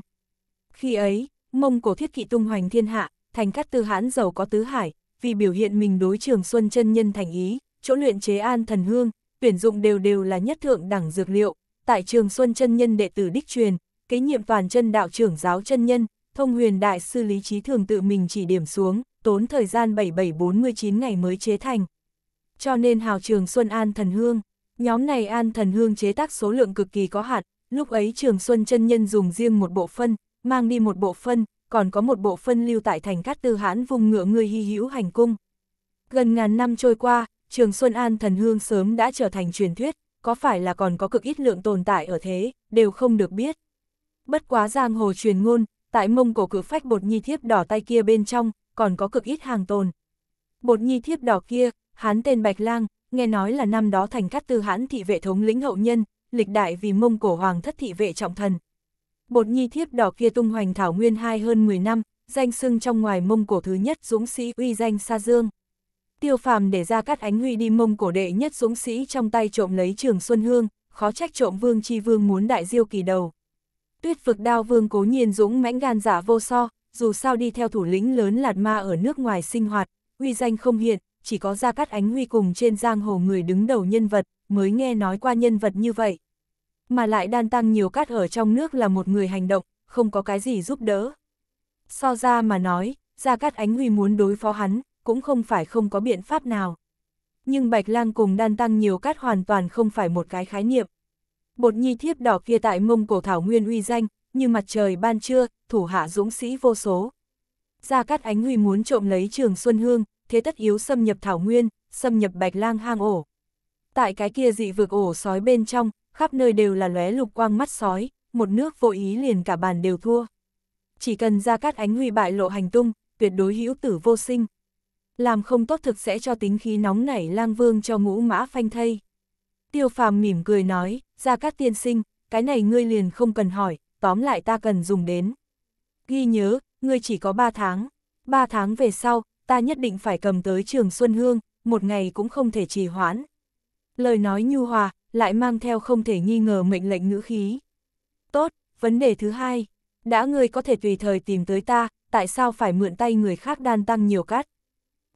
Khi ấy, mông cổ thiết kỵ tung hoành thiên hạ, thành các tư hãn giàu có tứ hải, vì biểu hiện mình đối trường xuân chân nhân thành ý, chỗ luyện chế an thần hương, tuyển dụng đều đều là nhất thượng đẳng dược liệu, tại trường xuân chân nhân đệ tử đích truyền, kế nhiệm toàn chân đạo trưởng giáo chân nhân, thông huyền đại sư lý trí thường tự mình chỉ điểm xuống, tốn thời gian 7749 ngày mới chế thành. Cho nên hào trường xuân an thần hương. Nhóm này an thần hương chế tác số lượng cực kỳ có hạn, lúc ấy Trường Xuân chân nhân dùng riêng một bộ phân, mang đi một bộ phân, còn có một bộ phân lưu tại thành cát tư hãn vùng ngựa người hy hữu hành cung. Gần ngàn năm trôi qua, Trường Xuân An thần hương sớm đã trở thành truyền thuyết, có phải là còn có cực ít lượng tồn tại ở thế, đều không được biết. Bất quá giang hồ truyền ngôn, tại mông cổ cử phách bột nhi thiếp đỏ tay kia bên trong, còn có cực ít hàng tồn. Bột nhi thiếp đỏ kia, hán tên Bạch Lang, nghe nói là năm đó thành cát tư hãn thị vệ thống lĩnh hậu nhân, lịch đại vì mông cổ hoàng thất thị vệ trọng thần. Bột nhi thiếp đỏ kia tung hoành thảo nguyên hai hơn 10 năm, danh sưng trong ngoài mông cổ thứ nhất dũng sĩ uy danh xa dương. Tiêu phàm để ra cắt ánh huy đi mông cổ đệ nhất dũng sĩ trong tay trộm lấy trường Xuân Hương, khó trách trộm vương chi vương muốn đại diêu kỳ đầu. Tuyết vực đao vương cố nhiên dũng mãnh gan giả dạ vô so, dù sao đi theo thủ lĩnh lớn lạt ma ở nước ngoài sinh hoạt, uy danh không hiện, chỉ có Gia Cát Ánh Huy cùng trên giang hồ người đứng đầu nhân vật, mới nghe nói qua nhân vật như vậy. Mà lại đan tăng nhiều cát ở trong nước là một người hành động, không có cái gì giúp đỡ. So ra mà nói, Gia Cát Ánh Huy muốn đối phó hắn, cũng không phải không có biện pháp nào. Nhưng Bạch Lang cùng đan tăng nhiều cát hoàn toàn không phải một cái khái niệm. Bột nhi thiếp đỏ kia tại mông cổ thảo nguyên uy danh, như mặt trời ban trưa, thủ hạ dũng sĩ vô số. Gia Cát Ánh Huy muốn trộm lấy trường Xuân Hương, thế tất yếu xâm nhập thảo nguyên, xâm nhập bạch lang hang ổ. Tại cái kia dị vực ổ sói bên trong, khắp nơi đều là lóe lục quang mắt sói, một nước vô ý liền cả bàn đều thua. Chỉ cần ra cát ánh huy bại lộ hành tung, tuyệt đối hữu tử vô sinh. Làm không tốt thực sẽ cho tính khí nóng nảy lang vương cho ngũ mã phanh thây. Tiêu phàm mỉm cười nói, ra cát tiên sinh, cái này ngươi liền không cần hỏi, tóm lại ta cần dùng đến. Ghi nhớ, ngươi chỉ có 3 tháng. 3 tháng về sau, ta nhất định phải cầm tới trường Xuân Hương, một ngày cũng không thể trì hoãn. Lời nói nhu hòa, lại mang theo không thể nghi ngờ mệnh lệnh ngữ khí. Tốt, vấn đề thứ hai, đã ngươi có thể tùy thời tìm tới ta, tại sao phải mượn tay người khác đan tăng nhiều cát?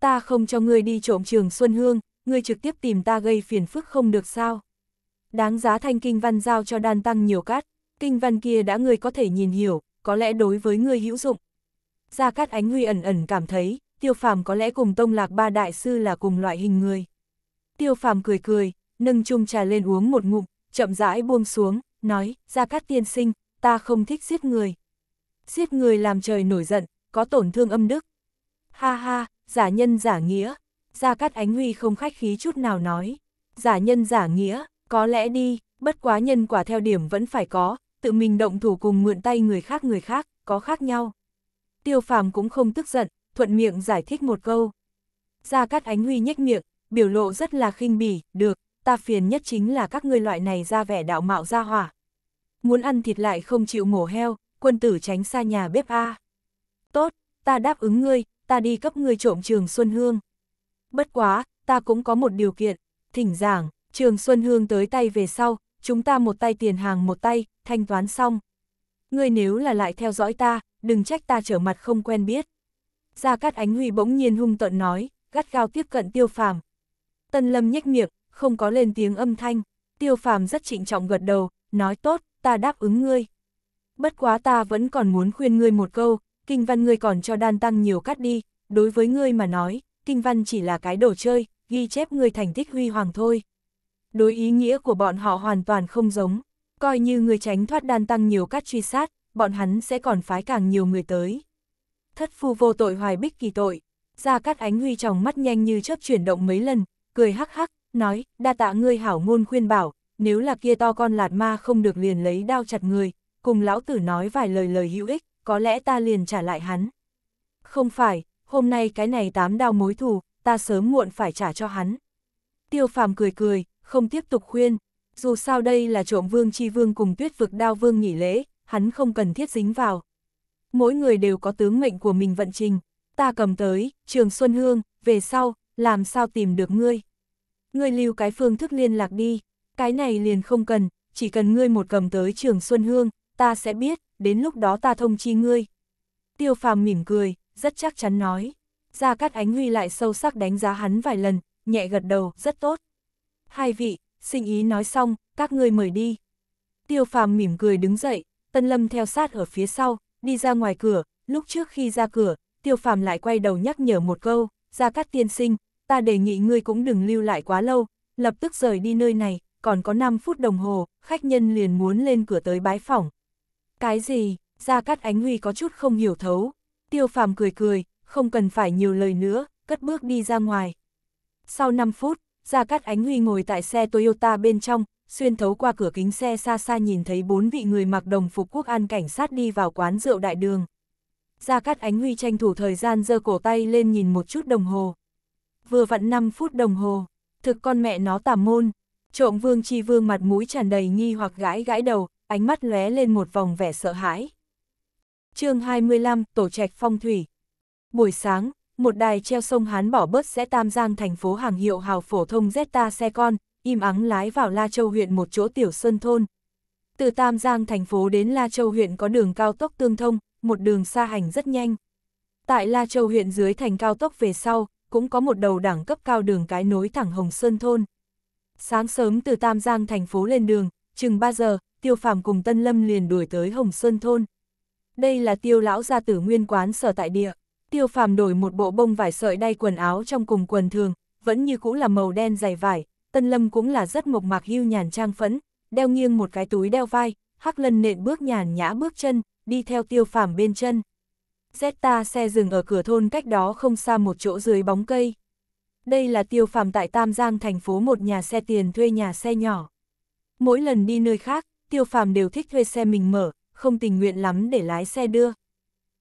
Ta không cho ngươi đi trộm trường Xuân Hương, ngươi trực tiếp tìm ta gây phiền phức không được sao? Đáng giá thanh kinh văn giao cho đan tăng nhiều cát, kinh văn kia đã ngươi có thể nhìn hiểu, có lẽ đối với ngươi hữu dụng. Gia Cát Ánh Huy ẩn ẩn cảm thấy, tiêu phàm có lẽ cùng tông lạc ba đại sư là cùng loại hình người. Tiêu phàm cười cười, nâng chung trà lên uống một ngụm, chậm rãi buông xuống, nói, ra cát tiên sinh, ta không thích giết người. Giết người làm trời nổi giận, có tổn thương âm đức. Ha ha, giả nhân giả nghĩa, ra cát ánh huy không khách khí chút nào nói. Giả nhân giả nghĩa, có lẽ đi, bất quá nhân quả theo điểm vẫn phải có, tự mình động thủ cùng mượn tay người khác người khác, có khác nhau. Tiêu phàm cũng không tức giận, thuận miệng giải thích một câu. Gia Cát Ánh Huy nhếch miệng, biểu lộ rất là khinh bỉ, được, ta phiền nhất chính là các ngươi loại này ra vẻ đạo mạo ra hỏa. Muốn ăn thịt lại không chịu mổ heo, quân tử tránh xa nhà bếp A. Tốt, ta đáp ứng ngươi, ta đi cấp ngươi trộm trường Xuân Hương. Bất quá, ta cũng có một điều kiện, thỉnh giảng, trường Xuân Hương tới tay về sau, chúng ta một tay tiền hàng một tay, thanh toán xong. Ngươi nếu là lại theo dõi ta, đừng trách ta trở mặt không quen biết. Gia Cát Ánh Huy bỗng nhiên hung tợn nói, gắt gao tiếp cận tiêu phàm. Tân Lâm nhếch miệng, không có lên tiếng âm thanh, tiêu phàm rất trịnh trọng gật đầu, nói tốt, ta đáp ứng ngươi. Bất quá ta vẫn còn muốn khuyên ngươi một câu, kinh văn ngươi còn cho đan tăng nhiều cắt đi, đối với ngươi mà nói, kinh văn chỉ là cái đồ chơi, ghi chép ngươi thành tích huy hoàng thôi. Đối ý nghĩa của bọn họ hoàn toàn không giống, coi như ngươi tránh thoát đan tăng nhiều cắt truy sát, bọn hắn sẽ còn phái càng nhiều người tới thất phu vô tội hoài bích kỳ tội. Gia Cát Ánh Huy trong mắt nhanh như chớp chuyển động mấy lần, cười hắc hắc, nói, đa tạ ngươi hảo ngôn khuyên bảo, nếu là kia to con lạt ma không được liền lấy đao chặt người, cùng lão tử nói vài lời lời hữu ích, có lẽ ta liền trả lại hắn. Không phải, hôm nay cái này tám đao mối thù, ta sớm muộn phải trả cho hắn. Tiêu phàm cười cười, không tiếp tục khuyên, dù sao đây là trộm vương chi vương cùng tuyết vực đao vương nghỉ lễ, hắn không cần thiết dính vào mỗi người đều có tướng mệnh của mình vận trình, ta cầm tới, Trường Xuân Hương, về sau, làm sao tìm được ngươi. Ngươi lưu cái phương thức liên lạc đi, cái này liền không cần, chỉ cần ngươi một cầm tới Trường Xuân Hương, ta sẽ biết, đến lúc đó ta thông chi ngươi. Tiêu phàm mỉm cười, rất chắc chắn nói. Gia Cát Ánh Huy lại sâu sắc đánh giá hắn vài lần, nhẹ gật đầu, rất tốt. Hai vị, sinh ý nói xong, các ngươi mời đi. Tiêu phàm mỉm cười đứng dậy, Tân Lâm theo sát ở phía sau, đi ra ngoài cửa, lúc trước khi ra cửa, tiêu phàm lại quay đầu nhắc nhở một câu, ra cắt tiên sinh, ta đề nghị ngươi cũng đừng lưu lại quá lâu, lập tức rời đi nơi này, còn có 5 phút đồng hồ, khách nhân liền muốn lên cửa tới bái phỏng. Cái gì, ra cắt ánh huy có chút không hiểu thấu, tiêu phàm cười cười, không cần phải nhiều lời nữa, cất bước đi ra ngoài. Sau 5 phút, Gia Cát Ánh Huy ngồi tại xe Toyota bên trong, xuyên thấu qua cửa kính xe xa xa nhìn thấy bốn vị người mặc đồng phục quốc an cảnh sát đi vào quán rượu đại đường. Gia Cát Ánh Huy tranh thủ thời gian giơ cổ tay lên nhìn một chút đồng hồ. Vừa vặn 5 phút đồng hồ, thực con mẹ nó tà môn. Trộm Vương Chi Vương mặt mũi tràn đầy nghi hoặc gãi gãi đầu, ánh mắt lóe lên một vòng vẻ sợ hãi. chương 25, Tổ trạch phong thủy. Buổi sáng, một đài treo sông Hán bỏ bớt sẽ tam giang thành phố hàng hiệu hào phổ thông Zeta xe con, im ắng lái vào La Châu huyện một chỗ tiểu sơn thôn. Từ Tam Giang thành phố đến La Châu huyện có đường cao tốc tương thông, một đường xa hành rất nhanh. Tại La Châu huyện dưới thành cao tốc về sau, cũng có một đầu đẳng cấp cao đường cái nối thẳng Hồng Sơn thôn. Sáng sớm từ Tam Giang thành phố lên đường, chừng 3 giờ, Tiêu Phàm cùng Tân Lâm liền đuổi tới Hồng Sơn thôn. Đây là Tiêu lão gia tử nguyên quán sở tại địa. Tiêu Phàm đổi một bộ bông vải sợi đay quần áo trong cùng quần thường, vẫn như cũ là màu đen dày vải, Tân Lâm cũng là rất mộc mạc hưu nhàn trang phẫn, đeo nghiêng một cái túi đeo vai, Hắc Lân nện bước nhàn nhã bước chân, đi theo Tiêu Phàm bên chân. Zeta xe dừng ở cửa thôn cách đó không xa một chỗ dưới bóng cây. Đây là Tiêu Phàm tại Tam Giang thành phố một nhà xe tiền thuê nhà xe nhỏ. Mỗi lần đi nơi khác, Tiêu Phàm đều thích thuê xe mình mở, không tình nguyện lắm để lái xe đưa.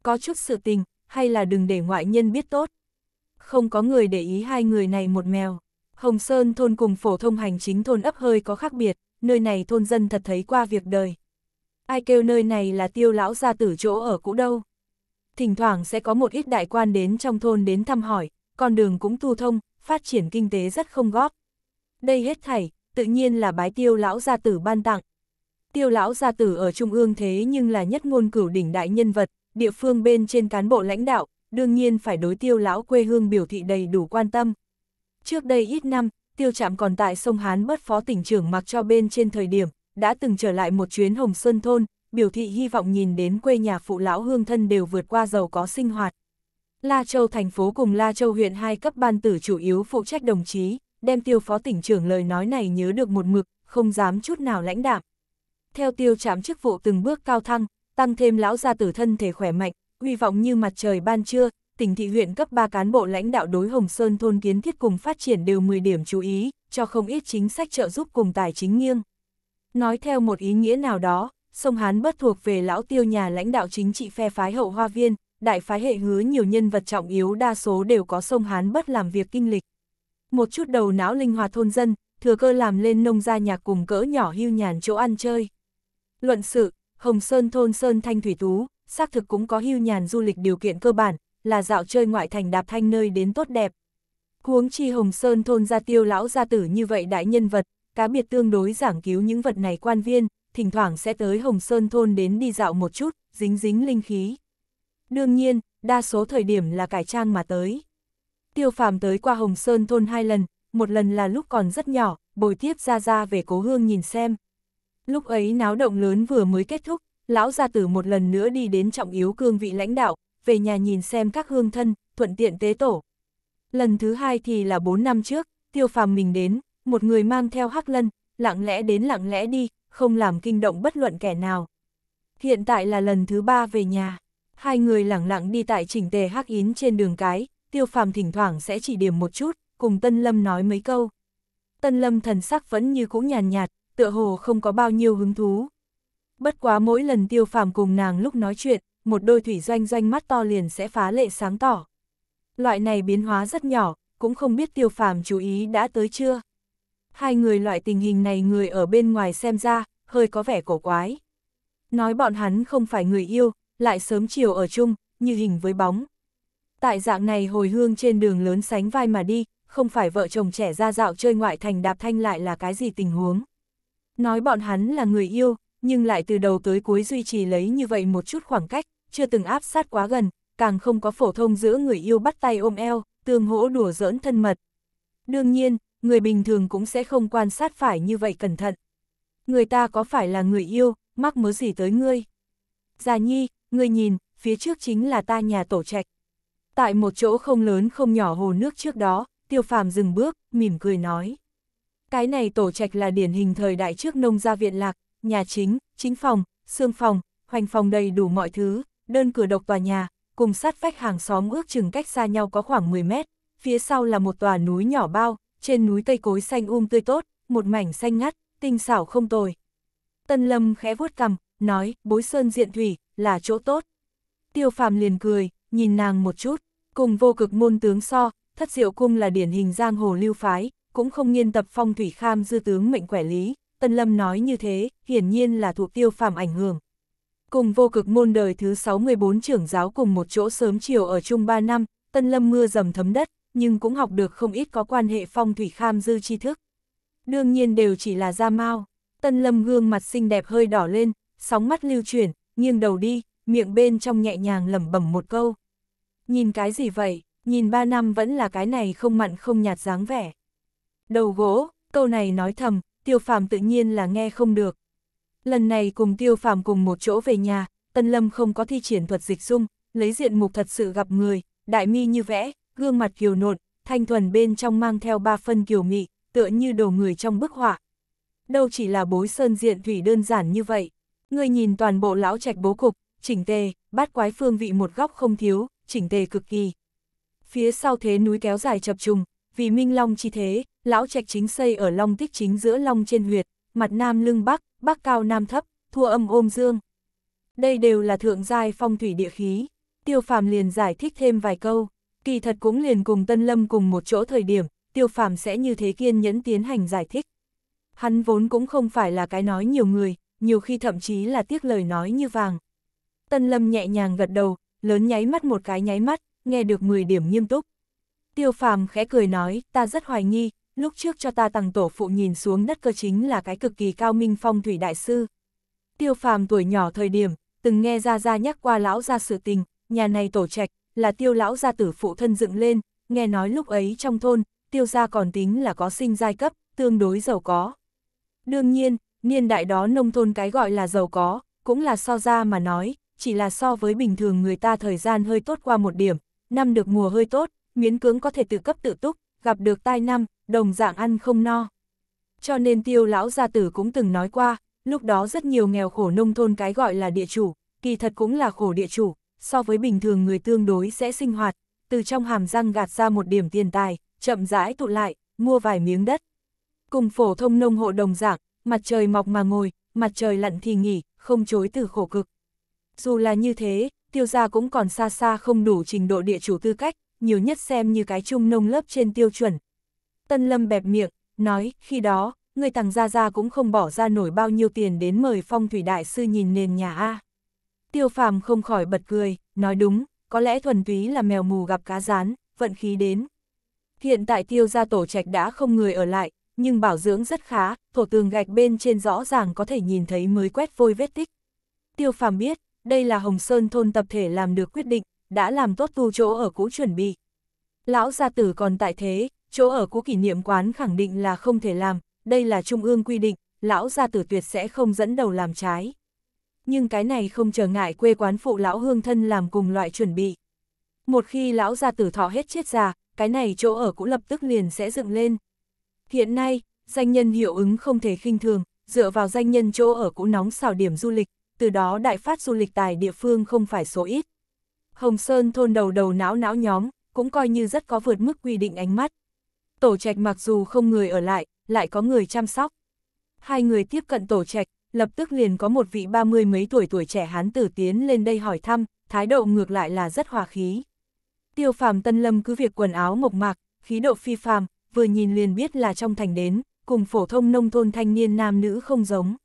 Có chút sự tình, hay là đừng để ngoại nhân biết tốt. Không có người để ý hai người này một mèo. Hồng Sơn thôn cùng phổ thông hành chính thôn ấp hơi có khác biệt, nơi này thôn dân thật thấy qua việc đời. Ai kêu nơi này là tiêu lão gia tử chỗ ở cũ đâu. Thỉnh thoảng sẽ có một ít đại quan đến trong thôn đến thăm hỏi, con đường cũng tu thông, phát triển kinh tế rất không góp. Đây hết thảy, tự nhiên là bái tiêu lão gia tử ban tặng. Tiêu lão gia tử ở trung ương thế nhưng là nhất ngôn cửu đỉnh đại nhân vật, địa phương bên trên cán bộ lãnh đạo, đương nhiên phải đối tiêu lão quê hương biểu thị đầy đủ quan tâm. Trước đây ít năm, tiêu trạm còn tại sông Hán bất phó tỉnh trưởng mặc cho bên trên thời điểm, đã từng trở lại một chuyến Hồng Sơn Thôn, biểu thị hy vọng nhìn đến quê nhà phụ lão hương thân đều vượt qua giàu có sinh hoạt. La Châu thành phố cùng La Châu huyện hai cấp ban tử chủ yếu phụ trách đồng chí, đem tiêu phó tỉnh trưởng lời nói này nhớ được một mực, không dám chút nào lãnh đạm. Theo tiêu trạm chức vụ từng bước cao thăng, tăng thêm lão gia tử thân thể khỏe mạnh, uy vọng như mặt trời ban trưa, tỉnh thị huyện cấp 3 cán bộ lãnh đạo đối Hồng Sơn thôn kiến thiết cùng phát triển đều 10 điểm chú ý, cho không ít chính sách trợ giúp cùng tài chính nghiêng. Nói theo một ý nghĩa nào đó, sông Hán bất thuộc về lão tiêu nhà lãnh đạo chính trị phe phái hậu hoa viên, đại phái hệ hứa nhiều nhân vật trọng yếu đa số đều có sông Hán bất làm việc kinh lịch. Một chút đầu não linh hoạt thôn dân, thừa cơ làm lên nông gia nhà cùng cỡ nhỏ hưu nhàn chỗ ăn chơi. Luận sự, Hồng Sơn thôn Sơn Thanh Thủy Tú, xác thực cũng có hưu nhàn du lịch điều kiện cơ bản, là dạo chơi ngoại thành đạp thanh nơi đến tốt đẹp. Huống chi Hồng Sơn thôn gia tiêu lão gia tử như vậy đại nhân vật, cá biệt tương đối giảng cứu những vật này quan viên, thỉnh thoảng sẽ tới Hồng Sơn thôn đến đi dạo một chút, dính dính linh khí. Đương nhiên, đa số thời điểm là cải trang mà tới. Tiêu phàm tới qua Hồng Sơn thôn hai lần, một lần là lúc còn rất nhỏ, bồi tiếp ra ra về cố hương nhìn xem. Lúc ấy náo động lớn vừa mới kết thúc, lão gia tử một lần nữa đi đến trọng yếu cương vị lãnh đạo, về nhà nhìn xem các hương thân, thuận tiện tế tổ. Lần thứ hai thì là bốn năm trước, tiêu phàm mình đến, một người mang theo hắc lân, lặng lẽ đến lặng lẽ đi, không làm kinh động bất luận kẻ nào. Hiện tại là lần thứ ba về nhà, hai người lặng lặng đi tại chỉnh tề hắc yến trên đường cái, tiêu phàm thỉnh thoảng sẽ chỉ điểm một chút, cùng Tân Lâm nói mấy câu. Tân Lâm thần sắc vẫn như cũ nhàn nhạt, tựa hồ không có bao nhiêu hứng thú. Bất quá mỗi lần tiêu phàm cùng nàng lúc nói chuyện, một đôi thủy doanh doanh mắt to liền sẽ phá lệ sáng tỏ. Loại này biến hóa rất nhỏ, cũng không biết tiêu phàm chú ý đã tới chưa. Hai người loại tình hình này người ở bên ngoài xem ra, hơi có vẻ cổ quái. Nói bọn hắn không phải người yêu, lại sớm chiều ở chung, như hình với bóng. Tại dạng này hồi hương trên đường lớn sánh vai mà đi, không phải vợ chồng trẻ ra dạo chơi ngoại thành đạp thanh lại là cái gì tình huống. Nói bọn hắn là người yêu, nhưng lại từ đầu tới cuối duy trì lấy như vậy một chút khoảng cách, chưa từng áp sát quá gần, càng không có phổ thông giữa người yêu bắt tay ôm eo, tương hỗ đùa giỡn thân mật. Đương nhiên, người bình thường cũng sẽ không quan sát phải như vậy cẩn thận. Người ta có phải là người yêu, mắc mớ gì tới ngươi? Già nhi, ngươi nhìn, phía trước chính là ta nhà tổ trạch. Tại một chỗ không lớn không nhỏ hồ nước trước đó, tiêu phàm dừng bước, mỉm cười nói. Cái này tổ trạch là điển hình thời đại trước nông gia viện lạc, nhà chính, chính phòng, xương phòng, hoành phòng đầy đủ mọi thứ, đơn cửa độc tòa nhà, cùng sát vách hàng xóm ước chừng cách xa nhau có khoảng 10 mét, phía sau là một tòa núi nhỏ bao, trên núi cây cối xanh um tươi tốt, một mảnh xanh ngắt, tinh xảo không tồi. Tân Lâm khẽ vuốt cằm, nói, bối sơn diện thủy, là chỗ tốt. Tiêu phàm liền cười, nhìn nàng một chút, cùng vô cực môn tướng so, thất diệu cung là điển hình giang hồ lưu phái, cũng không nghiên tập phong thủy kham dư tướng mệnh quẻ lý. Tân Lâm nói như thế, hiển nhiên là thuộc tiêu phàm ảnh hưởng, Cùng vô cực môn đời thứ 614 trưởng giáo cùng một chỗ sớm chiều ở chung 3 năm, Tân Lâm mưa dầm thấm đất, nhưng cũng học được không ít có quan hệ phong thủy kham dư tri thức. Đương nhiên đều chỉ là da mao, Tân Lâm gương mặt xinh đẹp hơi đỏ lên, sóng mắt lưu chuyển, nghiêng đầu đi, miệng bên trong nhẹ nhàng lẩm bẩm một câu. Nhìn cái gì vậy, nhìn ba năm vẫn là cái này không mặn không nhạt dáng vẻ. Đầu gỗ, câu này nói thầm, tiêu phàm tự nhiên là nghe không được, Lần này cùng tiêu phàm cùng một chỗ về nhà, Tân Lâm không có thi triển thuật dịch dung, lấy diện mục thật sự gặp người, đại mi như vẽ, gương mặt kiều nộn, thanh thuần bên trong mang theo ba phân kiều mị, tựa như đồ người trong bức họa. Đâu chỉ là bối sơn diện thủy đơn giản như vậy. Người nhìn toàn bộ lão trạch bố cục, chỉnh tề, bát quái phương vị một góc không thiếu, chỉnh tề cực kỳ. Phía sau thế núi kéo dài chập trùng, vì minh long chi thế, lão trạch chính xây ở long tích chính giữa long trên huyệt, mặt nam lưng bắc, bắc cao nam thấp, thua âm ôm dương. Đây đều là thượng giai phong thủy địa khí. Tiêu phàm liền giải thích thêm vài câu, kỳ thật cũng liền cùng Tân Lâm cùng một chỗ thời điểm, tiêu phàm sẽ như thế kiên nhẫn tiến hành giải thích. Hắn vốn cũng không phải là cái nói nhiều người, nhiều khi thậm chí là tiếc lời nói như vàng. Tân Lâm nhẹ nhàng gật đầu, lớn nháy mắt một cái nháy mắt, nghe được 10 điểm nghiêm túc. Tiêu phàm khẽ cười nói, ta rất hoài nghi, lúc trước cho ta tăng tổ phụ nhìn xuống đất cơ chính là cái cực kỳ cao minh phong thủy đại sư. Tiêu phàm tuổi nhỏ thời điểm, từng nghe Gia Gia nhắc qua lão gia sự tình, nhà này tổ trạch, là tiêu lão gia tử phụ thân dựng lên, nghe nói lúc ấy trong thôn, tiêu gia còn tính là có sinh giai cấp, tương đối giàu có. Đương nhiên, niên đại đó nông thôn cái gọi là giàu có, cũng là so ra mà nói, chỉ là so với bình thường người ta thời gian hơi tốt qua một điểm, năm được mùa hơi tốt, miễn cưỡng có thể tự cấp tự túc, gặp được tai năm, đồng dạng ăn không no. Cho nên tiêu lão gia tử cũng từng nói qua, lúc đó rất nhiều nghèo khổ nông thôn cái gọi là địa chủ, kỳ thật cũng là khổ địa chủ, so với bình thường người tương đối sẽ sinh hoạt, từ trong hàm răng gạt ra một điểm tiền tài, chậm rãi tụ lại, mua vài miếng đất. Cùng phổ thông nông hộ đồng dạng, mặt trời mọc mà ngồi, mặt trời lặn thì nghỉ, không chối từ khổ cực. Dù là như thế, tiêu gia cũng còn xa xa không đủ trình độ địa chủ tư cách, nhiều nhất xem như cái chung nông lớp trên tiêu chuẩn, Tân Lâm bẹp miệng, nói, khi đó, người thằng Gia Gia cũng không bỏ ra nổi bao nhiêu tiền đến mời phong thủy đại sư nhìn nền nhà A. Tiêu phàm không khỏi bật cười, nói đúng, có lẽ thuần túy là mèo mù gặp cá rán, vận khí đến. Hiện tại tiêu gia tổ trạch đã không người ở lại, nhưng bảo dưỡng rất khá, thổ tường gạch bên trên rõ ràng có thể nhìn thấy mới quét vôi vết tích. Tiêu phàm biết, đây là Hồng Sơn thôn tập thể làm được quyết định, đã làm tốt tu chỗ ở cũ chuẩn bị. Lão gia tử còn tại thế, chỗ ở của kỷ niệm quán khẳng định là không thể làm, đây là trung ương quy định, lão gia tử tuyệt sẽ không dẫn đầu làm trái. Nhưng cái này không trở ngại quê quán phụ lão hương thân làm cùng loại chuẩn bị. Một khi lão gia tử thọ hết chết già, cái này chỗ ở cũng lập tức liền sẽ dựng lên. Hiện nay, danh nhân hiệu ứng không thể khinh thường, dựa vào danh nhân chỗ ở cũng nóng xào điểm du lịch, từ đó đại phát du lịch tài địa phương không phải số ít. Hồng Sơn thôn đầu đầu não não nhóm, cũng coi như rất có vượt mức quy định ánh mắt tổ trạch mặc dù không người ở lại, lại có người chăm sóc. Hai người tiếp cận tổ trạch, lập tức liền có một vị ba mươi mấy tuổi tuổi trẻ hán tử tiến lên đây hỏi thăm, thái độ ngược lại là rất hòa khí. Tiêu phàm tân lâm cứ việc quần áo mộc mạc, khí độ phi phàm, vừa nhìn liền biết là trong thành đến, cùng phổ thông nông thôn thanh niên nam nữ không giống.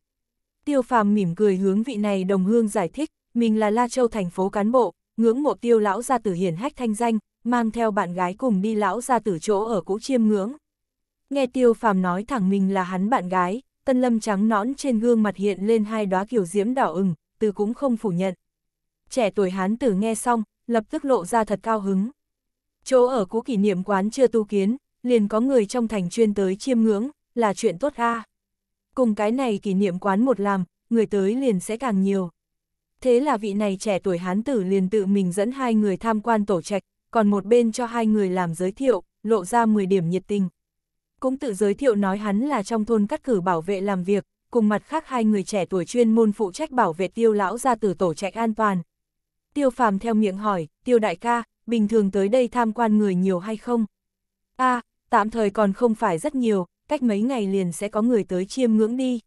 Tiêu phàm mỉm cười hướng vị này đồng hương giải thích, mình là La Châu thành phố cán bộ, ngưỡng mộ tiêu lão ra tử hiển hách thanh danh, mang theo bạn gái cùng đi lão ra tử chỗ ở cũ chiêm ngưỡng. Nghe tiêu phàm nói thẳng mình là hắn bạn gái, tân lâm trắng nõn trên gương mặt hiện lên hai đóa kiểu diễm đỏ ửng, từ cũng không phủ nhận. Trẻ tuổi hán tử nghe xong, lập tức lộ ra thật cao hứng. Chỗ ở cũ kỷ niệm quán chưa tu kiến, liền có người trong thành chuyên tới chiêm ngưỡng, là chuyện tốt a. Cùng cái này kỷ niệm quán một làm, người tới liền sẽ càng nhiều. Thế là vị này trẻ tuổi hán tử liền tự mình dẫn hai người tham quan tổ trạch, còn một bên cho hai người làm giới thiệu, lộ ra 10 điểm nhiệt tình. Cũng tự giới thiệu nói hắn là trong thôn cắt cử bảo vệ làm việc, cùng mặt khác hai người trẻ tuổi chuyên môn phụ trách bảo vệ tiêu lão ra từ tổ chạy an toàn. Tiêu phàm theo miệng hỏi, tiêu đại ca, bình thường tới đây tham quan người nhiều hay không? a tạm thời còn không phải rất nhiều, cách mấy ngày liền sẽ có người tới chiêm ngưỡng đi.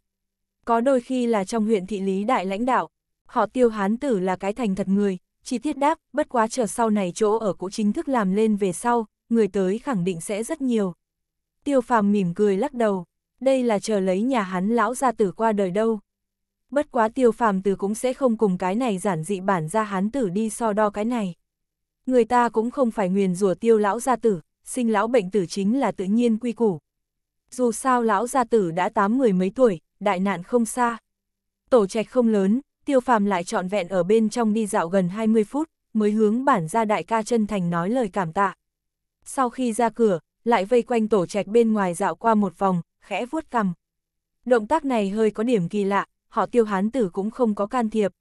Có đôi khi là trong huyện thị lý đại lãnh đạo, họ tiêu hán tử là cái thành thật người, Chi tiết đáp, bất quá chờ sau này chỗ ở cũng chính thức làm lên về sau, người tới khẳng định sẽ rất nhiều. Tiêu phàm mỉm cười lắc đầu, đây là chờ lấy nhà hắn lão gia tử qua đời đâu. Bất quá tiêu phàm tử cũng sẽ không cùng cái này giản dị bản ra hắn tử đi so đo cái này. Người ta cũng không phải nguyền rủa tiêu lão gia tử, sinh lão bệnh tử chính là tự nhiên quy củ. Dù sao lão gia tử đã tám mười mấy tuổi, đại nạn không xa. Tổ trạch không lớn, tiêu phàm lại trọn vẹn ở bên trong đi dạo gần 20 phút, mới hướng bản ra đại ca chân thành nói lời cảm tạ. Sau khi ra cửa, lại vây quanh tổ trạch bên ngoài dạo qua một vòng, khẽ vuốt cằm. Động tác này hơi có điểm kỳ lạ, họ tiêu hán tử cũng không có can thiệp.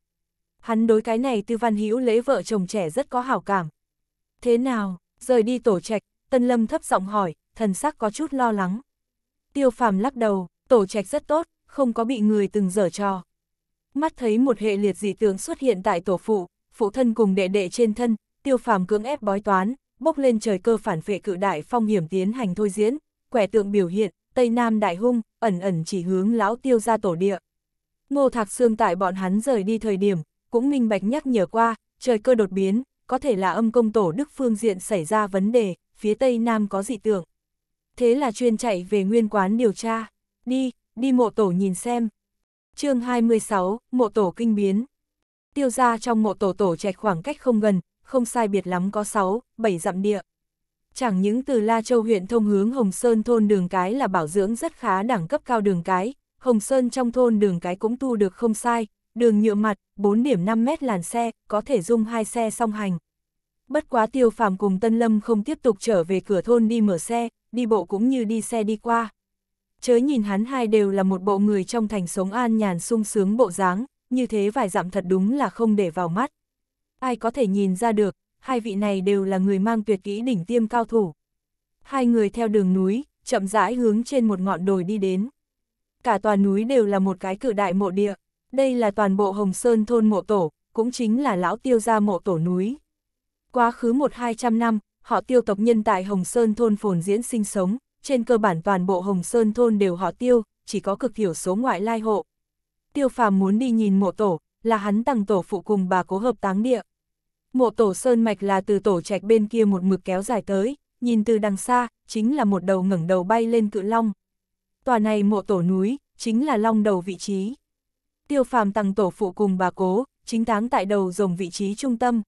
Hắn đối cái này tư văn hữu lấy vợ chồng trẻ rất có hảo cảm. Thế nào, rời đi tổ trạch, tân lâm thấp giọng hỏi, thần sắc có chút lo lắng. Tiêu phàm lắc đầu, tổ trạch rất tốt, không có bị người từng dở trò mắt thấy một hệ liệt dị tướng xuất hiện tại tổ phụ, phụ thân cùng đệ đệ trên thân, tiêu phàm cưỡng ép bói toán, bốc lên trời cơ phản vệ cự đại phong hiểm tiến hành thôi diễn, quẻ tượng biểu hiện, Tây Nam Đại Hung, ẩn ẩn chỉ hướng lão tiêu ra tổ địa. Ngô Thạc Sương tại bọn hắn rời đi thời điểm, cũng minh bạch nhắc nhở qua, trời cơ đột biến, có thể là âm công tổ đức phương diện xảy ra vấn đề, phía Tây Nam có dị tượng. Thế là chuyên chạy về nguyên quán điều tra, đi, đi mộ tổ nhìn xem, chương 26, mộ tổ kinh biến. Tiêu gia trong mộ tổ tổ chạy khoảng cách không gần, không sai biệt lắm có 6, 7 dặm địa. Chẳng những từ La Châu huyện thông hướng Hồng Sơn thôn đường cái là bảo dưỡng rất khá đẳng cấp cao đường cái, Hồng Sơn trong thôn đường cái cũng tu được không sai, đường nhựa mặt, 4.5 mét làn xe, có thể dung hai xe song hành. Bất quá tiêu phàm cùng Tân Lâm không tiếp tục trở về cửa thôn đi mở xe, đi bộ cũng như đi xe đi qua chớ nhìn hắn hai đều là một bộ người trong thành sống an nhàn sung sướng bộ dáng, như thế vài dặm thật đúng là không để vào mắt. Ai có thể nhìn ra được, hai vị này đều là người mang tuyệt kỹ đỉnh tiêm cao thủ. Hai người theo đường núi, chậm rãi hướng trên một ngọn đồi đi đến. Cả toàn núi đều là một cái cự đại mộ địa, đây là toàn bộ Hồng Sơn thôn mộ tổ, cũng chính là lão tiêu gia mộ tổ núi. Quá khứ một hai trăm năm, họ tiêu tộc nhân tại Hồng Sơn thôn phồn diễn sinh sống, trên cơ bản toàn bộ Hồng Sơn thôn đều họ tiêu, chỉ có cực thiểu số ngoại lai hộ. Tiêu phàm muốn đi nhìn mộ tổ, là hắn tăng tổ phụ cùng bà cố hợp táng địa. Mộ tổ Sơn Mạch là từ tổ trạch bên kia một mực kéo dài tới, nhìn từ đằng xa, chính là một đầu ngẩng đầu bay lên cự long. Tòa này mộ tổ núi, chính là long đầu vị trí. Tiêu phàm tăng tổ phụ cùng bà cố, chính táng tại đầu rồng vị trí trung tâm.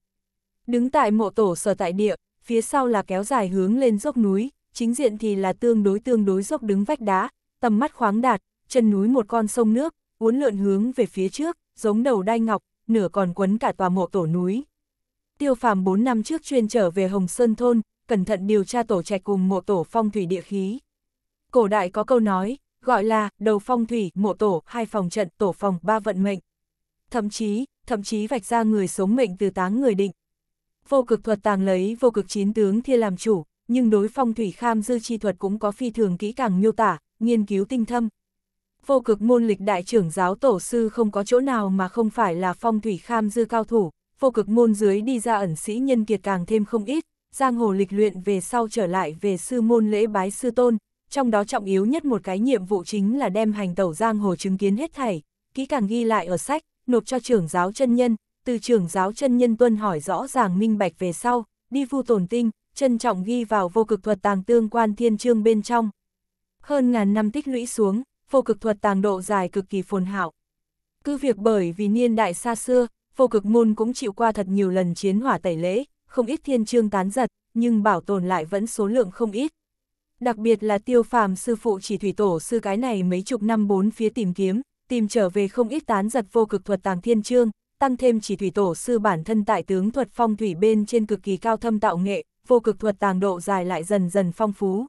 Đứng tại mộ tổ sở tại địa, phía sau là kéo dài hướng lên dốc núi, chính diện thì là tương đối tương đối dốc đứng vách đá, tầm mắt khoáng đạt, chân núi một con sông nước, uốn lượn hướng về phía trước, giống đầu đai ngọc, nửa còn quấn cả tòa mộ tổ núi. Tiêu phàm 4 năm trước chuyên trở về Hồng Sơn Thôn, cẩn thận điều tra tổ trạch cùng mộ tổ phong thủy địa khí. Cổ đại có câu nói, gọi là đầu phong thủy, mộ tổ, hai phòng trận, tổ phòng, ba vận mệnh. Thậm chí, thậm chí vạch ra người sống mệnh từ táng người định. Vô cực thuật tàng lấy vô cực chín tướng thiên làm chủ, nhưng đối phong thủy kham dư chi thuật cũng có phi thường kỹ càng miêu tả, nghiên cứu tinh thâm. Vô cực môn lịch đại trưởng giáo tổ sư không có chỗ nào mà không phải là phong thủy kham dư cao thủ, vô cực môn dưới đi ra ẩn sĩ nhân kiệt càng thêm không ít, giang hồ lịch luyện về sau trở lại về sư môn lễ bái sư tôn, trong đó trọng yếu nhất một cái nhiệm vụ chính là đem hành tẩu giang hồ chứng kiến hết thảy, kỹ càng ghi lại ở sách, nộp cho trưởng giáo chân nhân, từ trưởng giáo chân nhân tuân hỏi rõ ràng minh bạch về sau, đi vu tồn tinh, trân trọng ghi vào vô cực thuật tàng tương quan thiên chương bên trong. Hơn ngàn năm tích lũy xuống, vô cực thuật tàng độ dài cực kỳ phồn hảo. Cứ việc bởi vì niên đại xa xưa, vô cực môn cũng chịu qua thật nhiều lần chiến hỏa tẩy lễ, không ít thiên chương tán giật, nhưng bảo tồn lại vẫn số lượng không ít. Đặc biệt là tiêu phàm sư phụ chỉ thủy tổ sư cái này mấy chục năm bốn phía tìm kiếm, tìm trở về không ít tán giật vô cực thuật tàng thiên chương, tăng thêm chỉ thủy tổ sư bản thân tại tướng thuật phong thủy bên trên cực kỳ cao thâm tạo nghệ, vô cực thuật tàng độ dài lại dần dần phong phú.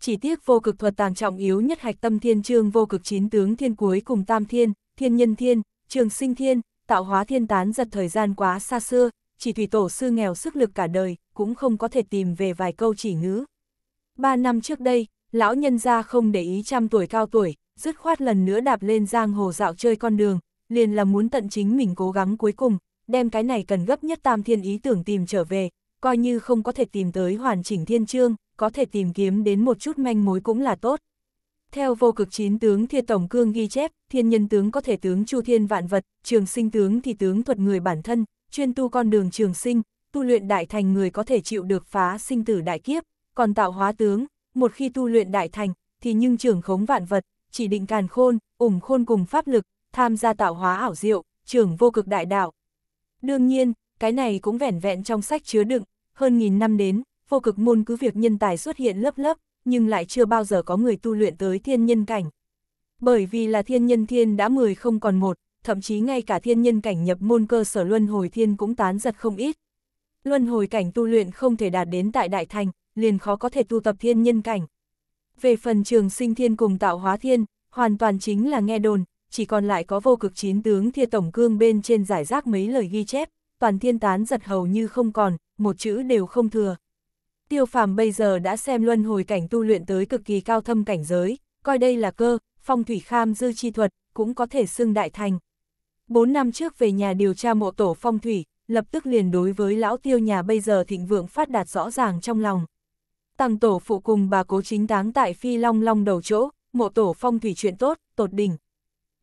Chỉ tiếc vô cực thuật tàng trọng yếu nhất hạch tâm thiên trương vô cực chín tướng thiên cuối cùng tam thiên, thiên nhân thiên, trường sinh thiên, tạo hóa thiên tán giật thời gian quá xa xưa, chỉ thủy tổ sư nghèo sức lực cả đời, cũng không có thể tìm về vài câu chỉ ngữ. Ba năm trước đây, lão nhân gia không để ý trăm tuổi cao tuổi, dứt khoát lần nữa đạp lên giang hồ dạo chơi con đường, liền là muốn tận chính mình cố gắng cuối cùng, đem cái này cần gấp nhất tam thiên ý tưởng tìm trở về, coi như không có thể tìm tới hoàn chỉnh thiên chương, có thể tìm kiếm đến một chút manh mối cũng là tốt. Theo vô cực chín tướng thiên tổng cương ghi chép, thiên nhân tướng có thể tướng chu thiên vạn vật, trường sinh tướng thì tướng thuật người bản thân, chuyên tu con đường trường sinh, tu luyện đại thành người có thể chịu được phá sinh tử đại kiếp, còn tạo hóa tướng, một khi tu luyện đại thành, thì nhưng trưởng khống vạn vật, chỉ định càn khôn, ủng khôn cùng pháp lực, tham gia tạo hóa ảo diệu, trường vô cực đại đạo. Đương nhiên, cái này cũng vẻn vẹn trong sách chứa đựng, hơn nghìn năm đến, vô cực môn cứ việc nhân tài xuất hiện lớp lớp nhưng lại chưa bao giờ có người tu luyện tới thiên nhân cảnh. Bởi vì là thiên nhân thiên đã 10 không còn một, thậm chí ngay cả thiên nhân cảnh nhập môn cơ sở luân hồi thiên cũng tán giật không ít. Luân hồi cảnh tu luyện không thể đạt đến tại đại thành, liền khó có thể tu tập thiên nhân cảnh. Về phần trường sinh thiên cùng tạo hóa thiên, hoàn toàn chính là nghe đồn, chỉ còn lại có vô cực chín tướng thia tổng cương bên trên giải rác mấy lời ghi chép toàn thiên tán giật hầu như không còn, một chữ đều không thừa. Tiêu phàm bây giờ đã xem luân hồi cảnh tu luyện tới cực kỳ cao thâm cảnh giới, coi đây là cơ, phong thủy kham dư chi thuật, cũng có thể xưng đại thành. Bốn năm trước về nhà điều tra mộ tổ phong thủy, lập tức liền đối với lão tiêu nhà bây giờ thịnh vượng phát đạt rõ ràng trong lòng. Tăng tổ phụ cùng bà cố chính táng tại phi long long đầu chỗ, mộ tổ phong thủy chuyện tốt, tột đỉnh.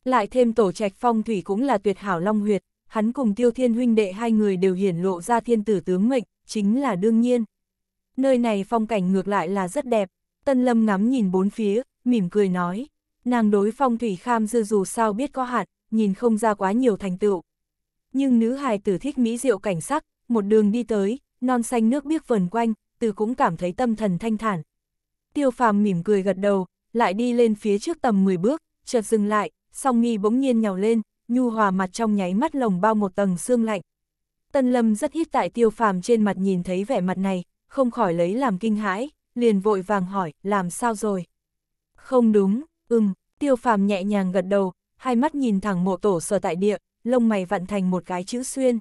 Lại thêm tổ trạch phong thủy cũng là tuyệt hảo long huyệt, hắn cùng tiêu thiên huynh đệ hai người đều hiển lộ ra thiên tử tướng mệnh, chính là đương nhiên. Nơi này phong cảnh ngược lại là rất đẹp, Tân Lâm ngắm nhìn bốn phía, mỉm cười nói, nàng đối phong thủy kham dư dù sao biết có hạn, nhìn không ra quá nhiều thành tựu. Nhưng nữ hài tử thích mỹ diệu cảnh sắc, một đường đi tới, non xanh nước biếc vần quanh, từ cũng cảm thấy tâm thần thanh thản. Tiêu phàm mỉm cười gật đầu, lại đi lên phía trước tầm 10 bước, chợt dừng lại, song nghi bỗng nhiên nhào lên, nhu hòa mặt trong nháy mắt lồng bao một tầng xương lạnh. Tân Lâm rất hít tại tiêu phàm trên mặt nhìn thấy vẻ mặt này, không khỏi lấy làm kinh hãi, liền vội vàng hỏi, làm sao rồi? Không đúng, ừm, tiêu phàm nhẹ nhàng gật đầu, hai mắt nhìn thẳng mộ tổ sở tại địa, lông mày vặn thành một cái chữ xuyên.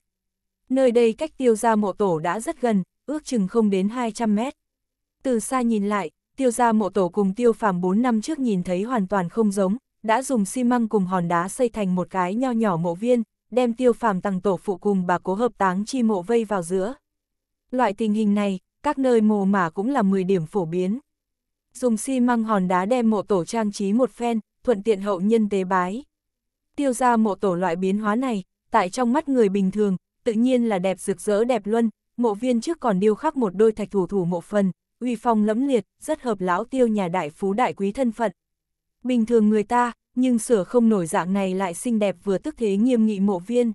Nơi đây cách tiêu gia mộ tổ đã rất gần, ước chừng không đến 200 mét. Từ xa nhìn lại, tiêu gia mộ tổ cùng tiêu phàm 4 năm trước nhìn thấy hoàn toàn không giống, đã dùng xi măng cùng hòn đá xây thành một cái nho nhỏ mộ viên, đem tiêu phàm tăng tổ phụ cùng bà cố hợp táng chi mộ vây vào giữa. Loại tình hình này, các nơi mồ mả cũng là 10 điểm phổ biến. Dùng xi măng hòn đá đem mộ tổ trang trí một phen, thuận tiện hậu nhân tế bái. Tiêu ra mộ tổ loại biến hóa này, tại trong mắt người bình thường, tự nhiên là đẹp rực rỡ đẹp luân, mộ viên trước còn điêu khắc một đôi thạch thủ thủ mộ phần, uy phong lẫm liệt, rất hợp lão tiêu nhà đại phú đại quý thân phận, Bình thường người ta, nhưng sửa không nổi dạng này lại xinh đẹp vừa tức thế nghiêm nghị mộ viên.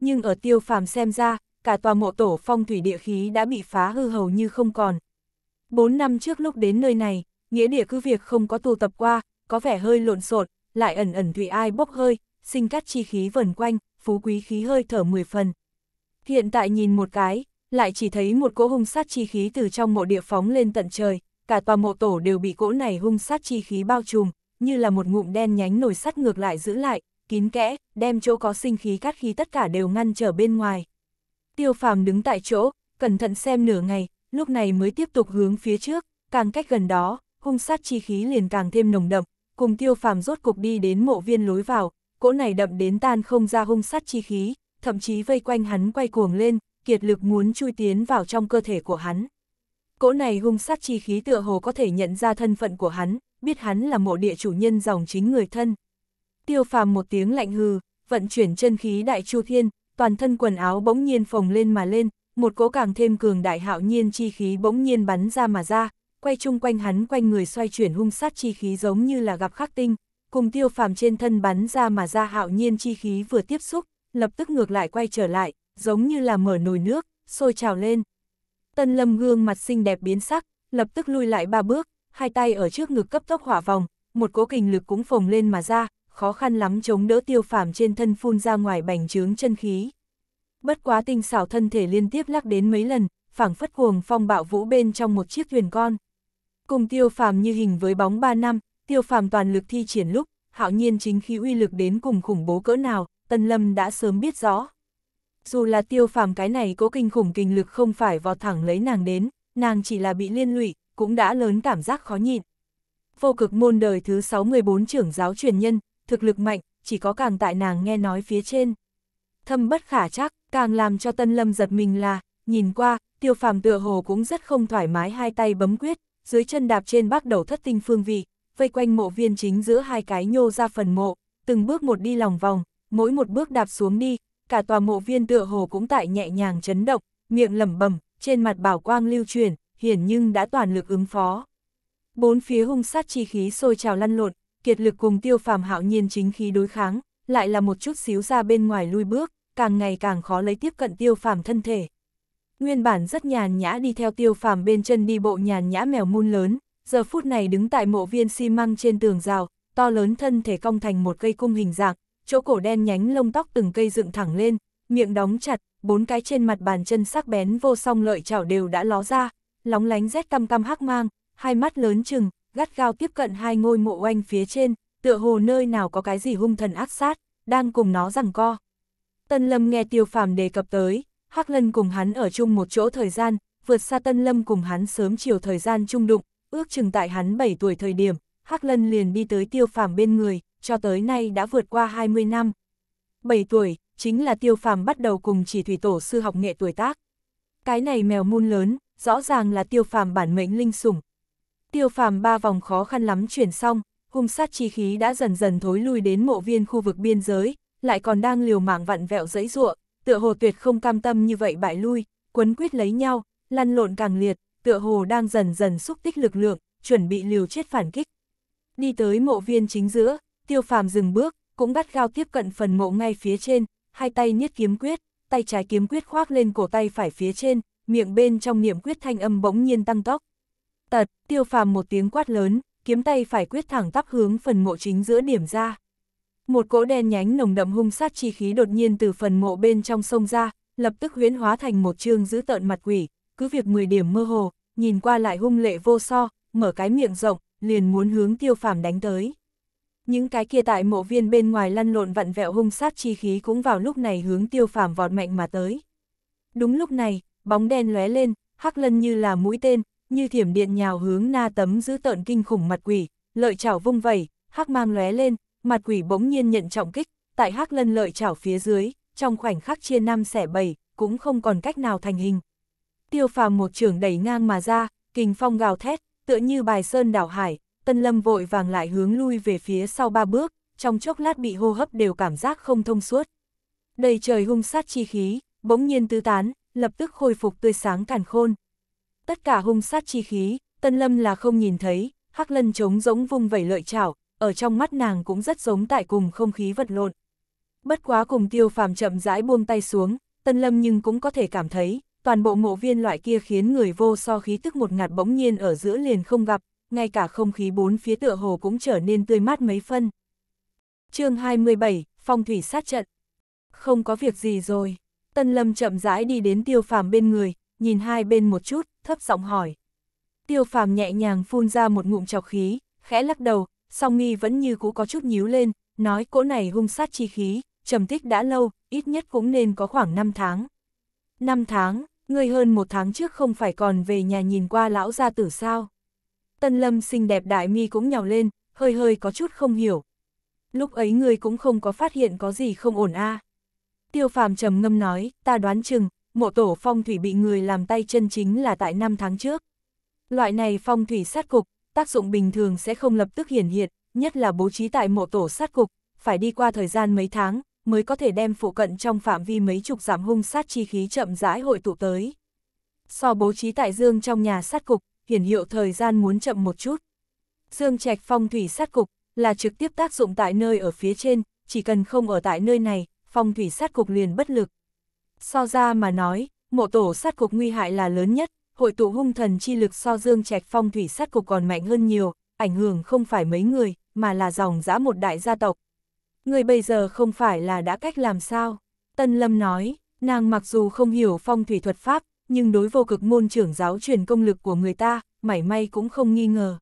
Nhưng ở tiêu phàm xem ra, cả tòa mộ tổ phong thủy địa khí đã bị phá hư hầu như không còn. Bốn năm trước lúc đến nơi này, nghĩa địa cứ việc không có tu tập qua, có vẻ hơi lộn xộn, lại ẩn ẩn thủy ai bốc hơi, sinh cát chi khí vần quanh, phú quý khí hơi thở mười phần. Hiện tại nhìn một cái, lại chỉ thấy một cỗ hung sát chi khí từ trong mộ địa phóng lên tận trời, cả tòa mộ tổ đều bị cỗ này hung sát chi khí bao trùm, như là một ngụm đen nhánh nổi sắt ngược lại giữ lại, kín kẽ, đem chỗ có sinh khí cát khí tất cả đều ngăn trở bên ngoài. Tiêu phàm đứng tại chỗ, cẩn thận xem nửa ngày, lúc này mới tiếp tục hướng phía trước, càng cách gần đó, hung sát chi khí liền càng thêm nồng đậm, cùng tiêu phàm rốt cục đi đến mộ viên lối vào, cỗ này đậm đến tan không ra hung sát chi khí, thậm chí vây quanh hắn quay cuồng lên, kiệt lực muốn chui tiến vào trong cơ thể của hắn. Cỗ này hung sát chi khí tựa hồ có thể nhận ra thân phận của hắn, biết hắn là mộ địa chủ nhân dòng chính người thân. Tiêu phàm một tiếng lạnh hừ, vận chuyển chân khí đại chu thiên, toàn thân quần áo bỗng nhiên phồng lên mà lên, một cỗ càng thêm cường đại hạo nhiên chi khí bỗng nhiên bắn ra mà ra, quay chung quanh hắn quanh người xoay chuyển hung sát chi khí giống như là gặp khắc tinh, cùng tiêu phàm trên thân bắn ra mà ra hạo nhiên chi khí vừa tiếp xúc, lập tức ngược lại quay trở lại, giống như là mở nồi nước, sôi trào lên. Tân lâm gương mặt xinh đẹp biến sắc, lập tức lui lại ba bước, hai tay ở trước ngực cấp tốc hỏa vòng, một cố kình lực cũng phồng lên mà ra, khó khăn lắm chống đỡ tiêu phàm trên thân phun ra ngoài bành trướng chân khí. Bất quá tinh xảo thân thể liên tiếp lắc đến mấy lần, phảng phất cuồng phong bạo vũ bên trong một chiếc thuyền con. Cùng tiêu phàm như hình với bóng ba năm, tiêu phàm toàn lực thi triển lúc, hạo nhiên chính khí uy lực đến cùng khủng bố cỡ nào, Tân Lâm đã sớm biết rõ. Dù là tiêu phàm cái này cố kinh khủng kinh lực không phải vào thẳng lấy nàng đến, nàng chỉ là bị liên lụy, cũng đã lớn cảm giác khó nhịn. Vô cực môn đời thứ 614 trưởng giáo truyền nhân, thực lực mạnh, chỉ có càng tại nàng nghe nói phía trên. Thâm bất khả chắc, càng làm cho tân lâm giật mình là, nhìn qua, tiêu phàm tựa hồ cũng rất không thoải mái hai tay bấm quyết, dưới chân đạp trên bắt đầu thất tinh phương vị, vây quanh mộ viên chính giữa hai cái nhô ra phần mộ, từng bước một đi lòng vòng, mỗi một bước đạp xuống đi, cả tòa mộ viên tựa hồ cũng tại nhẹ nhàng chấn động, miệng lẩm bẩm, trên mặt bảo quang lưu truyền, hiển nhưng đã toàn lực ứng phó. Bốn phía hung sát chi khí sôi trào lăn lộn, kiệt lực cùng tiêu phàm hạo nhiên chính khí đối kháng, lại là một chút xíu ra bên ngoài lui bước, càng ngày càng khó lấy tiếp cận tiêu phàm thân thể. Nguyên bản rất nhàn nhã đi theo tiêu phàm bên chân đi bộ nhàn nhã mèo mun lớn, giờ phút này đứng tại mộ viên xi măng trên tường rào, to lớn thân thể cong thành một cây cung hình dạng, chỗ cổ đen nhánh lông tóc từng cây dựng thẳng lên, miệng đóng chặt, bốn cái trên mặt bàn chân sắc bén vô song lợi chảo đều đã ló ra, lóng lánh rét cam cam hắc mang, hai mắt lớn chừng, gắt gao tiếp cận hai ngôi mộ oanh phía trên, tựa hồ nơi nào có cái gì hung thần ác sát, đang cùng nó rằng co. Tân Lâm nghe Tiêu Phàm đề cập tới, Hắc Lân cùng hắn ở chung một chỗ thời gian, vượt xa Tân Lâm cùng hắn sớm chiều thời gian chung đụng, ước chừng tại hắn 7 tuổi thời điểm, Hắc Lân liền đi tới Tiêu Phàm bên người, cho tới nay đã vượt qua 20 năm. 7 tuổi, chính là Tiêu Phàm bắt đầu cùng chỉ thủy tổ sư học nghệ tuổi tác. Cái này mèo mun lớn, rõ ràng là tiêu phàm bản mệnh linh sủng. Tiêu phàm ba vòng khó khăn lắm chuyển xong, hung sát chi khí đã dần dần thối lui đến mộ viên khu vực biên giới, lại còn đang liều mạng vặn vẹo dẫy ruộng, tựa hồ tuyệt không cam tâm như vậy bại lui, quấn quyết lấy nhau, lăn lộn càng liệt, tựa hồ đang dần dần xúc tích lực lượng, chuẩn bị liều chết phản kích. Đi tới mộ viên chính giữa, tiêu phàm dừng bước, cũng gắt gao tiếp cận phần mộ ngay phía trên, hai tay niết kiếm quyết, tay trái kiếm quyết khoác lên cổ tay phải phía trên, miệng bên trong niệm quyết thanh âm bỗng nhiên tăng tốc. Tật, tiêu phàm một tiếng quát lớn, kiếm tay phải quyết thẳng tắp hướng phần mộ chính giữa điểm ra. Một cỗ đen nhánh nồng đậm hung sát chi khí đột nhiên từ phần mộ bên trong sông ra, lập tức huyễn hóa thành một chương giữ tợn mặt quỷ, cứ việc 10 điểm mơ hồ, nhìn qua lại hung lệ vô so, mở cái miệng rộng, liền muốn hướng tiêu phàm đánh tới. Những cái kia tại mộ viên bên ngoài lăn lộn vặn vẹo hung sát chi khí cũng vào lúc này hướng tiêu phàm vọt mạnh mà tới. Đúng lúc này, bóng đen lóe lên, hắc lân như là mũi tên, như thiểm điện nhào hướng na tấm giữ tợn kinh khủng mặt quỷ, lợi chảo vung vẩy, hắc mang lóe lên, mặt quỷ bỗng nhiên nhận trọng kích, tại hắc lân lợi chảo phía dưới, trong khoảnh khắc chia năm xẻ bảy, cũng không còn cách nào thành hình. Tiêu phàm một trường đẩy ngang mà ra, kình phong gào thét, tựa như bài sơn đảo hải, tân lâm vội vàng lại hướng lui về phía sau ba bước, trong chốc lát bị hô hấp đều cảm giác không thông suốt. Đầy trời hung sát chi khí, bỗng nhiên tứ tán, lập tức khôi phục tươi sáng càn khôn. Tất cả hung sát chi khí, Tân Lâm là không nhìn thấy, Hắc Lân trống giống vung vẩy lợi chảo, ở trong mắt nàng cũng rất giống tại cùng không khí vật lộn. Bất quá cùng tiêu phàm chậm rãi buông tay xuống, Tân Lâm nhưng cũng có thể cảm thấy, toàn bộ mộ viên loại kia khiến người vô so khí tức một ngạt bỗng nhiên ở giữa liền không gặp, ngay cả không khí bốn phía tựa hồ cũng trở nên tươi mát mấy phân. chương 27, Phong thủy sát trận. Không có việc gì rồi. Tân Lâm chậm rãi đi đến tiêu phàm bên người, nhìn hai bên một chút, thấp giọng hỏi. Tiêu phàm nhẹ nhàng phun ra một ngụm chọc khí, khẽ lắc đầu, song nghi vẫn như cũ có chút nhíu lên, nói cỗ này hung sát chi khí, trầm tích đã lâu, ít nhất cũng nên có khoảng 5 tháng. 5 tháng, người hơn một tháng trước không phải còn về nhà nhìn qua lão gia tử sao. Tân lâm xinh đẹp đại mi cũng nhào lên, hơi hơi có chút không hiểu. Lúc ấy người cũng không có phát hiện có gì không ổn a à. Tiêu phàm trầm ngâm nói, ta đoán chừng, mộ tổ phong thủy bị người làm tay chân chính là tại năm tháng trước. Loại này phong thủy sát cục, tác dụng bình thường sẽ không lập tức hiển hiện, nhất là bố trí tại mộ tổ sát cục, phải đi qua thời gian mấy tháng, mới có thể đem phụ cận trong phạm vi mấy chục giảm hung sát chi khí chậm rãi hội tụ tới. So bố trí tại dương trong nhà sát cục, hiển hiệu thời gian muốn chậm một chút. Dương trạch phong thủy sát cục, là trực tiếp tác dụng tại nơi ở phía trên, chỉ cần không ở tại nơi này, phong thủy sát cục liền bất lực. So ra mà nói, mộ tổ sát cục nguy hại là lớn nhất, hội tụ hung thần chi lực so dương trạch phong thủy sát cục còn mạnh hơn nhiều, ảnh hưởng không phải mấy người, mà là dòng dã một đại gia tộc. Người bây giờ không phải là đã cách làm sao? Tân Lâm nói, nàng mặc dù không hiểu phong thủy thuật pháp, nhưng đối vô cực môn trưởng giáo truyền công lực của người ta, mảy may cũng không nghi ngờ.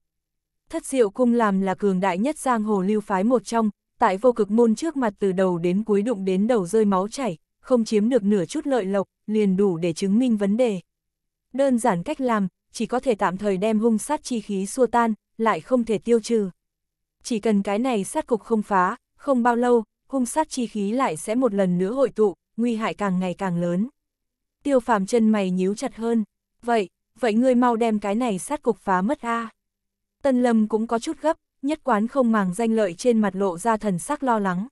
Thất diệu cung làm là cường đại nhất giang hồ lưu phái một trong, tại vô cực môn trước mặt từ đầu đến cuối đụng đến đầu rơi máu chảy, không chiếm được nửa chút lợi lộc, liền đủ để chứng minh vấn đề. Đơn giản cách làm, chỉ có thể tạm thời đem hung sát chi khí xua tan, lại không thể tiêu trừ. Chỉ cần cái này sát cục không phá, không bao lâu, hung sát chi khí lại sẽ một lần nữa hội tụ, nguy hại càng ngày càng lớn. Tiêu phàm chân mày nhíu chặt hơn, vậy, vậy ngươi mau đem cái này sát cục phá mất a à. Tân Lâm cũng có chút gấp, nhất quán không màng danh lợi trên mặt lộ ra thần sắc lo lắng.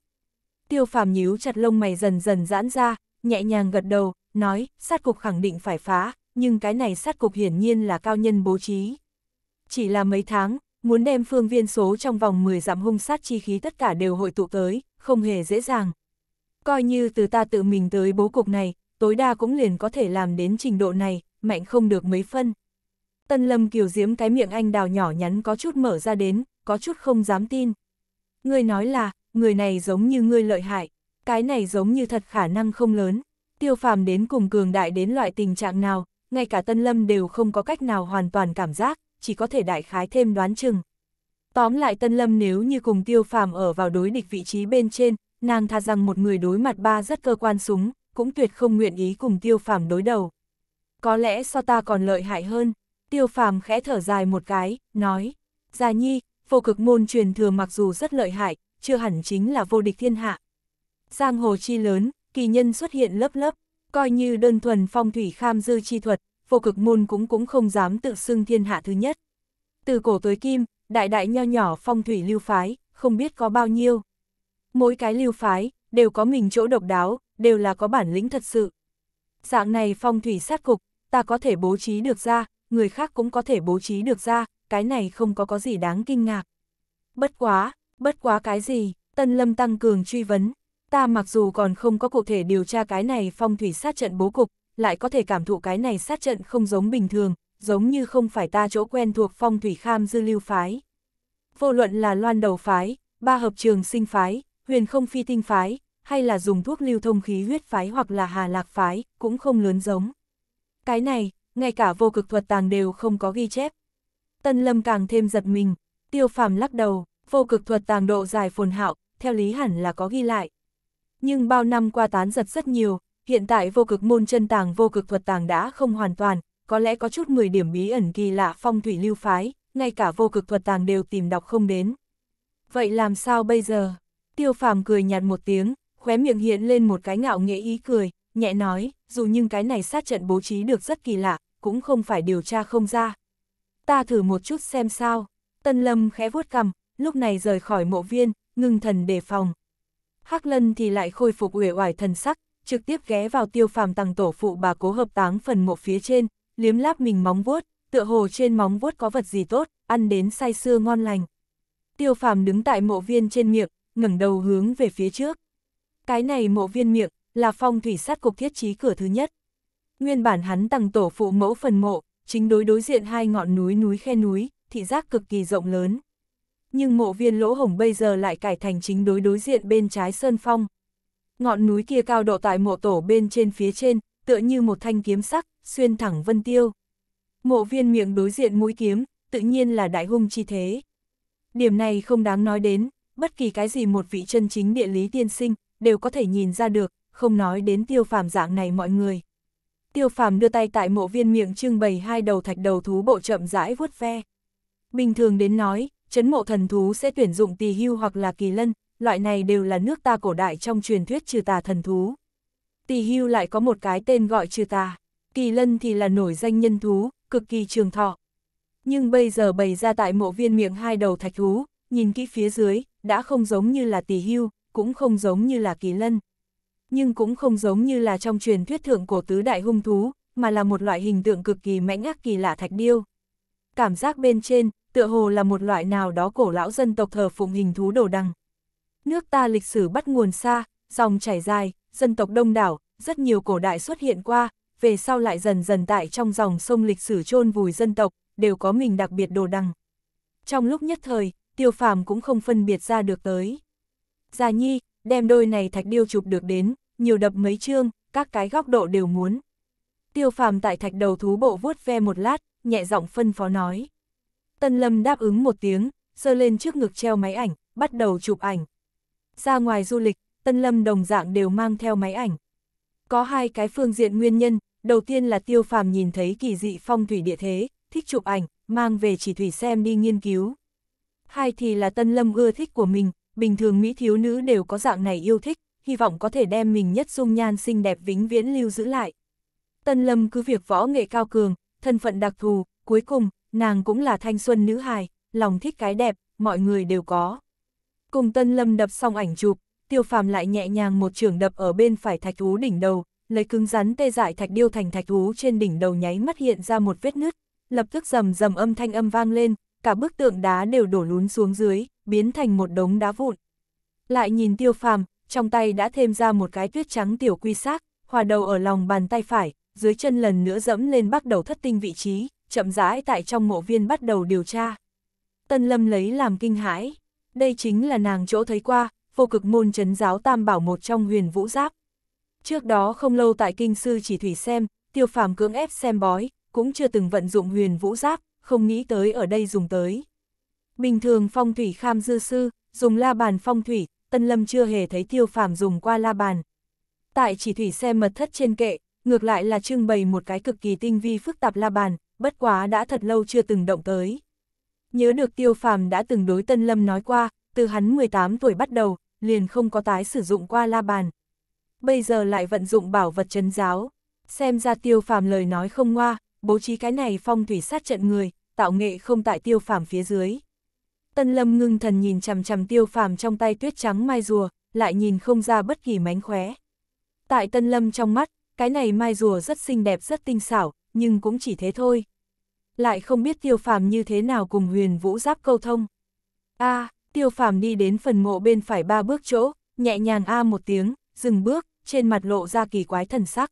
Tiêu phàm nhíu chặt lông mày dần dần giãn ra, nhẹ nhàng gật đầu, nói, sát cục khẳng định phải phá, nhưng cái này sát cục hiển nhiên là cao nhân bố trí. Chỉ là mấy tháng, muốn đem phương viên số trong vòng 10 giảm hung sát chi khí tất cả đều hội tụ tới, không hề dễ dàng. Coi như từ ta tự mình tới bố cục này, tối đa cũng liền có thể làm đến trình độ này, mạnh không được mấy phân. Tân Lâm kiều diếm cái miệng anh đào nhỏ nhắn có chút mở ra đến, có chút không dám tin. Ngươi nói là, người này giống như ngươi lợi hại, cái này giống như thật khả năng không lớn. Tiêu phàm đến cùng cường đại đến loại tình trạng nào, ngay cả Tân Lâm đều không có cách nào hoàn toàn cảm giác, chỉ có thể đại khái thêm đoán chừng. Tóm lại Tân Lâm nếu như cùng tiêu phàm ở vào đối địch vị trí bên trên, nàng tha rằng một người đối mặt ba rất cơ quan súng, cũng tuyệt không nguyện ý cùng tiêu phàm đối đầu. Có lẽ so ta còn lợi hại hơn, tiêu phàm khẽ thở dài một cái, nói, Già Nhi, vô cực môn truyền thừa mặc dù rất lợi hại, chưa hẳn chính là vô địch thiên hạ. Giang hồ chi lớn, kỳ nhân xuất hiện lớp lớp, coi như đơn thuần phong thủy kham dư chi thuật, vô cực môn cũng cũng không dám tự xưng thiên hạ thứ nhất. Từ cổ tới kim, đại đại nho nhỏ phong thủy lưu phái, không biết có bao nhiêu. Mỗi cái lưu phái, đều có mình chỗ độc đáo, đều là có bản lĩnh thật sự. Dạng này phong thủy sát cục, ta có thể bố trí được ra, người khác cũng có thể bố trí được ra, cái này không có có gì đáng kinh ngạc. Bất quá, bất quá cái gì, Tân Lâm tăng cường truy vấn, ta mặc dù còn không có cụ thể điều tra cái này phong thủy sát trận bố cục, lại có thể cảm thụ cái này sát trận không giống bình thường, giống như không phải ta chỗ quen thuộc phong thủy kham dư lưu phái. Vô luận là loan đầu phái, ba hợp trường sinh phái, huyền không phi tinh phái, hay là dùng thuốc lưu thông khí huyết phái hoặc là hà lạc phái, cũng không lớn giống. Cái này, ngay cả vô cực thuật tàng đều không có ghi chép, Tân Lâm càng thêm giật mình, tiêu phàm lắc đầu, vô cực thuật tàng độ dài phồn hạo, theo lý hẳn là có ghi lại. Nhưng bao năm qua tán giật rất nhiều, hiện tại vô cực môn chân tàng vô cực thuật tàng đã không hoàn toàn, có lẽ có chút 10 điểm bí ẩn kỳ lạ phong thủy lưu phái, ngay cả vô cực thuật tàng đều tìm đọc không đến. Vậy làm sao bây giờ? Tiêu phàm cười nhạt một tiếng, khóe miệng hiện lên một cái ngạo nghệ ý cười, nhẹ nói, dù nhưng cái này sát trận bố trí được rất kỳ lạ, cũng không phải điều tra không ra, ta thử một chút xem sao. Tân Lâm khẽ vuốt cằm, lúc này rời khỏi mộ viên, ngưng thần đề phòng. Hắc Lân thì lại khôi phục uể oải thần sắc, trực tiếp ghé vào tiêu phàm tăng tổ phụ bà cố hợp táng phần mộ phía trên, liếm láp mình móng vuốt, tựa hồ trên móng vuốt có vật gì tốt, ăn đến say sưa ngon lành. Tiêu phàm đứng tại mộ viên trên miệng, ngẩng đầu hướng về phía trước. Cái này mộ viên miệng, là phong thủy sát cục thiết trí cửa thứ nhất. Nguyên bản hắn tăng tổ phụ mẫu phần mộ, chính đối đối diện hai ngọn núi núi khe núi, thị giác cực kỳ rộng lớn. Nhưng mộ viên lỗ hổng bây giờ lại cải thành chính đối đối diện bên trái sơn phong. Ngọn núi kia cao độ tại mộ tổ bên trên phía trên, tựa như một thanh kiếm sắc, xuyên thẳng vân tiêu. Mộ viên miệng đối diện mũi kiếm, tự nhiên là đại hung chi thế. Điểm này không đáng nói đến, bất kỳ cái gì một vị chân chính địa lý tiên sinh, đều có thể nhìn ra được, không nói đến tiêu phàm dạng này mọi người, tiêu phàm đưa tay tại mộ viên miệng trưng bày hai đầu thạch đầu thú bộ chậm rãi vuốt ve. Bình thường đến nói, chấn mộ thần thú sẽ tuyển dụng tỳ hưu hoặc là kỳ lân, loại này đều là nước ta cổ đại trong truyền thuyết trừ tà thần thú. Tỳ hưu lại có một cái tên gọi trừ tà, kỳ lân thì là nổi danh nhân thú, cực kỳ trường thọ. Nhưng bây giờ bày ra tại mộ viên miệng hai đầu thạch thú, nhìn kỹ phía dưới, đã không giống như là tỳ hưu, cũng không giống như là kỳ lân, nhưng cũng không giống như là trong truyền thuyết thượng cổ tứ đại hung thú, mà là một loại hình tượng cực kỳ mãnh ác kỳ lạ thạch điêu. Cảm giác bên trên, tựa hồ là một loại nào đó cổ lão dân tộc thờ phụng hình thú đồ đằng. Nước ta lịch sử bắt nguồn xa, dòng chảy dài, dân tộc đông đảo, rất nhiều cổ đại xuất hiện qua, về sau lại dần dần tại trong dòng sông lịch sử chôn vùi dân tộc, đều có mình đặc biệt đồ đằng. Trong lúc nhất thời, tiêu phàm cũng không phân biệt ra được tới. Gia Nhi, đem đôi này thạch điêu chụp được đến, nhiều đập mấy chương, các cái góc độ đều muốn. Tiêu phàm tại thạch đầu thú bộ vuốt ve một lát, nhẹ giọng phân phó nói. Tân Lâm đáp ứng một tiếng, giơ lên trước ngực treo máy ảnh, bắt đầu chụp ảnh. Ra ngoài du lịch, Tân Lâm đồng dạng đều mang theo máy ảnh. Có hai cái phương diện nguyên nhân, đầu tiên là tiêu phàm nhìn thấy kỳ dị phong thủy địa thế, thích chụp ảnh, mang về chỉ thủy xem đi nghiên cứu. Hai thì là Tân Lâm ưa thích của mình, bình thường Mỹ thiếu nữ đều có dạng này yêu thích, hy vọng có thể đem mình nhất dung nhan xinh đẹp vĩnh viễn lưu giữ lại. Tân Lâm cứ việc võ nghệ cao cường, thân phận đặc thù, cuối cùng, nàng cũng là thanh xuân nữ hài, lòng thích cái đẹp, mọi người đều có. Cùng Tân Lâm đập xong ảnh chụp, Tiêu Phàm lại nhẹ nhàng một trường đập ở bên phải thạch thú đỉnh đầu, lấy cứng rắn tê dại thạch điêu thành thạch thú trên đỉnh đầu nháy mắt hiện ra một vết nứt, lập tức rầm rầm âm thanh âm vang lên, cả bức tượng đá đều đổ lún xuống dưới, biến thành một đống đá vụn. Lại nhìn tiêu phàm, trong tay đã thêm ra một cái tuyết trắng tiểu quy xác, hòa đầu ở lòng bàn tay phải, dưới chân lần nữa dẫm lên bắt đầu thất tinh vị trí, chậm rãi tại trong mộ viên bắt đầu điều tra. Tân Lâm lấy làm kinh hãi, đây chính là nàng chỗ thấy qua, vô cực môn chấn giáo tam bảo một trong huyền vũ giáp. Trước đó không lâu tại kinh sư chỉ thủy xem, tiêu phàm cưỡng ép xem bói, cũng chưa từng vận dụng huyền vũ giáp, không nghĩ tới ở đây dùng tới. Bình thường phong thủy kham dư sư, dùng la bàn phong thủy, Tân Lâm chưa hề thấy tiêu phàm dùng qua la bàn. Tại chỉ thủy xe mật thất trên kệ, ngược lại là trưng bày một cái cực kỳ tinh vi phức tạp la bàn, bất quá đã thật lâu chưa từng động tới. Nhớ được tiêu phàm đã từng đối Tân Lâm nói qua, từ hắn 18 tuổi bắt đầu, liền không có tái sử dụng qua la bàn. Bây giờ lại vận dụng bảo vật chân giáo, xem ra tiêu phàm lời nói không ngoa, bố trí cái này phong thủy sát trận người, tạo nghệ không tại tiêu phàm phía dưới. Tân Lâm ngưng thần nhìn chằm chằm tiêu phàm trong tay tuyết trắng mai rùa, lại nhìn không ra bất kỳ mánh khóe. Tại Tân Lâm trong mắt, cái này mai rùa rất xinh đẹp rất tinh xảo, nhưng cũng chỉ thế thôi. Lại không biết tiêu phàm như thế nào cùng huyền vũ giáp câu thông. A, tiêu phàm đi đến phần mộ bên phải ba bước chỗ, nhẹ nhàng A một tiếng, dừng bước, trên mặt lộ ra kỳ quái thần sắc.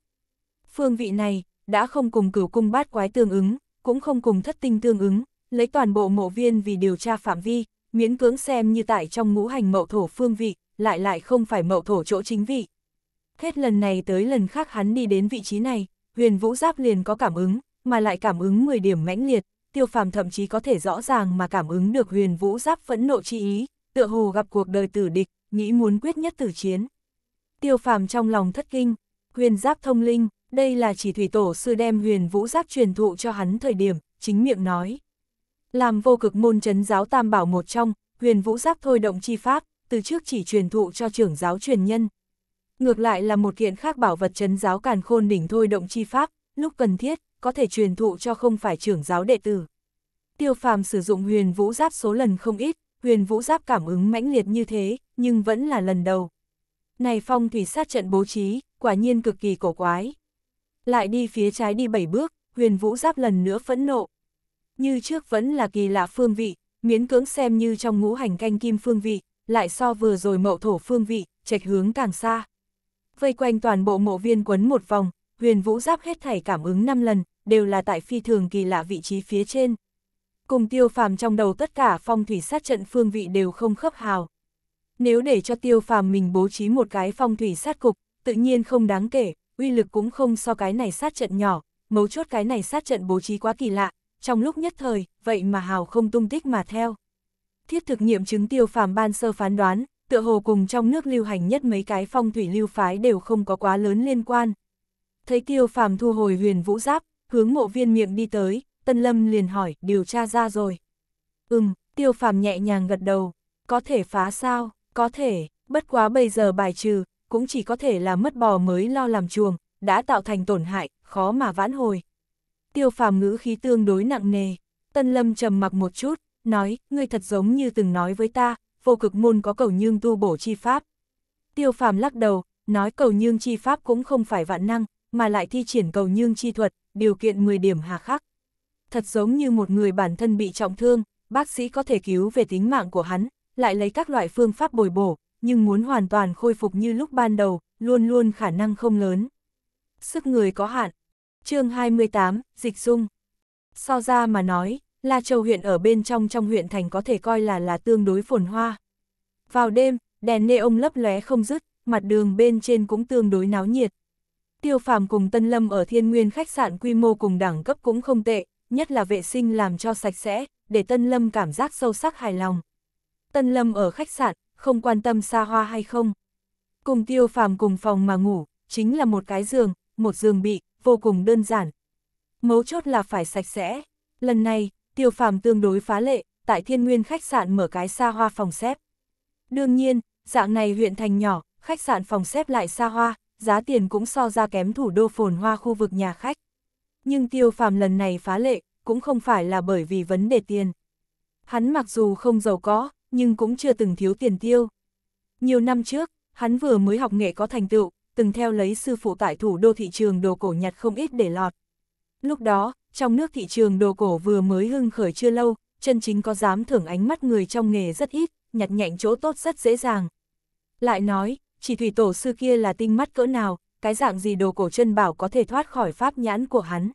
Phương vị này, đã không cùng cửu cung bát quái tương ứng, cũng không cùng thất tinh tương ứng, lấy toàn bộ mộ viên vì điều tra phạm vi, miễn cưỡng xem như tại trong ngũ hành mậu thổ phương vị, lại lại không phải mậu thổ chỗ chính vị. Hết lần này tới lần khác hắn đi đến vị trí này, huyền vũ giáp liền có cảm ứng, mà lại cảm ứng 10 điểm mãnh liệt, tiêu phàm thậm chí có thể rõ ràng mà cảm ứng được huyền vũ giáp phẫn nộ chi ý, tựa hồ gặp cuộc đời tử địch, nghĩ muốn quyết nhất tử chiến. Tiêu phàm trong lòng thất kinh, huyền giáp thông linh, đây là chỉ thủy tổ sư đem huyền vũ giáp truyền thụ cho hắn thời điểm, chính miệng nói. Làm vô cực môn chấn giáo tam bảo một trong, huyền vũ giáp thôi động chi pháp, từ trước chỉ truyền thụ cho trưởng giáo truyền nhân. Ngược lại là một kiện khác bảo vật chấn giáo càn khôn đỉnh thôi động chi pháp, lúc cần thiết, có thể truyền thụ cho không phải trưởng giáo đệ tử. Tiêu phàm sử dụng huyền vũ giáp số lần không ít, huyền vũ giáp cảm ứng mãnh liệt như thế, nhưng vẫn là lần đầu. Này phong thủy sát trận bố trí, quả nhiên cực kỳ cổ quái. Lại đi phía trái đi bảy bước, huyền vũ giáp lần nữa phẫn nộ, như trước vẫn là kỳ lạ phương vị, miễn cưỡng xem như trong ngũ hành canh kim phương vị, lại so vừa rồi mậu thổ phương vị, trạch hướng càng xa. Vây quanh toàn bộ mộ viên quấn một vòng, huyền vũ giáp hết thảy cảm ứng 5 lần, đều là tại phi thường kỳ lạ vị trí phía trên. Cùng tiêu phàm trong đầu tất cả phong thủy sát trận phương vị đều không khớp hào. Nếu để cho tiêu phàm mình bố trí một cái phong thủy sát cục, tự nhiên không đáng kể, uy lực cũng không so cái này sát trận nhỏ, mấu chốt cái này sát trận bố trí quá kỳ lạ, trong lúc nhất thời, vậy mà hào không tung tích mà theo. Thiết thực nghiệm chứng tiêu phàm ban sơ phán đoán, tựa hồ cùng trong nước lưu hành nhất mấy cái phong thủy lưu phái đều không có quá lớn liên quan. Thấy tiêu phàm thu hồi huyền vũ giáp, hướng mộ viên miệng đi tới, Tân Lâm liền hỏi, điều tra ra rồi. Ừm, tiêu phàm nhẹ nhàng gật đầu, có thể phá sao, có thể, bất quá bây giờ bài trừ, cũng chỉ có thể là mất bò mới lo làm chuồng, đã tạo thành tổn hại, khó mà vãn hồi tiêu phàm ngữ khí tương đối nặng nề. Tân lâm trầm mặc một chút, nói, ngươi thật giống như từng nói với ta, vô cực môn có cầu nhương tu bổ chi pháp. Tiêu phàm lắc đầu, nói cầu nhương chi pháp cũng không phải vạn năng, mà lại thi triển cầu nhương chi thuật, điều kiện 10 điểm hà khắc. Thật giống như một người bản thân bị trọng thương, bác sĩ có thể cứu về tính mạng của hắn, lại lấy các loại phương pháp bồi bổ, nhưng muốn hoàn toàn khôi phục như lúc ban đầu, luôn luôn khả năng không lớn. Sức người có hạn, chương 28, Dịch Dung. So ra mà nói, La Châu huyện ở bên trong trong huyện thành có thể coi là là tương đối phồn hoa. Vào đêm, đèn nê ông lấp lóe không dứt, mặt đường bên trên cũng tương đối náo nhiệt. Tiêu phàm cùng Tân Lâm ở thiên nguyên khách sạn quy mô cùng đẳng cấp cũng không tệ, nhất là vệ sinh làm cho sạch sẽ, để Tân Lâm cảm giác sâu sắc hài lòng. Tân Lâm ở khách sạn, không quan tâm xa hoa hay không. Cùng tiêu phàm cùng phòng mà ngủ, chính là một cái giường, một giường bị, vô cùng đơn giản. Mấu chốt là phải sạch sẽ. Lần này, tiêu phàm tương đối phá lệ, tại thiên nguyên khách sạn mở cái xa hoa phòng xếp. Đương nhiên, dạng này huyện thành nhỏ, khách sạn phòng xếp lại xa hoa, giá tiền cũng so ra kém thủ đô phồn hoa khu vực nhà khách. Nhưng tiêu phàm lần này phá lệ, cũng không phải là bởi vì vấn đề tiền. Hắn mặc dù không giàu có, nhưng cũng chưa từng thiếu tiền tiêu. Nhiều năm trước, hắn vừa mới học nghệ có thành tựu, từng theo lấy sư phụ tại thủ đô thị trường đồ cổ nhặt không ít để lọt. Lúc đó, trong nước thị trường đồ cổ vừa mới hưng khởi chưa lâu, chân chính có dám thưởng ánh mắt người trong nghề rất ít, nhặt nhạnh chỗ tốt rất dễ dàng. Lại nói, chỉ thủy tổ sư kia là tinh mắt cỡ nào, cái dạng gì đồ cổ chân bảo có thể thoát khỏi pháp nhãn của hắn.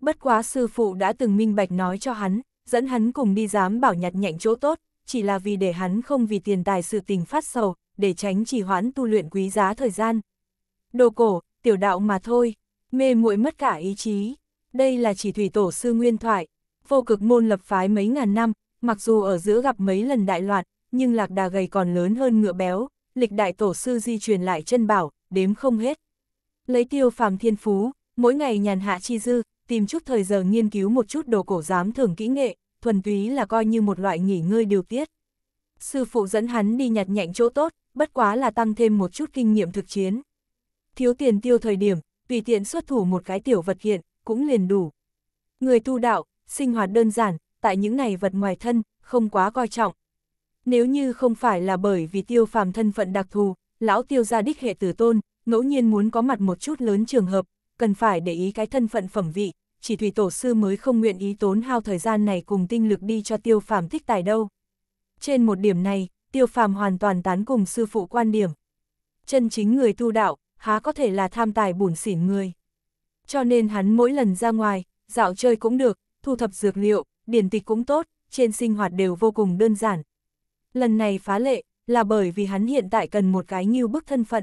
Bất quá sư phụ đã từng minh bạch nói cho hắn, dẫn hắn cùng đi dám bảo nhặt nhạnh chỗ tốt, chỉ là vì để hắn không vì tiền tài sự tình phát sầu, để tránh trì hoãn tu luyện quý giá thời gian, đồ cổ, tiểu đạo mà thôi, mê muội mất cả ý chí. Đây là chỉ thủy tổ sư nguyên thoại, vô cực môn lập phái mấy ngàn năm, mặc dù ở giữa gặp mấy lần đại loạn, nhưng lạc đà gầy còn lớn hơn ngựa béo, lịch đại tổ sư di truyền lại chân bảo, đếm không hết. Lấy tiêu phàm thiên phú, mỗi ngày nhàn hạ chi dư, tìm chút thời giờ nghiên cứu một chút đồ cổ giám thưởng kỹ nghệ, thuần túy là coi như một loại nghỉ ngơi điều tiết. Sư phụ dẫn hắn đi nhặt nhạnh chỗ tốt, bất quá là tăng thêm một chút kinh nghiệm thực chiến thiếu tiền tiêu thời điểm, tùy tiện xuất thủ một cái tiểu vật hiện, cũng liền đủ. Người tu đạo, sinh hoạt đơn giản, tại những này vật ngoài thân, không quá coi trọng. Nếu như không phải là bởi vì tiêu phàm thân phận đặc thù, lão tiêu gia đích hệ tử tôn, ngẫu nhiên muốn có mặt một chút lớn trường hợp, cần phải để ý cái thân phận phẩm vị, chỉ thủy tổ sư mới không nguyện ý tốn hao thời gian này cùng tinh lực đi cho tiêu phàm thích tài đâu. Trên một điểm này, tiêu phàm hoàn toàn tán cùng sư phụ quan điểm. Chân chính người tu đạo, há có thể là tham tài bủn xỉn người. Cho nên hắn mỗi lần ra ngoài, dạo chơi cũng được, thu thập dược liệu, điển tịch cũng tốt, trên sinh hoạt đều vô cùng đơn giản. Lần này phá lệ, là bởi vì hắn hiện tại cần một cái nghiêu bức thân phận.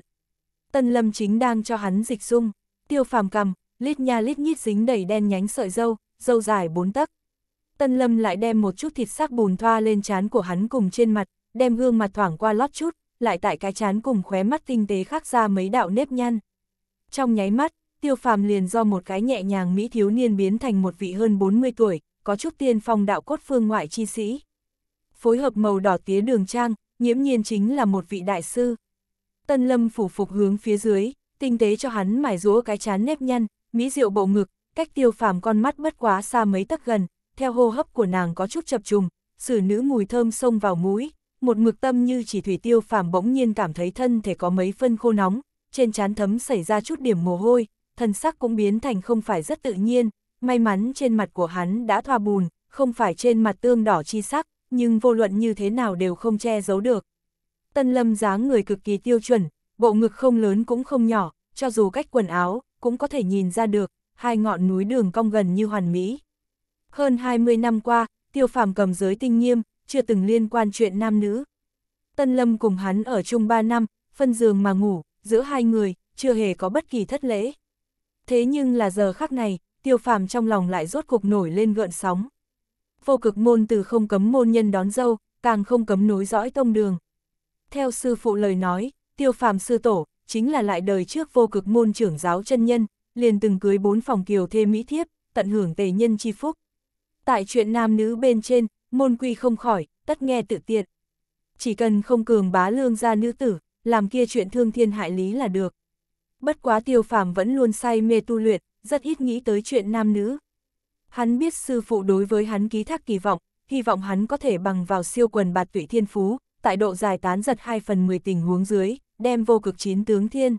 Tân Lâm chính đang cho hắn dịch dung, tiêu phàm cầm, lít nha lít nhít dính đầy đen nhánh sợi dâu, dâu dài bốn tấc. Tân Lâm lại đem một chút thịt xác bùn thoa lên trán của hắn cùng trên mặt, đem gương mặt thoảng qua lót chút, lại tại cái chán cùng khóe mắt tinh tế khác ra mấy đạo nếp nhăn. Trong nháy mắt, tiêu phàm liền do một cái nhẹ nhàng mỹ thiếu niên biến thành một vị hơn 40 tuổi, có chút tiên phong đạo cốt phương ngoại chi sĩ. Phối hợp màu đỏ tía đường trang, nhiễm nhiên chính là một vị đại sư. Tân lâm phủ phục hướng phía dưới, tinh tế cho hắn mải rúa cái chán nếp nhăn, mỹ diệu bộ ngực, cách tiêu phàm con mắt bất quá xa mấy tấc gần, theo hô hấp của nàng có chút chập trùng, xử nữ mùi thơm xông vào mũi, một mực tâm như chỉ thủy tiêu phàm bỗng nhiên cảm thấy thân thể có mấy phân khô nóng, trên trán thấm xảy ra chút điểm mồ hôi, thân sắc cũng biến thành không phải rất tự nhiên, may mắn trên mặt của hắn đã thoa bùn, không phải trên mặt tương đỏ chi sắc, nhưng vô luận như thế nào đều không che giấu được. Tân lâm dáng người cực kỳ tiêu chuẩn, bộ ngực không lớn cũng không nhỏ, cho dù cách quần áo, cũng có thể nhìn ra được, hai ngọn núi đường cong gần như hoàn mỹ. Hơn 20 năm qua, tiêu phàm cầm giới tinh nghiêm, chưa từng liên quan chuyện nam nữ. Tân Lâm cùng hắn ở chung 3 năm, phân giường mà ngủ, giữa hai người, chưa hề có bất kỳ thất lễ. Thế nhưng là giờ khắc này, tiêu phàm trong lòng lại rốt cục nổi lên gợn sóng. Vô cực môn từ không cấm môn nhân đón dâu, càng không cấm nối dõi tông đường. Theo sư phụ lời nói, tiêu phàm sư tổ, chính là lại đời trước vô cực môn trưởng giáo chân nhân, liền từng cưới bốn phòng kiều thê mỹ thiếp, tận hưởng tề nhân chi phúc. Tại chuyện nam nữ bên trên, môn quy không khỏi, tất nghe tự tiện. Chỉ cần không cường bá lương gia nữ tử, làm kia chuyện thương thiên hại lý là được. Bất quá tiêu phàm vẫn luôn say mê tu luyện, rất ít nghĩ tới chuyện nam nữ. Hắn biết sư phụ đối với hắn ký thác kỳ vọng, hy vọng hắn có thể bằng vào siêu quần bạt tụy thiên phú, tại độ dài tán giật 2 phần 10 tình huống dưới, đem vô cực chín tướng thiên.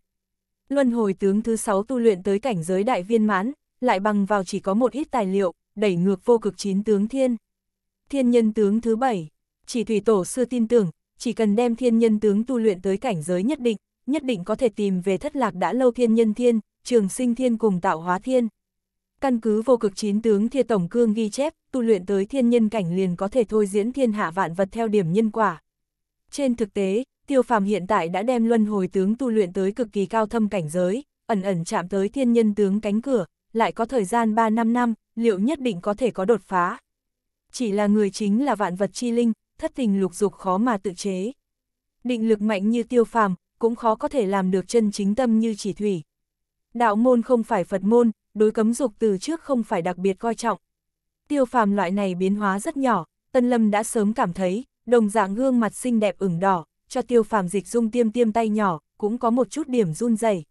Luân hồi tướng thứ 6 tu luyện tới cảnh giới đại viên mãn, lại bằng vào chỉ có một ít tài liệu, đẩy ngược vô cực chín tướng thiên. Thiên nhân tướng thứ bảy, chỉ thủy tổ xưa tin tưởng, chỉ cần đem thiên nhân tướng tu luyện tới cảnh giới nhất định, nhất định có thể tìm về thất lạc đã lâu thiên nhân thiên, trường sinh thiên cùng tạo hóa thiên. Căn cứ vô cực chín tướng thiên tổng cương ghi chép, tu luyện tới thiên nhân cảnh liền có thể thôi diễn thiên hạ vạn vật theo điểm nhân quả. Trên thực tế, tiêu phàm hiện tại đã đem luân hồi tướng tu luyện tới cực kỳ cao thâm cảnh giới, ẩn ẩn chạm tới thiên nhân tướng cánh cửa, lại có thời gian 3 năm năm, liệu nhất định có thể có đột phá chỉ là người chính là vạn vật chi linh, thất tình lục dục khó mà tự chế. Định lực mạnh như tiêu phàm, cũng khó có thể làm được chân chính tâm như chỉ thủy. Đạo môn không phải Phật môn, đối cấm dục từ trước không phải đặc biệt coi trọng. Tiêu phàm loại này biến hóa rất nhỏ, Tân Lâm đã sớm cảm thấy, đồng dạng gương mặt xinh đẹp ửng đỏ, cho tiêu phàm dịch dung tiêm tiêm tay nhỏ, cũng có một chút điểm run rẩy.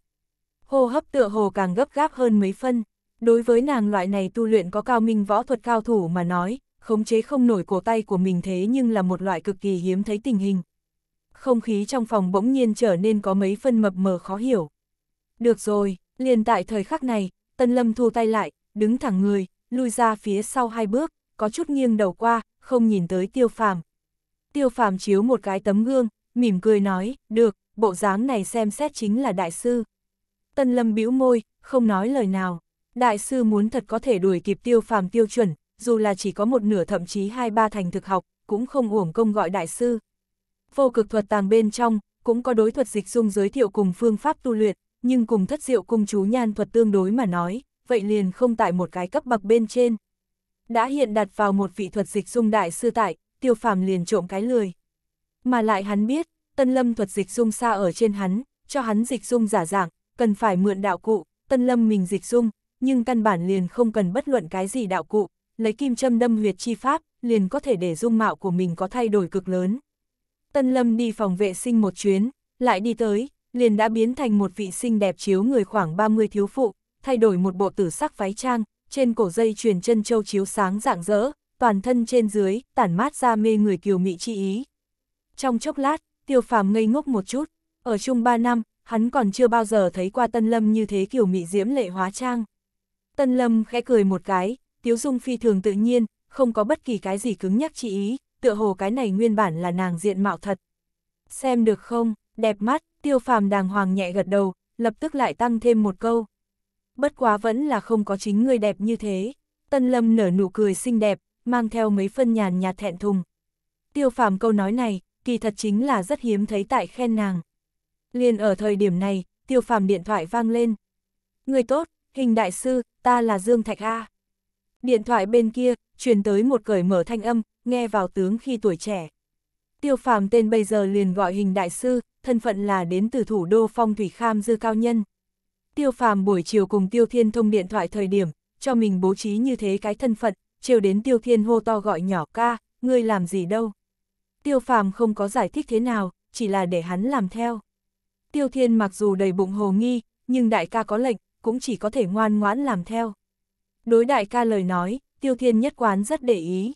Hô hấp tựa hồ càng gấp gáp hơn mấy phân. Đối với nàng loại này tu luyện có cao minh võ thuật cao thủ mà nói, khống chế không nổi cổ tay của mình thế nhưng là một loại cực kỳ hiếm thấy tình hình. Không khí trong phòng bỗng nhiên trở nên có mấy phân mập mờ khó hiểu. Được rồi, liền tại thời khắc này, Tân Lâm thu tay lại, đứng thẳng người, lui ra phía sau hai bước, có chút nghiêng đầu qua, không nhìn tới tiêu phàm. Tiêu phàm chiếu một cái tấm gương, mỉm cười nói, được, bộ dáng này xem xét chính là đại sư. Tân Lâm bĩu môi, không nói lời nào. Đại sư muốn thật có thể đuổi kịp tiêu phàm tiêu chuẩn, dù là chỉ có một nửa thậm chí hai ba thành thực học, cũng không uổng công gọi đại sư. Vô cực thuật tàng bên trong, cũng có đối thuật dịch dung giới thiệu cùng phương pháp tu luyện, nhưng cùng thất diệu cung chú nhan thuật tương đối mà nói, vậy liền không tại một cái cấp bậc bên trên. Đã hiện đặt vào một vị thuật dịch dung đại sư tại, tiêu phàm liền trộm cái lười. Mà lại hắn biết, tân lâm thuật dịch dung xa ở trên hắn, cho hắn dịch dung giả dạng, cần phải mượn đạo cụ, tân lâm mình dịch dung, nhưng căn bản liền không cần bất luận cái gì đạo cụ, lấy kim châm đâm huyệt chi pháp, liền có thể để dung mạo của mình có thay đổi cực lớn. Tân Lâm đi phòng vệ sinh một chuyến, lại đi tới, liền đã biến thành một vị sinh đẹp chiếu người khoảng 30 thiếu phụ, thay đổi một bộ tử sắc váy trang, trên cổ dây truyền chân châu chiếu sáng rạng rỡ, toàn thân trên dưới, tản mát ra mê người kiều mị chi ý. Trong chốc lát, tiêu phàm ngây ngốc một chút, ở chung 3 năm, hắn còn chưa bao giờ thấy qua Tân Lâm như thế kiều mị diễm lệ hóa trang. Tân Lâm khẽ cười một cái, Tiếu Dung phi thường tự nhiên, không có bất kỳ cái gì cứng nhắc chỉ ý, tựa hồ cái này nguyên bản là nàng diện mạo thật. Xem được không, đẹp mắt, tiêu phàm đàng hoàng nhẹ gật đầu, lập tức lại tăng thêm một câu. Bất quá vẫn là không có chính người đẹp như thế. Tân Lâm nở nụ cười xinh đẹp, mang theo mấy phân nhàn nhạt thẹn thùng. Tiêu phàm câu nói này, kỳ thật chính là rất hiếm thấy tại khen nàng. Liên ở thời điểm này, tiêu phàm điện thoại vang lên. Người tốt, hình đại sư, ta là Dương Thạch A. Điện thoại bên kia, truyền tới một cởi mở thanh âm, nghe vào tướng khi tuổi trẻ. Tiêu phàm tên bây giờ liền gọi hình đại sư, thân phận là đến từ thủ đô phong thủy kham dư cao nhân. Tiêu phàm buổi chiều cùng Tiêu Thiên thông điện thoại thời điểm, cho mình bố trí như thế cái thân phận, trêu đến Tiêu Thiên hô to gọi nhỏ ca, ngươi làm gì đâu. Tiêu phàm không có giải thích thế nào, chỉ là để hắn làm theo. Tiêu Thiên mặc dù đầy bụng hồ nghi, nhưng đại ca có lệnh, cũng chỉ có thể ngoan ngoãn làm theo. Đối đại ca lời nói, Tiêu Thiên nhất quán rất để ý.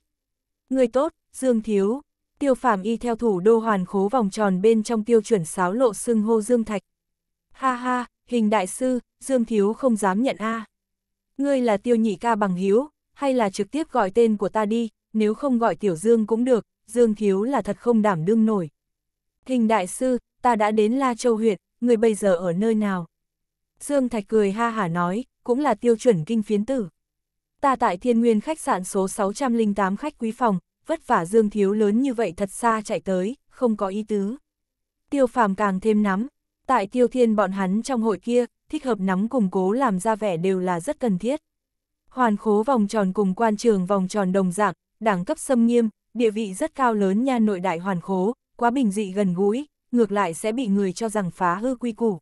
Người tốt, Dương Thiếu. Tiêu Phạm y theo thủ đô hoàn khố vòng tròn bên trong tiêu chuẩn sáo lộ xưng hô Dương Thạch. Ha ha, hình đại sư, Dương Thiếu không dám nhận a. À. Ngươi là tiêu nhị ca bằng hiếu, hay là trực tiếp gọi tên của ta đi, nếu không gọi tiểu Dương cũng được, Dương Thiếu là thật không đảm đương nổi. Hình đại sư, ta đã đến La Châu huyện, người bây giờ ở nơi nào? Dương Thạch cười ha hả nói, cũng là tiêu chuẩn kinh phiến tử ta tại thiên nguyên khách sạn số 608 khách quý phòng, vất vả Dương Thiếu lớn như vậy thật xa chạy tới, không có ý tứ. Tiêu phàm càng thêm nắm, tại tiêu thiên bọn hắn trong hội kia, thích hợp nắm củng cố làm ra vẻ đều là rất cần thiết. Hoàn khố vòng tròn cùng quan trường vòng tròn đồng dạng, đẳng cấp xâm nghiêm, địa vị rất cao lớn nha nội đại hoàn khố, quá bình dị gần gũi, ngược lại sẽ bị người cho rằng phá hư quy củ.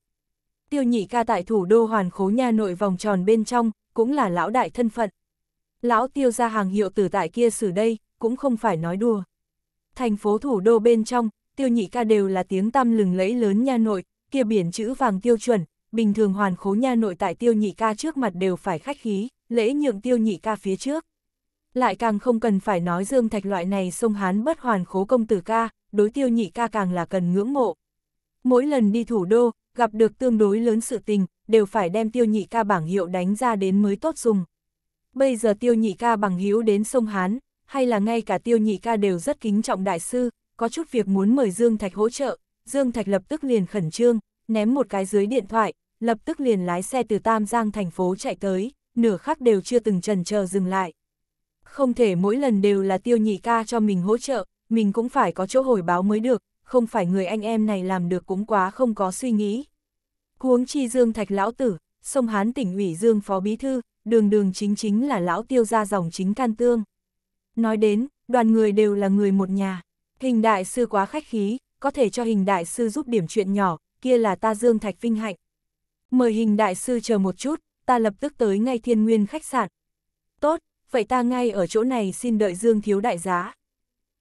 Tiêu nhị ca tại thủ đô hoàn khố nha nội vòng tròn bên trong, cũng là lão đại thân phận. Lão tiêu ra hàng hiệu tử tại kia xử đây, cũng không phải nói đùa. Thành phố thủ đô bên trong, tiêu nhị ca đều là tiếng tăm lừng lẫy lớn nha nội, kia biển chữ vàng tiêu chuẩn, bình thường hoàn khố nha nội tại tiêu nhị ca trước mặt đều phải khách khí, lễ nhượng tiêu nhị ca phía trước. Lại càng không cần phải nói dương thạch loại này sông hán bất hoàn khố công tử ca, đối tiêu nhị ca càng là cần ngưỡng mộ. Mỗi lần đi thủ đô, gặp được tương đối lớn sự tình, đều phải đem tiêu nhị ca bảng hiệu đánh ra đến mới tốt dùng. Bây giờ tiêu nhị ca bằng hữu đến sông Hán, hay là ngay cả tiêu nhị ca đều rất kính trọng đại sư, có chút việc muốn mời Dương Thạch hỗ trợ, Dương Thạch lập tức liền khẩn trương, ném một cái dưới điện thoại, lập tức liền lái xe từ Tam Giang thành phố chạy tới, nửa khắc đều chưa từng trần chờ dừng lại. Không thể mỗi lần đều là tiêu nhị ca cho mình hỗ trợ, mình cũng phải có chỗ hồi báo mới được, không phải người anh em này làm được cũng quá không có suy nghĩ. Huống chi Dương Thạch lão tử, sông Hán tỉnh ủy Dương Phó Bí Thư, đường đường chính chính là lão tiêu gia dòng chính can tương. Nói đến, đoàn người đều là người một nhà. Hình đại sư quá khách khí, có thể cho hình đại sư giúp điểm chuyện nhỏ, kia là ta Dương Thạch Vinh Hạnh. Mời hình đại sư chờ một chút, ta lập tức tới ngay thiên nguyên khách sạn. Tốt, vậy ta ngay ở chỗ này xin đợi Dương Thiếu Đại Giá.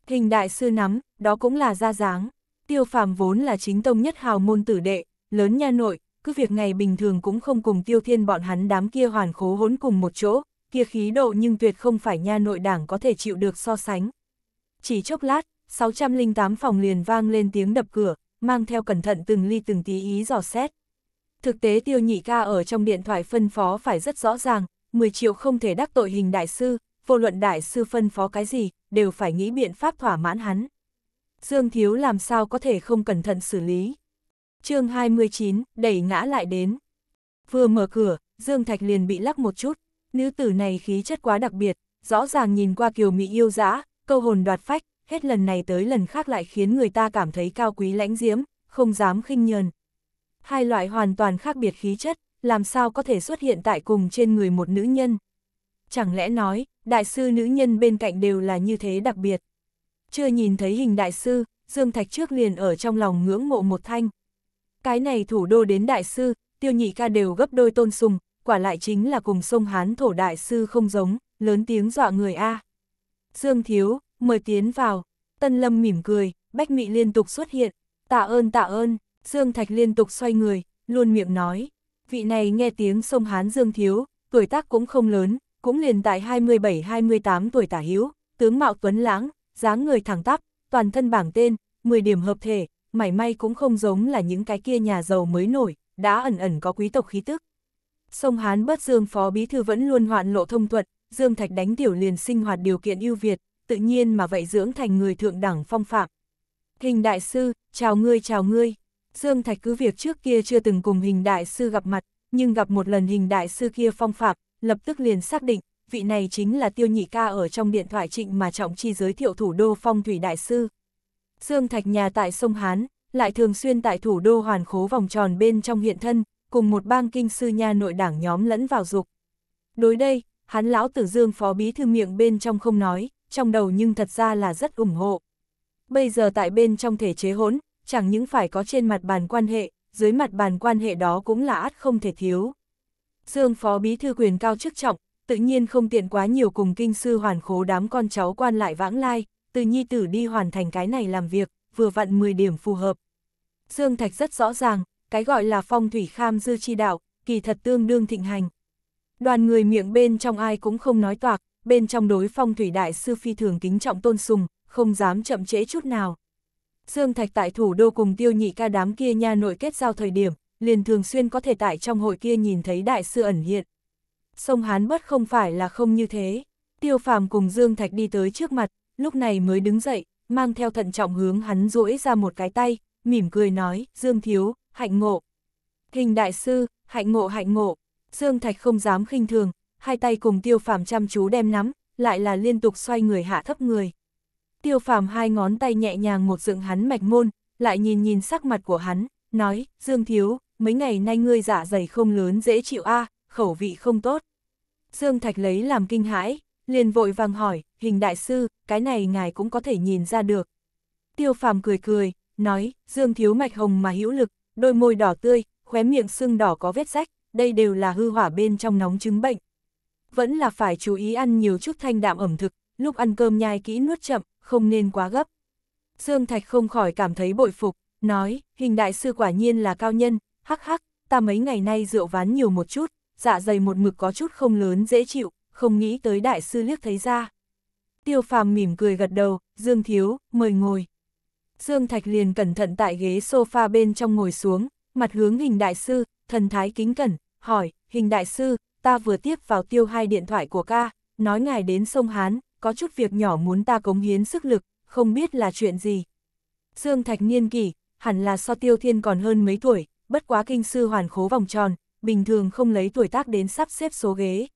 Hình đại sư nắm, đó cũng là ra dáng. Tiêu phàm vốn là chính tông nhất hào môn tử đệ, lớn nha nội, cứ việc ngày bình thường cũng không cùng tiêu thiên bọn hắn đám kia hoàn khố hỗn cùng một chỗ, kia khí độ nhưng tuyệt không phải nha nội đảng có thể chịu được so sánh. Chỉ chốc lát, 608 phòng liền vang lên tiếng đập cửa, mang theo cẩn thận từng ly từng tí ý dò xét. Thực tế tiêu nhị ca ở trong điện thoại phân phó phải rất rõ ràng, 10 triệu không thể đắc tội hình đại sư, vô luận đại sư phân phó cái gì, đều phải nghĩ biện pháp thỏa mãn hắn. Dương Thiếu làm sao có thể không cẩn thận xử lý chương 29, đẩy ngã lại đến. Vừa mở cửa, Dương Thạch liền bị lắc một chút, nữ tử này khí chất quá đặc biệt, rõ ràng nhìn qua kiều mỹ yêu dã, câu hồn đoạt phách, hết lần này tới lần khác lại khiến người ta cảm thấy cao quý lãnh diễm, không dám khinh nhờn. Hai loại hoàn toàn khác biệt khí chất, làm sao có thể xuất hiện tại cùng trên người một nữ nhân. Chẳng lẽ nói, đại sư nữ nhân bên cạnh đều là như thế đặc biệt. Chưa nhìn thấy hình đại sư, Dương Thạch trước liền ở trong lòng ngưỡng mộ một thanh. Cái này thủ đô đến đại sư, tiêu nhị ca đều gấp đôi tôn sùng, quả lại chính là cùng sông Hán thổ đại sư không giống, lớn tiếng dọa người A. Dương Thiếu, mời tiến vào, Tân Lâm mỉm cười, Bách Mị liên tục xuất hiện, tạ ơn tạ ơn, Dương Thạch liên tục xoay người, luôn miệng nói. Vị này nghe tiếng sông Hán Dương Thiếu, tuổi tác cũng không lớn, cũng liền tại 27-28 tuổi tả hiếu, tướng mạo tuấn lãng, dáng người thẳng tắp, toàn thân bảng tên, 10 điểm hợp thể, mảy may cũng không giống là những cái kia nhà giàu mới nổi, đã ẩn ẩn có quý tộc khí tức. Sông Hán bất Dương Phó Bí Thư vẫn luôn hoạn lộ thông thuật, Dương Thạch đánh tiểu liền sinh hoạt điều kiện ưu việt, tự nhiên mà vậy dưỡng thành người thượng đẳng phong phạm. Hình đại sư, chào ngươi chào ngươi. Dương Thạch cứ việc trước kia chưa từng cùng hình đại sư gặp mặt, nhưng gặp một lần hình đại sư kia phong phạm, lập tức liền xác định, vị này chính là tiêu nhị ca ở trong điện thoại trịnh mà trọng chi giới thiệu thủ đô phong thủy đại sư. Dương Thạch nhà tại sông Hán, lại thường xuyên tại thủ đô hoàn khố vòng tròn bên trong hiện thân, cùng một bang kinh sư nha nội đảng nhóm lẫn vào dục. Đối đây, hắn lão tử Dương phó bí thư miệng bên trong không nói, trong đầu nhưng thật ra là rất ủng hộ. Bây giờ tại bên trong thể chế hỗn, chẳng những phải có trên mặt bàn quan hệ, dưới mặt bàn quan hệ đó cũng là át không thể thiếu. Dương phó bí thư quyền cao chức trọng, tự nhiên không tiện quá nhiều cùng kinh sư hoàn khố đám con cháu quan lại vãng lai, từ nhi tử đi hoàn thành cái này làm việc, vừa vặn 10 điểm phù hợp. Dương Thạch rất rõ ràng, cái gọi là phong thủy kham dư chi đạo, kỳ thật tương đương thịnh hành. Đoàn người miệng bên trong ai cũng không nói toạc, bên trong đối phong thủy đại sư phi thường kính trọng tôn sùng, không dám chậm trễ chút nào. Dương Thạch tại thủ đô cùng tiêu nhị ca đám kia nha nội kết giao thời điểm, liền thường xuyên có thể tại trong hội kia nhìn thấy đại sư ẩn hiện. Sông Hán bất không phải là không như thế. Tiêu phàm cùng Dương Thạch đi tới trước mặt, lúc này mới đứng dậy, mang theo thận trọng hướng hắn duỗi ra một cái tay, mỉm cười nói, Dương Thiếu, hạnh ngộ. Hình đại sư, hạnh ngộ hạnh ngộ, Dương Thạch không dám khinh thường, hai tay cùng tiêu phàm chăm chú đem nắm, lại là liên tục xoay người hạ thấp người. Tiêu phàm hai ngón tay nhẹ nhàng một dựng hắn mạch môn, lại nhìn nhìn sắc mặt của hắn, nói, Dương Thiếu, mấy ngày nay ngươi giả dạ dày không lớn dễ chịu a khẩu vị không tốt. Dương Thạch lấy làm kinh hãi, liền vội vàng hỏi, hình đại sư, cái này ngài cũng có thể nhìn ra được. Tiêu phàm cười cười, nói, dương thiếu mạch hồng mà hữu lực, đôi môi đỏ tươi, khóe miệng xương đỏ có vết rách, đây đều là hư hỏa bên trong nóng chứng bệnh. Vẫn là phải chú ý ăn nhiều chút thanh đạm ẩm thực, lúc ăn cơm nhai kỹ nuốt chậm, không nên quá gấp. Dương Thạch không khỏi cảm thấy bội phục, nói, hình đại sư quả nhiên là cao nhân, hắc hắc, ta mấy ngày nay rượu ván nhiều một chút, dạ dày một mực có chút không lớn dễ chịu, không nghĩ tới đại sư liếc thấy ra tiêu phàm mỉm cười gật đầu, Dương Thiếu, mời ngồi. Dương Thạch liền cẩn thận tại ghế sofa bên trong ngồi xuống, mặt hướng hình đại sư, thần thái kính cẩn, hỏi, hình đại sư, ta vừa tiếp vào tiêu hai điện thoại của ca, nói ngài đến sông Hán, có chút việc nhỏ muốn ta cống hiến sức lực, không biết là chuyện gì. Dương Thạch niên kỷ, hẳn là so tiêu thiên còn hơn mấy tuổi, bất quá kinh sư hoàn khố vòng tròn, bình thường không lấy tuổi tác đến sắp xếp số ghế,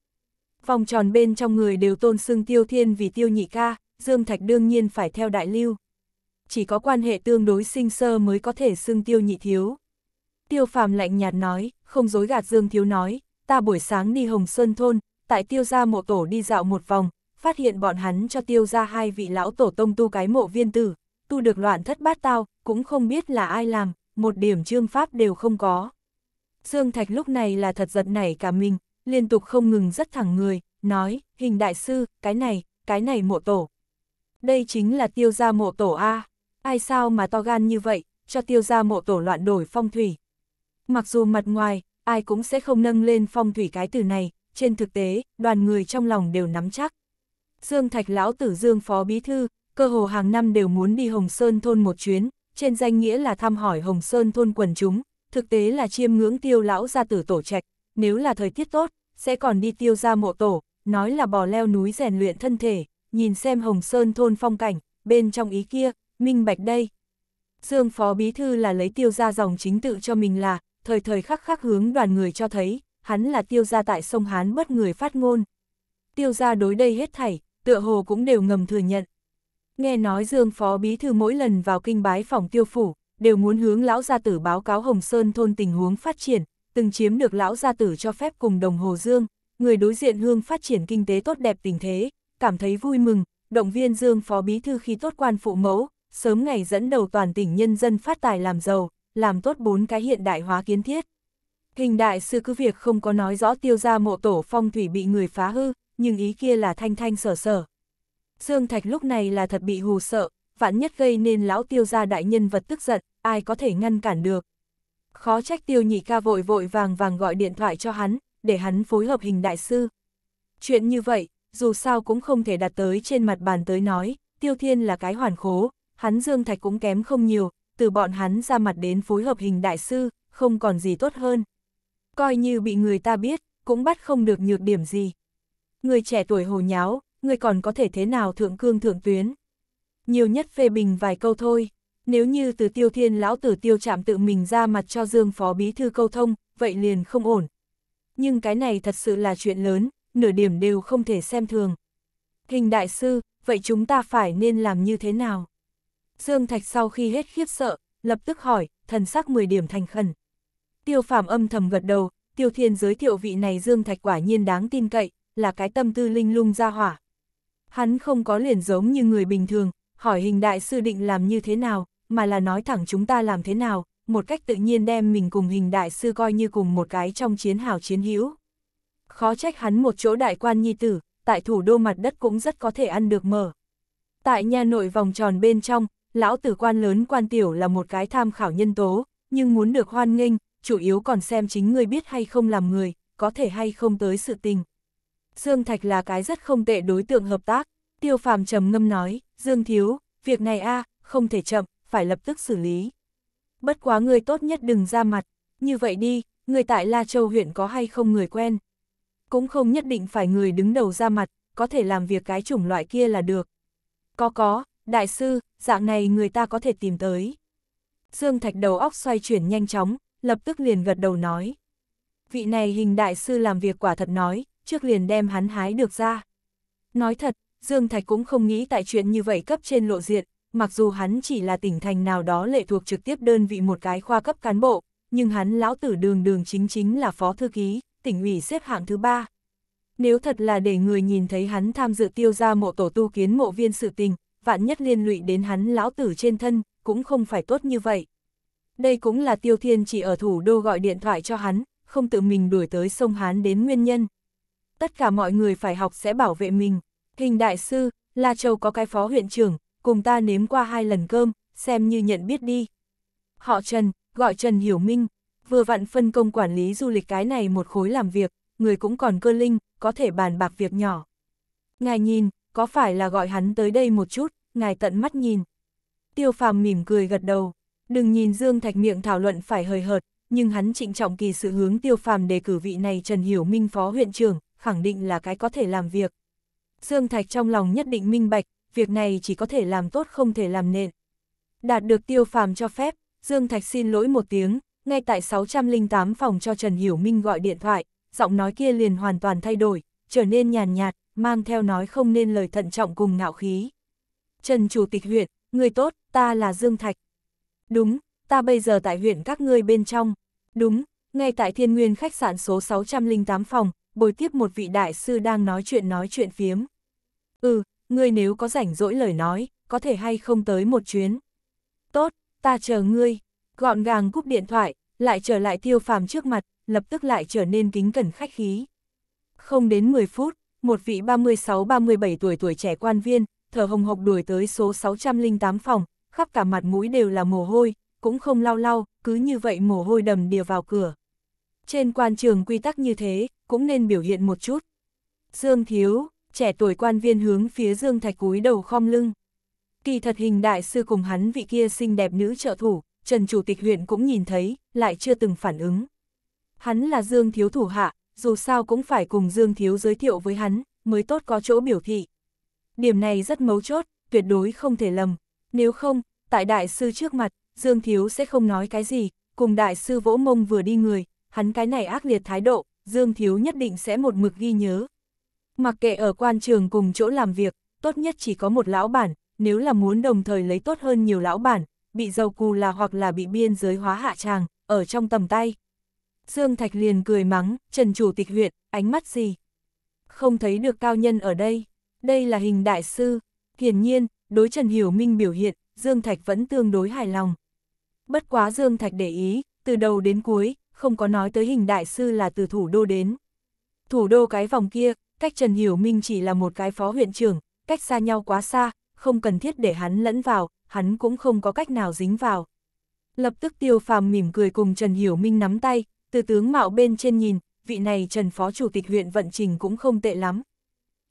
vòng tròn bên trong người đều tôn xưng tiêu thiên vì tiêu nhị ca, Dương Thạch đương nhiên phải theo đại lưu. Chỉ có quan hệ tương đối sinh sơ mới có thể xưng tiêu nhị thiếu. Tiêu phàm lạnh nhạt nói, không dối gạt Dương Thiếu nói, ta buổi sáng đi Hồng Sơn Thôn, tại tiêu gia mộ tổ đi dạo một vòng, phát hiện bọn hắn cho tiêu gia hai vị lão tổ tông tu cái mộ viên tử, tu được loạn thất bát tao, cũng không biết là ai làm, một điểm trương pháp đều không có. Dương Thạch lúc này là thật giật nảy cả mình, liên tục không ngừng rất thẳng người, nói, hình đại sư, cái này, cái này mộ tổ. Đây chính là tiêu gia mộ tổ A, ai sao mà to gan như vậy, cho tiêu gia mộ tổ loạn đổi phong thủy. Mặc dù mặt ngoài, ai cũng sẽ không nâng lên phong thủy cái từ này, trên thực tế, đoàn người trong lòng đều nắm chắc. Dương Thạch Lão Tử Dương Phó Bí Thư, cơ hồ hàng năm đều muốn đi Hồng Sơn thôn một chuyến, trên danh nghĩa là thăm hỏi Hồng Sơn thôn quần chúng, thực tế là chiêm ngưỡng tiêu lão gia tử tổ trạch, nếu là thời tiết tốt, sẽ còn đi tiêu ra mộ tổ, nói là bò leo núi rèn luyện thân thể, nhìn xem Hồng Sơn thôn phong cảnh, bên trong ý kia, minh bạch đây. Dương Phó Bí Thư là lấy tiêu ra dòng chính tự cho mình là, thời thời khắc khắc hướng đoàn người cho thấy, hắn là tiêu ra tại sông Hán bất người phát ngôn. Tiêu ra đối đây hết thảy, tựa hồ cũng đều ngầm thừa nhận. Nghe nói Dương Phó Bí Thư mỗi lần vào kinh bái phòng tiêu phủ, đều muốn hướng lão gia tử báo cáo Hồng Sơn thôn tình huống phát triển, từng chiếm được lão gia tử cho phép cùng đồng hồ dương, người đối diện hương phát triển kinh tế tốt đẹp tình thế, cảm thấy vui mừng, động viên dương phó bí thư khi tốt quan phụ mẫu, sớm ngày dẫn đầu toàn tỉnh nhân dân phát tài làm giàu, làm tốt bốn cái hiện đại hóa kiến thiết. Hình đại sư cứ việc không có nói rõ tiêu gia mộ tổ phong thủy bị người phá hư, nhưng ý kia là thanh thanh sở sở. Dương Thạch lúc này là thật bị hù sợ, vạn nhất gây nên lão tiêu gia đại nhân vật tức giận, ai có thể ngăn cản được. Khó trách tiêu nhị ca vội vội vàng vàng gọi điện thoại cho hắn, để hắn phối hợp hình đại sư. Chuyện như vậy, dù sao cũng không thể đặt tới trên mặt bàn tới nói, tiêu thiên là cái hoàn khố, hắn dương thạch cũng kém không nhiều, từ bọn hắn ra mặt đến phối hợp hình đại sư, không còn gì tốt hơn. Coi như bị người ta biết, cũng bắt không được nhược điểm gì. Người trẻ tuổi hồ nháo, người còn có thể thế nào thượng cương thượng tuyến. Nhiều nhất phê bình vài câu thôi. Nếu như từ tiêu thiên lão tử tiêu chạm tự mình ra mặt cho Dương Phó Bí Thư câu thông, vậy liền không ổn. Nhưng cái này thật sự là chuyện lớn, nửa điểm đều không thể xem thường. Hình đại sư, vậy chúng ta phải nên làm như thế nào? Dương Thạch sau khi hết khiếp sợ, lập tức hỏi, thần sắc 10 điểm thành khẩn. Tiêu phạm âm thầm gật đầu, tiêu thiên giới thiệu vị này Dương Thạch quả nhiên đáng tin cậy, là cái tâm tư linh lung ra hỏa. Hắn không có liền giống như người bình thường, hỏi hình đại sư định làm như thế nào, mà là nói thẳng chúng ta làm thế nào, một cách tự nhiên đem mình cùng hình đại sư coi như cùng một cái trong chiến hào chiến hữu. Khó trách hắn một chỗ đại quan nhi tử, tại thủ đô mặt đất cũng rất có thể ăn được mở. Tại nhà nội vòng tròn bên trong, lão tử quan lớn quan tiểu là một cái tham khảo nhân tố, nhưng muốn được hoan nghênh, chủ yếu còn xem chính người biết hay không làm người, có thể hay không tới sự tình. Dương Thạch là cái rất không tệ đối tượng hợp tác, tiêu phàm trầm ngâm nói, Dương Thiếu, việc này a không thể chậm, phải lập tức xử lý. Bất quá người tốt nhất đừng ra mặt, như vậy đi, người tại La Châu huyện có hay không người quen. Cũng không nhất định phải người đứng đầu ra mặt, có thể làm việc cái chủng loại kia là được. Có có, đại sư, dạng này người ta có thể tìm tới. Dương Thạch đầu óc xoay chuyển nhanh chóng, lập tức liền gật đầu nói. Vị này hình đại sư làm việc quả thật nói, trước liền đem hắn hái được ra. Nói thật, Dương Thạch cũng không nghĩ tại chuyện như vậy cấp trên lộ diện, mặc dù hắn chỉ là tỉnh thành nào đó lệ thuộc trực tiếp đơn vị một cái khoa cấp cán bộ, nhưng hắn lão tử đường đường chính chính là phó thư ký, tỉnh ủy xếp hạng thứ ba. Nếu thật là để người nhìn thấy hắn tham dự tiêu ra mộ tổ tu kiến mộ viên sự tình, vạn nhất liên lụy đến hắn lão tử trên thân, cũng không phải tốt như vậy. Đây cũng là tiêu thiên chỉ ở thủ đô gọi điện thoại cho hắn, không tự mình đuổi tới sông hắn đến nguyên nhân. Tất cả mọi người phải học sẽ bảo vệ mình. Hình đại sư, La Châu có cái phó huyện trưởng, cùng ta nếm qua hai lần cơm, xem như nhận biết đi. Họ Trần, gọi Trần Hiểu Minh, vừa vặn phân công quản lý du lịch cái này một khối làm việc, người cũng còn cơ linh, có thể bàn bạc việc nhỏ. Ngài nhìn, có phải là gọi hắn tới đây một chút, ngài tận mắt nhìn. Tiêu phàm mỉm cười gật đầu, đừng nhìn Dương Thạch miệng thảo luận phải hời hợt, nhưng hắn trịnh trọng kỳ sự hướng tiêu phàm đề cử vị này Trần Hiểu Minh phó huyện trưởng, khẳng định là cái có thể làm việc. Dương Thạch trong lòng nhất định minh bạch, việc này chỉ có thể làm tốt không thể làm nền. Đạt được tiêu phàm cho phép, Dương Thạch xin lỗi một tiếng, ngay tại 608 phòng cho Trần Hiểu Minh gọi điện thoại, giọng nói kia liền hoàn toàn thay đổi, trở nên nhàn nhạt, mang theo nói không nên lời thận trọng cùng ngạo khí. Trần Chủ tịch huyện, người tốt, ta là Dương Thạch. Đúng, ta bây giờ tại huyện các ngươi bên trong. Đúng, ngay tại thiên nguyên khách sạn số 608 phòng, bồi tiếp một vị đại sư đang nói chuyện nói chuyện phiếm. Ừ, ngươi nếu có rảnh rỗi lời nói, có thể hay không tới một chuyến. Tốt, ta chờ ngươi, gọn gàng cúp điện thoại, lại trở lại tiêu phàm trước mặt, lập tức lại trở nên kính cẩn khách khí. Không đến 10 phút, một vị 36-37 tuổi tuổi trẻ quan viên, thở hồng hộc đuổi tới số 608 phòng, khắp cả mặt mũi đều là mồ hôi, cũng không lau lau, cứ như vậy mồ hôi đầm đìa vào cửa. Trên quan trường quy tắc như thế, cũng nên biểu hiện một chút. Dương Thiếu, trẻ tuổi quan viên hướng phía Dương Thạch cúi đầu khom lưng. Kỳ thật hình đại sư cùng hắn vị kia xinh đẹp nữ trợ thủ, Trần Chủ tịch huyện cũng nhìn thấy, lại chưa từng phản ứng. Hắn là Dương Thiếu thủ hạ, dù sao cũng phải cùng Dương Thiếu giới thiệu với hắn, mới tốt có chỗ biểu thị. Điểm này rất mấu chốt, tuyệt đối không thể lầm. Nếu không, tại đại sư trước mặt, Dương Thiếu sẽ không nói cái gì, cùng đại sư vỗ mông vừa đi người, hắn cái này ác liệt thái độ, Dương Thiếu nhất định sẽ một mực ghi nhớ, Mặc kệ ở quan trường cùng chỗ làm việc, tốt nhất chỉ có một lão bản, nếu là muốn đồng thời lấy tốt hơn nhiều lão bản, bị dầu cù là hoặc là bị biên giới hóa hạ tràng, ở trong tầm tay. Dương Thạch liền cười mắng, Trần Chủ tịch huyện, ánh mắt gì? Không thấy được cao nhân ở đây, đây là hình đại sư. Hiển nhiên, đối Trần Hiểu Minh biểu hiện, Dương Thạch vẫn tương đối hài lòng. Bất quá Dương Thạch để ý, từ đầu đến cuối, không có nói tới hình đại sư là từ thủ đô đến. Thủ đô cái vòng kia, cách Trần Hiểu Minh chỉ là một cái phó huyện trưởng, cách xa nhau quá xa, không cần thiết để hắn lẫn vào, hắn cũng không có cách nào dính vào. Lập tức tiêu phàm mỉm cười cùng Trần Hiểu Minh nắm tay, từ tướng mạo bên trên nhìn, vị này Trần Phó Chủ tịch huyện vận trình cũng không tệ lắm.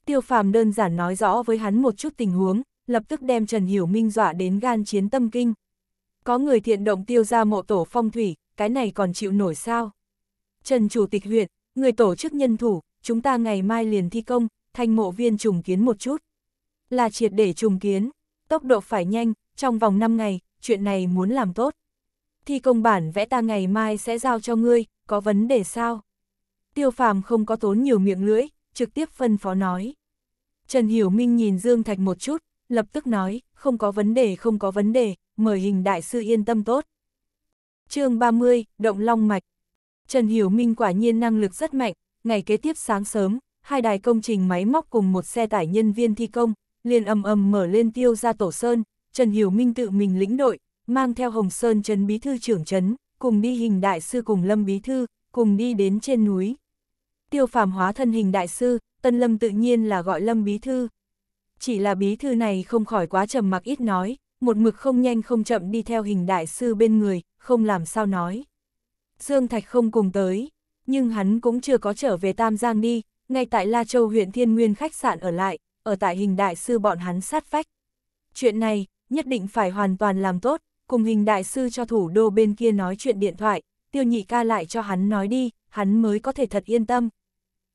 Tiêu phàm đơn giản nói rõ với hắn một chút tình huống, lập tức đem Trần Hiểu Minh dọa đến gan chiến tâm kinh. Có người thiện động tiêu ra mộ tổ phong thủy, cái này còn chịu nổi sao? Trần Chủ tịch huyện, người tổ chức nhân thủ, chúng ta ngày mai liền thi công, thành mộ viên trùng kiến một chút. Là triệt để trùng kiến, tốc độ phải nhanh, trong vòng 5 ngày, chuyện này muốn làm tốt. Thi công bản vẽ ta ngày mai sẽ giao cho ngươi, có vấn đề sao? Tiêu phàm không có tốn nhiều miệng lưỡi, trực tiếp phân phó nói. Trần Hiểu Minh nhìn Dương Thạch một chút, lập tức nói, không có vấn đề không có vấn đề, mời hình đại sư yên tâm tốt. chương 30, Động Long Mạch Trần Hiểu Minh quả nhiên năng lực rất mạnh, ngày kế tiếp sáng sớm, hai đài công trình máy móc cùng một xe tải nhân viên thi công, liền ầm ầm mở lên tiêu ra tổ sơn, Trần Hiểu Minh tự mình lĩnh đội, mang theo Hồng Sơn Trần Bí Thư trưởng Trấn, cùng đi hình đại sư cùng Lâm Bí Thư, cùng đi đến trên núi. Tiêu phàm hóa thân hình đại sư, Tân Lâm tự nhiên là gọi Lâm Bí Thư. Chỉ là Bí Thư này không khỏi quá trầm mặc ít nói, một mực không nhanh không chậm đi theo hình đại sư bên người, không làm sao nói. Dương Thạch không cùng tới, nhưng hắn cũng chưa có trở về Tam Giang đi, ngay tại La Châu huyện Thiên Nguyên khách sạn ở lại, ở tại hình đại sư bọn hắn sát phách. Chuyện này, nhất định phải hoàn toàn làm tốt, cùng hình đại sư cho thủ đô bên kia nói chuyện điện thoại, tiêu nhị ca lại cho hắn nói đi, hắn mới có thể thật yên tâm.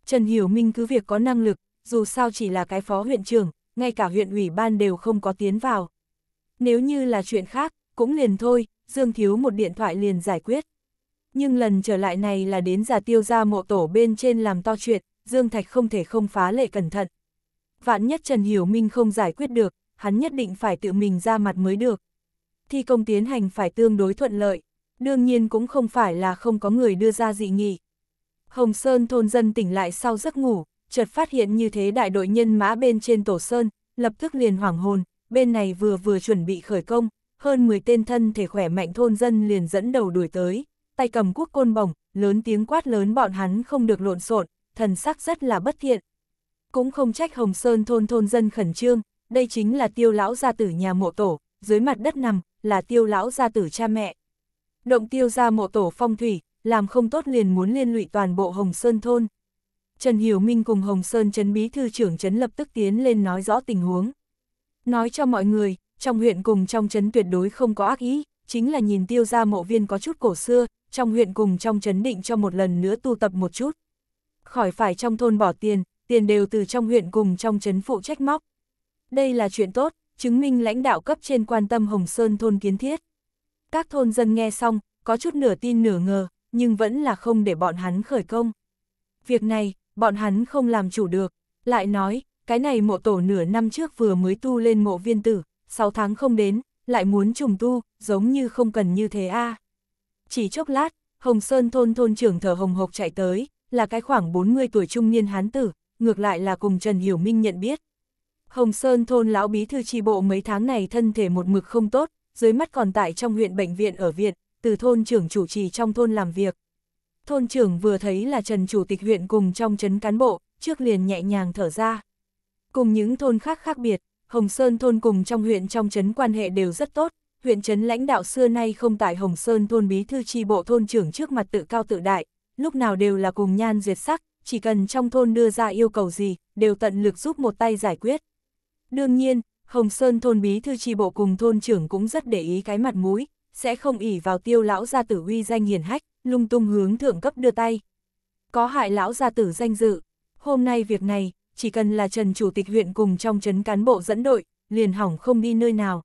Trần Hiểu Minh cứ việc có năng lực, dù sao chỉ là cái phó huyện trưởng, ngay cả huyện ủy ban đều không có tiến vào. Nếu như là chuyện khác, cũng liền thôi, Dương Thiếu một điện thoại liền giải quyết. Nhưng lần trở lại này là đến giả tiêu gia mộ tổ bên trên làm to chuyện, Dương Thạch không thể không phá lệ cẩn thận. Vạn nhất Trần Hiểu Minh không giải quyết được, hắn nhất định phải tự mình ra mặt mới được. Thi công tiến hành phải tương đối thuận lợi, đương nhiên cũng không phải là không có người đưa ra dị nghị. Hồng Sơn thôn dân tỉnh lại sau giấc ngủ, chợt phát hiện như thế đại đội nhân mã bên trên tổ Sơn, lập tức liền hoảng hồn, bên này vừa vừa chuẩn bị khởi công, hơn 10 tên thân thể khỏe mạnh thôn dân liền dẫn đầu đuổi tới tay cầm cuốc côn bổng, lớn tiếng quát lớn bọn hắn không được lộn xộn, thần sắc rất là bất thiện. Cũng không trách Hồng Sơn thôn thôn dân khẩn trương, đây chính là tiêu lão gia tử nhà mộ tổ, dưới mặt đất nằm, là tiêu lão gia tử cha mẹ. Động tiêu gia mộ tổ phong thủy, làm không tốt liền muốn liên lụy toàn bộ Hồng Sơn thôn. Trần Hiểu Minh cùng Hồng Sơn Trấn Bí Thư trưởng Trấn lập tức tiến lên nói rõ tình huống. Nói cho mọi người, trong huyện cùng trong trấn tuyệt đối không có ác ý, chính là nhìn tiêu gia mộ viên có chút cổ xưa, trong huyện cùng trong chấn định cho một lần nữa tu tập một chút. Khỏi phải trong thôn bỏ tiền, tiền đều từ trong huyện cùng trong chấn phụ trách móc. Đây là chuyện tốt, chứng minh lãnh đạo cấp trên quan tâm Hồng Sơn thôn kiến thiết. Các thôn dân nghe xong, có chút nửa tin nửa ngờ, nhưng vẫn là không để bọn hắn khởi công. Việc này, bọn hắn không làm chủ được, lại nói, cái này mộ tổ nửa năm trước vừa mới tu lên mộ viên tử, 6 tháng không đến, lại muốn trùng tu, giống như không cần như thế a. À. Chỉ chốc lát, Hồng Sơn thôn thôn trưởng thở hồng hộc chạy tới, là cái khoảng 40 tuổi trung niên hán tử, ngược lại là cùng Trần Hiểu Minh nhận biết. Hồng Sơn thôn lão bí thư tri bộ mấy tháng này thân thể một mực không tốt, dưới mắt còn tại trong huyện bệnh viện ở viện, từ thôn trưởng chủ trì trong thôn làm việc. Thôn trưởng vừa thấy là Trần chủ tịch huyện cùng trong trấn cán bộ, trước liền nhẹ nhàng thở ra. Cùng những thôn khác khác biệt, Hồng Sơn thôn cùng trong huyện trong trấn quan hệ đều rất tốt, huyện trấn lãnh đạo xưa nay không tại Hồng Sơn thôn bí thư tri bộ thôn trưởng trước mặt tự cao tự đại, lúc nào đều là cùng nhan duyệt sắc, chỉ cần trong thôn đưa ra yêu cầu gì, đều tận lực giúp một tay giải quyết. Đương nhiên, Hồng Sơn thôn bí thư tri bộ cùng thôn trưởng cũng rất để ý cái mặt mũi, sẽ không ỉ vào tiêu lão gia tử uy danh hiền hách, lung tung hướng thượng cấp đưa tay. Có hại lão gia tử danh dự, hôm nay việc này, chỉ cần là Trần Chủ tịch huyện cùng trong trấn cán bộ dẫn đội, liền hỏng không đi nơi nào.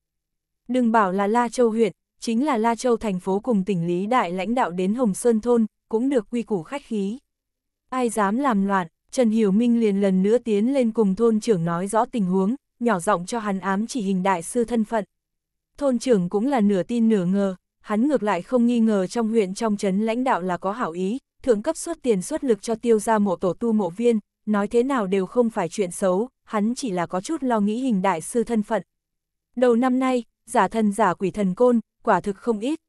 Đừng bảo là La Châu huyện, chính là La Châu thành phố cùng tỉnh Lý Đại lãnh đạo đến Hồng Sơn Thôn, cũng được quy củ khách khí. Ai dám làm loạn, Trần Hiểu Minh liền lần nữa tiến lên cùng thôn trưởng nói rõ tình huống, nhỏ giọng cho hắn ám chỉ hình đại sư thân phận. Thôn trưởng cũng là nửa tin nửa ngờ, hắn ngược lại không nghi ngờ trong huyện trong trấn lãnh đạo là có hảo ý, thượng cấp suốt tiền suốt lực cho tiêu ra mộ tổ tu mộ viên, nói thế nào đều không phải chuyện xấu, hắn chỉ là có chút lo nghĩ hình đại sư thân phận. Đầu năm nay, giả thần giả quỷ thần côn, quả thực không ít.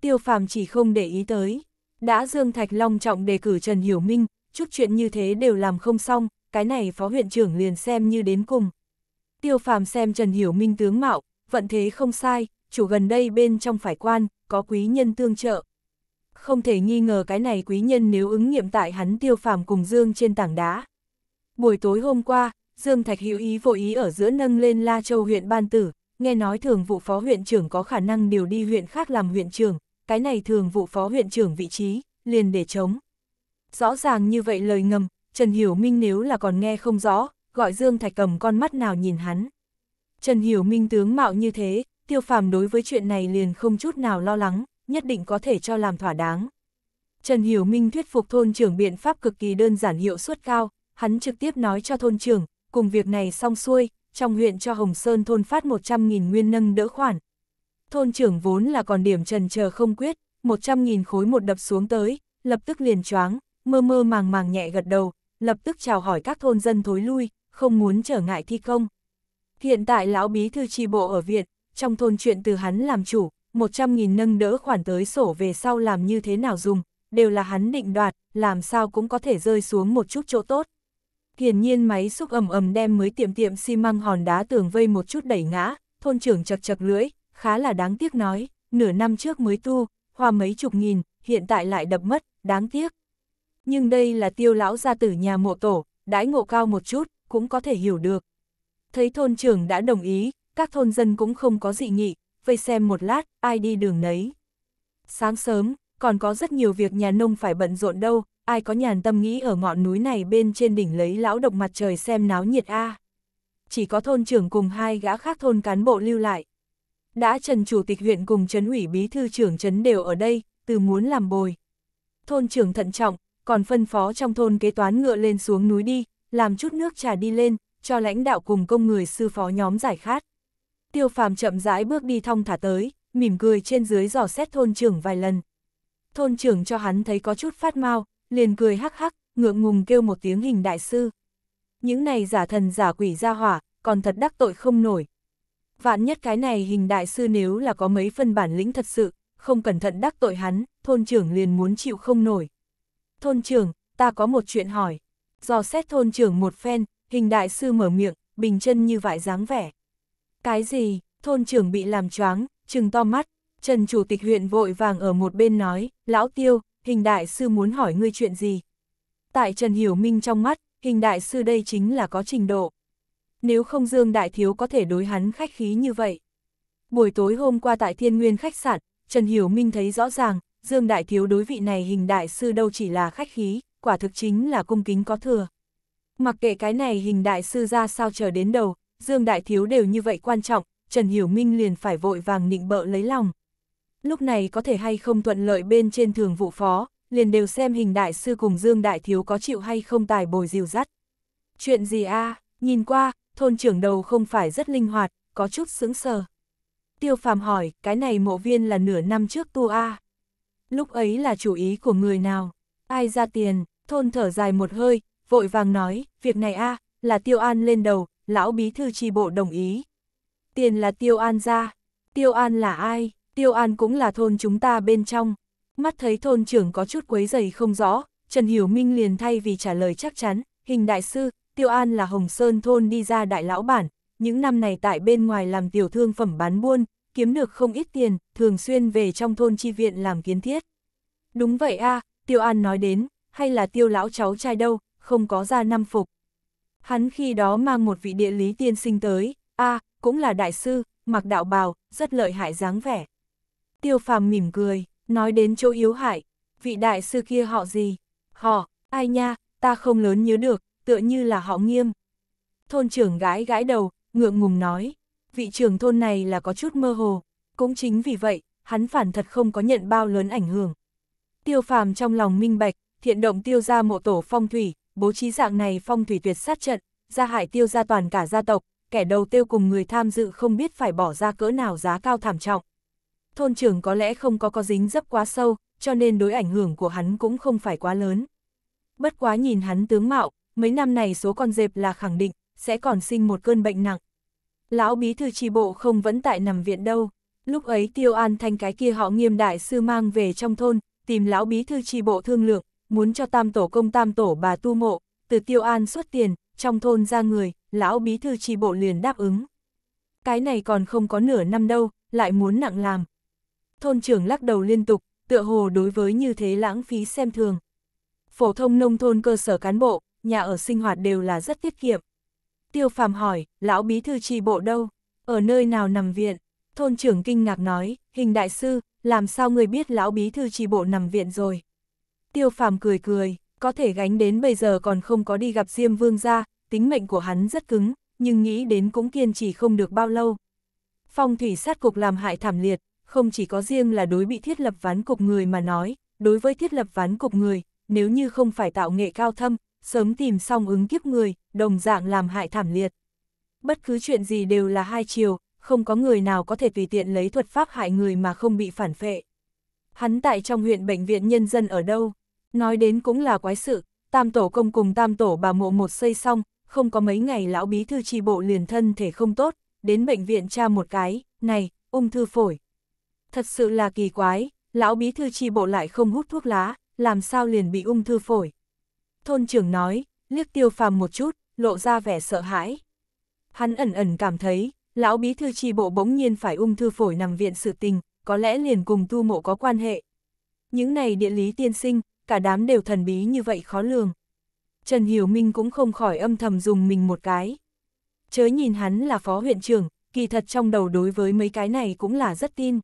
Tiêu phàm chỉ không để ý tới. Đã Dương Thạch Long trọng đề cử Trần Hiểu Minh, chút chuyện như thế đều làm không xong, cái này phó huyện trưởng liền xem như đến cùng. Tiêu phàm xem Trần Hiểu Minh tướng mạo, vận thế không sai, chủ gần đây bên trong phải quan, có quý nhân tương trợ. Không thể nghi ngờ cái này quý nhân nếu ứng nghiệm tại hắn tiêu phàm cùng Dương trên tảng đá. Buổi tối hôm qua, Dương Thạch hữu ý vội ý ở giữa nâng lên La Châu huyện Ban Tử, nghe nói thường vụ phó huyện trưởng có khả năng điều đi huyện khác làm huyện trưởng, cái này thường vụ phó huyện trưởng vị trí, liền để chống. Rõ ràng như vậy lời ngầm, Trần Hiểu Minh nếu là còn nghe không rõ, gọi Dương Thạch cầm con mắt nào nhìn hắn. Trần Hiểu Minh tướng mạo như thế, tiêu phàm đối với chuyện này liền không chút nào lo lắng, nhất định có thể cho làm thỏa đáng. Trần Hiểu Minh thuyết phục thôn trưởng biện pháp cực kỳ đơn giản hiệu suất cao, hắn trực tiếp nói cho thôn trưởng, cùng việc này xong xuôi, trong huyện cho Hồng Sơn thôn phát 100.000 nguyên nâng đỡ khoản. Thôn trưởng vốn là còn điểm trần chờ không quyết, 100.000 khối một đập xuống tới, lập tức liền choáng, mơ mơ màng màng nhẹ gật đầu, lập tức chào hỏi các thôn dân thối lui, không muốn trở ngại thi công. Hiện tại lão bí thư tri bộ ở viện, trong thôn chuyện từ hắn làm chủ, 100.000 nâng đỡ khoản tới sổ về sau làm như thế nào dùng, đều là hắn định đoạt, làm sao cũng có thể rơi xuống một chút chỗ tốt. Hiển nhiên máy xúc ầm ầm đem mới tiệm tiệm xi măng hòn đá tường vây một chút đẩy ngã, thôn trưởng chật chật lưỡi, khá là đáng tiếc nói, nửa năm trước mới tu, hoa mấy chục nghìn, hiện tại lại đập mất, đáng tiếc. Nhưng đây là tiêu lão gia tử nhà mộ tổ, đãi ngộ cao một chút, cũng có thể hiểu được. Thấy thôn trưởng đã đồng ý, các thôn dân cũng không có dị nghị, vây xem một lát, ai đi đường nấy. Sáng sớm, còn có rất nhiều việc nhà nông phải bận rộn đâu, ai có nhàn tâm nghĩ ở ngọn núi này bên trên đỉnh lấy lão độc mặt trời xem náo nhiệt a Chỉ có thôn trưởng cùng hai gã khác thôn cán bộ lưu lại. Đã Trần Chủ tịch huyện cùng Trấn ủy Bí Thư trưởng Trấn đều ở đây, từ muốn làm bồi. Thôn trưởng thận trọng, còn phân phó trong thôn kế toán ngựa lên xuống núi đi, làm chút nước trà đi lên, cho lãnh đạo cùng công người sư phó nhóm giải khát. Tiêu phàm chậm rãi bước đi thong thả tới, mỉm cười trên dưới dò xét thôn trưởng vài lần. Thôn trưởng cho hắn thấy có chút phát mau, liền cười hắc hắc, ngượng ngùng kêu một tiếng hình đại sư. Những này giả thần giả quỷ ra hỏa, còn thật đắc tội không nổi. Vạn nhất cái này hình đại sư nếu là có mấy phân bản lĩnh thật sự, không cẩn thận đắc tội hắn, thôn trưởng liền muốn chịu không nổi. Thôn trưởng, ta có một chuyện hỏi. Do xét thôn trưởng một phen, hình đại sư mở miệng, bình chân như vải dáng vẻ. Cái gì, thôn trưởng bị làm choáng, trừng to mắt, Trần Chủ tịch huyện vội vàng ở một bên nói, lão tiêu, hình đại sư muốn hỏi ngươi chuyện gì? Tại Trần Hiểu Minh trong mắt, hình đại sư đây chính là có trình độ. Nếu không Dương Đại Thiếu có thể đối hắn khách khí như vậy. Buổi tối hôm qua tại Thiên Nguyên khách sạn, Trần Hiểu Minh thấy rõ ràng, Dương Đại Thiếu đối vị này hình đại sư đâu chỉ là khách khí, quả thực chính là cung kính có thừa. Mặc kệ cái này hình đại sư ra sao chờ đến đầu, Dương Đại Thiếu đều như vậy quan trọng, Trần Hiểu Minh liền phải vội vàng nịnh bợ lấy lòng lúc này có thể hay không thuận lợi bên trên thường vụ phó, liền đều xem hình đại sư cùng Dương Đại Thiếu có chịu hay không tài bồi dìu dắt. Chuyện gì a nhìn qua, thôn trưởng đầu không phải rất linh hoạt, có chút sững sờ. Tiêu phàm hỏi, cái này mộ viên là nửa năm trước tu a Lúc ấy là chủ ý của người nào? Ai ra tiền? Thôn thở dài một hơi, vội vàng nói, việc này a là tiêu an lên đầu, lão bí thư tri bộ đồng ý. Tiền là tiêu an ra, tiêu an là ai? Tiêu An cũng là thôn chúng ta bên trong. Mắt thấy thôn trưởng có chút quấy dày không rõ, Trần Hiểu Minh liền thay vì trả lời chắc chắn, hình đại sư, Tiêu An là Hồng Sơn thôn đi ra đại lão bản, những năm này tại bên ngoài làm tiểu thương phẩm bán buôn, kiếm được không ít tiền, thường xuyên về trong thôn chi viện làm kiến thiết. Đúng vậy a Tiêu An nói đến, hay là Tiêu lão cháu trai đâu, không có ra năm phục. Hắn khi đó mang một vị địa lý tiên sinh tới, a cũng là đại sư, mặc đạo bào, rất lợi hại dáng vẻ. Tiêu phàm mỉm cười, nói đến chỗ yếu hại, vị đại sư kia họ gì? Họ, ai nha, ta không lớn nhớ được, tựa như là họ nghiêm. Thôn trưởng gái gãi đầu, ngượng ngùng nói, vị trưởng thôn này là có chút mơ hồ, cũng chính vì vậy, hắn phản thật không có nhận bao lớn ảnh hưởng. Tiêu phàm trong lòng minh bạch, thiện động tiêu ra mộ tổ phong thủy, bố trí dạng này phong thủy tuyệt sát trận, ra hại tiêu ra toàn cả gia tộc, kẻ đầu tiêu cùng người tham dự không biết phải bỏ ra cỡ nào giá cao thảm trọng thôn trưởng có lẽ không có có dính dấp quá sâu, cho nên đối ảnh hưởng của hắn cũng không phải quá lớn. Bất quá nhìn hắn tướng mạo, mấy năm này số con dẹp là khẳng định, sẽ còn sinh một cơn bệnh nặng. Lão bí thư tri bộ không vẫn tại nằm viện đâu, lúc ấy tiêu an thanh cái kia họ nghiêm đại sư mang về trong thôn, tìm lão bí thư tri bộ thương lượng, muốn cho tam tổ công tam tổ bà tu mộ, từ tiêu an xuất tiền, trong thôn ra người, lão bí thư tri bộ liền đáp ứng. Cái này còn không có nửa năm đâu, lại muốn nặng làm, Thôn trưởng lắc đầu liên tục, tựa hồ đối với như thế lãng phí xem thường. Phổ thông nông thôn cơ sở cán bộ, nhà ở sinh hoạt đều là rất tiết kiệm. Tiêu phàm hỏi, lão bí thư tri bộ đâu? Ở nơi nào nằm viện? Thôn trưởng kinh ngạc nói, hình đại sư, làm sao người biết lão bí thư tri bộ nằm viện rồi? Tiêu phàm cười cười, có thể gánh đến bây giờ còn không có đi gặp Diêm Vương gia, tính mệnh của hắn rất cứng, nhưng nghĩ đến cũng kiên trì không được bao lâu. Phong thủy sát cục làm hại thảm liệt, không chỉ có riêng là đối bị thiết lập ván cục người mà nói, đối với thiết lập ván cục người, nếu như không phải tạo nghệ cao thâm, sớm tìm xong ứng kiếp người, đồng dạng làm hại thảm liệt. Bất cứ chuyện gì đều là hai chiều, không có người nào có thể tùy tiện lấy thuật pháp hại người mà không bị phản phệ. Hắn tại trong huyện bệnh viện nhân dân ở đâu? Nói đến cũng là quái sự, tam tổ công cùng tam tổ bà mộ một xây xong, không có mấy ngày lão bí thư tri bộ liền thân thể không tốt, đến bệnh viện tra một cái, này, ung thư phổi, Thật sự là kỳ quái, lão bí thư tri bộ lại không hút thuốc lá, làm sao liền bị ung thư phổi. Thôn trưởng nói, liếc tiêu phàm một chút, lộ ra vẻ sợ hãi. Hắn ẩn ẩn cảm thấy, lão bí thư tri bộ bỗng nhiên phải ung thư phổi nằm viện sự tình, có lẽ liền cùng tu mộ có quan hệ. Những này địa lý tiên sinh, cả đám đều thần bí như vậy khó lường. Trần Hiểu Minh cũng không khỏi âm thầm dùng mình một cái. Chớ nhìn hắn là phó huyện trưởng, kỳ thật trong đầu đối với mấy cái này cũng là rất tin.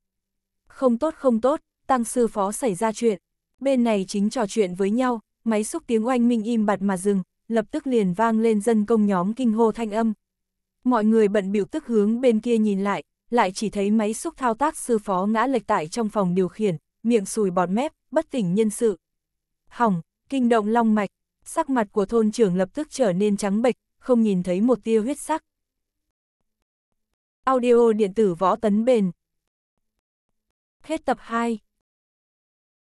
Không tốt không tốt, tăng sư phó xảy ra chuyện. Bên này chính trò chuyện với nhau, máy xúc tiếng oanh minh im bặt mà dừng, lập tức liền vang lên dân công nhóm kinh hô thanh âm. Mọi người bận biểu tức hướng bên kia nhìn lại, lại chỉ thấy máy xúc thao tác sư phó ngã lệch tại trong phòng điều khiển, miệng sùi bọt mép, bất tỉnh nhân sự. Hỏng, kinh động long mạch, sắc mặt của thôn trưởng lập tức trở nên trắng bệch, không nhìn thấy một tia huyết sắc. Audio điện tử võ tấn bền Hết tập 2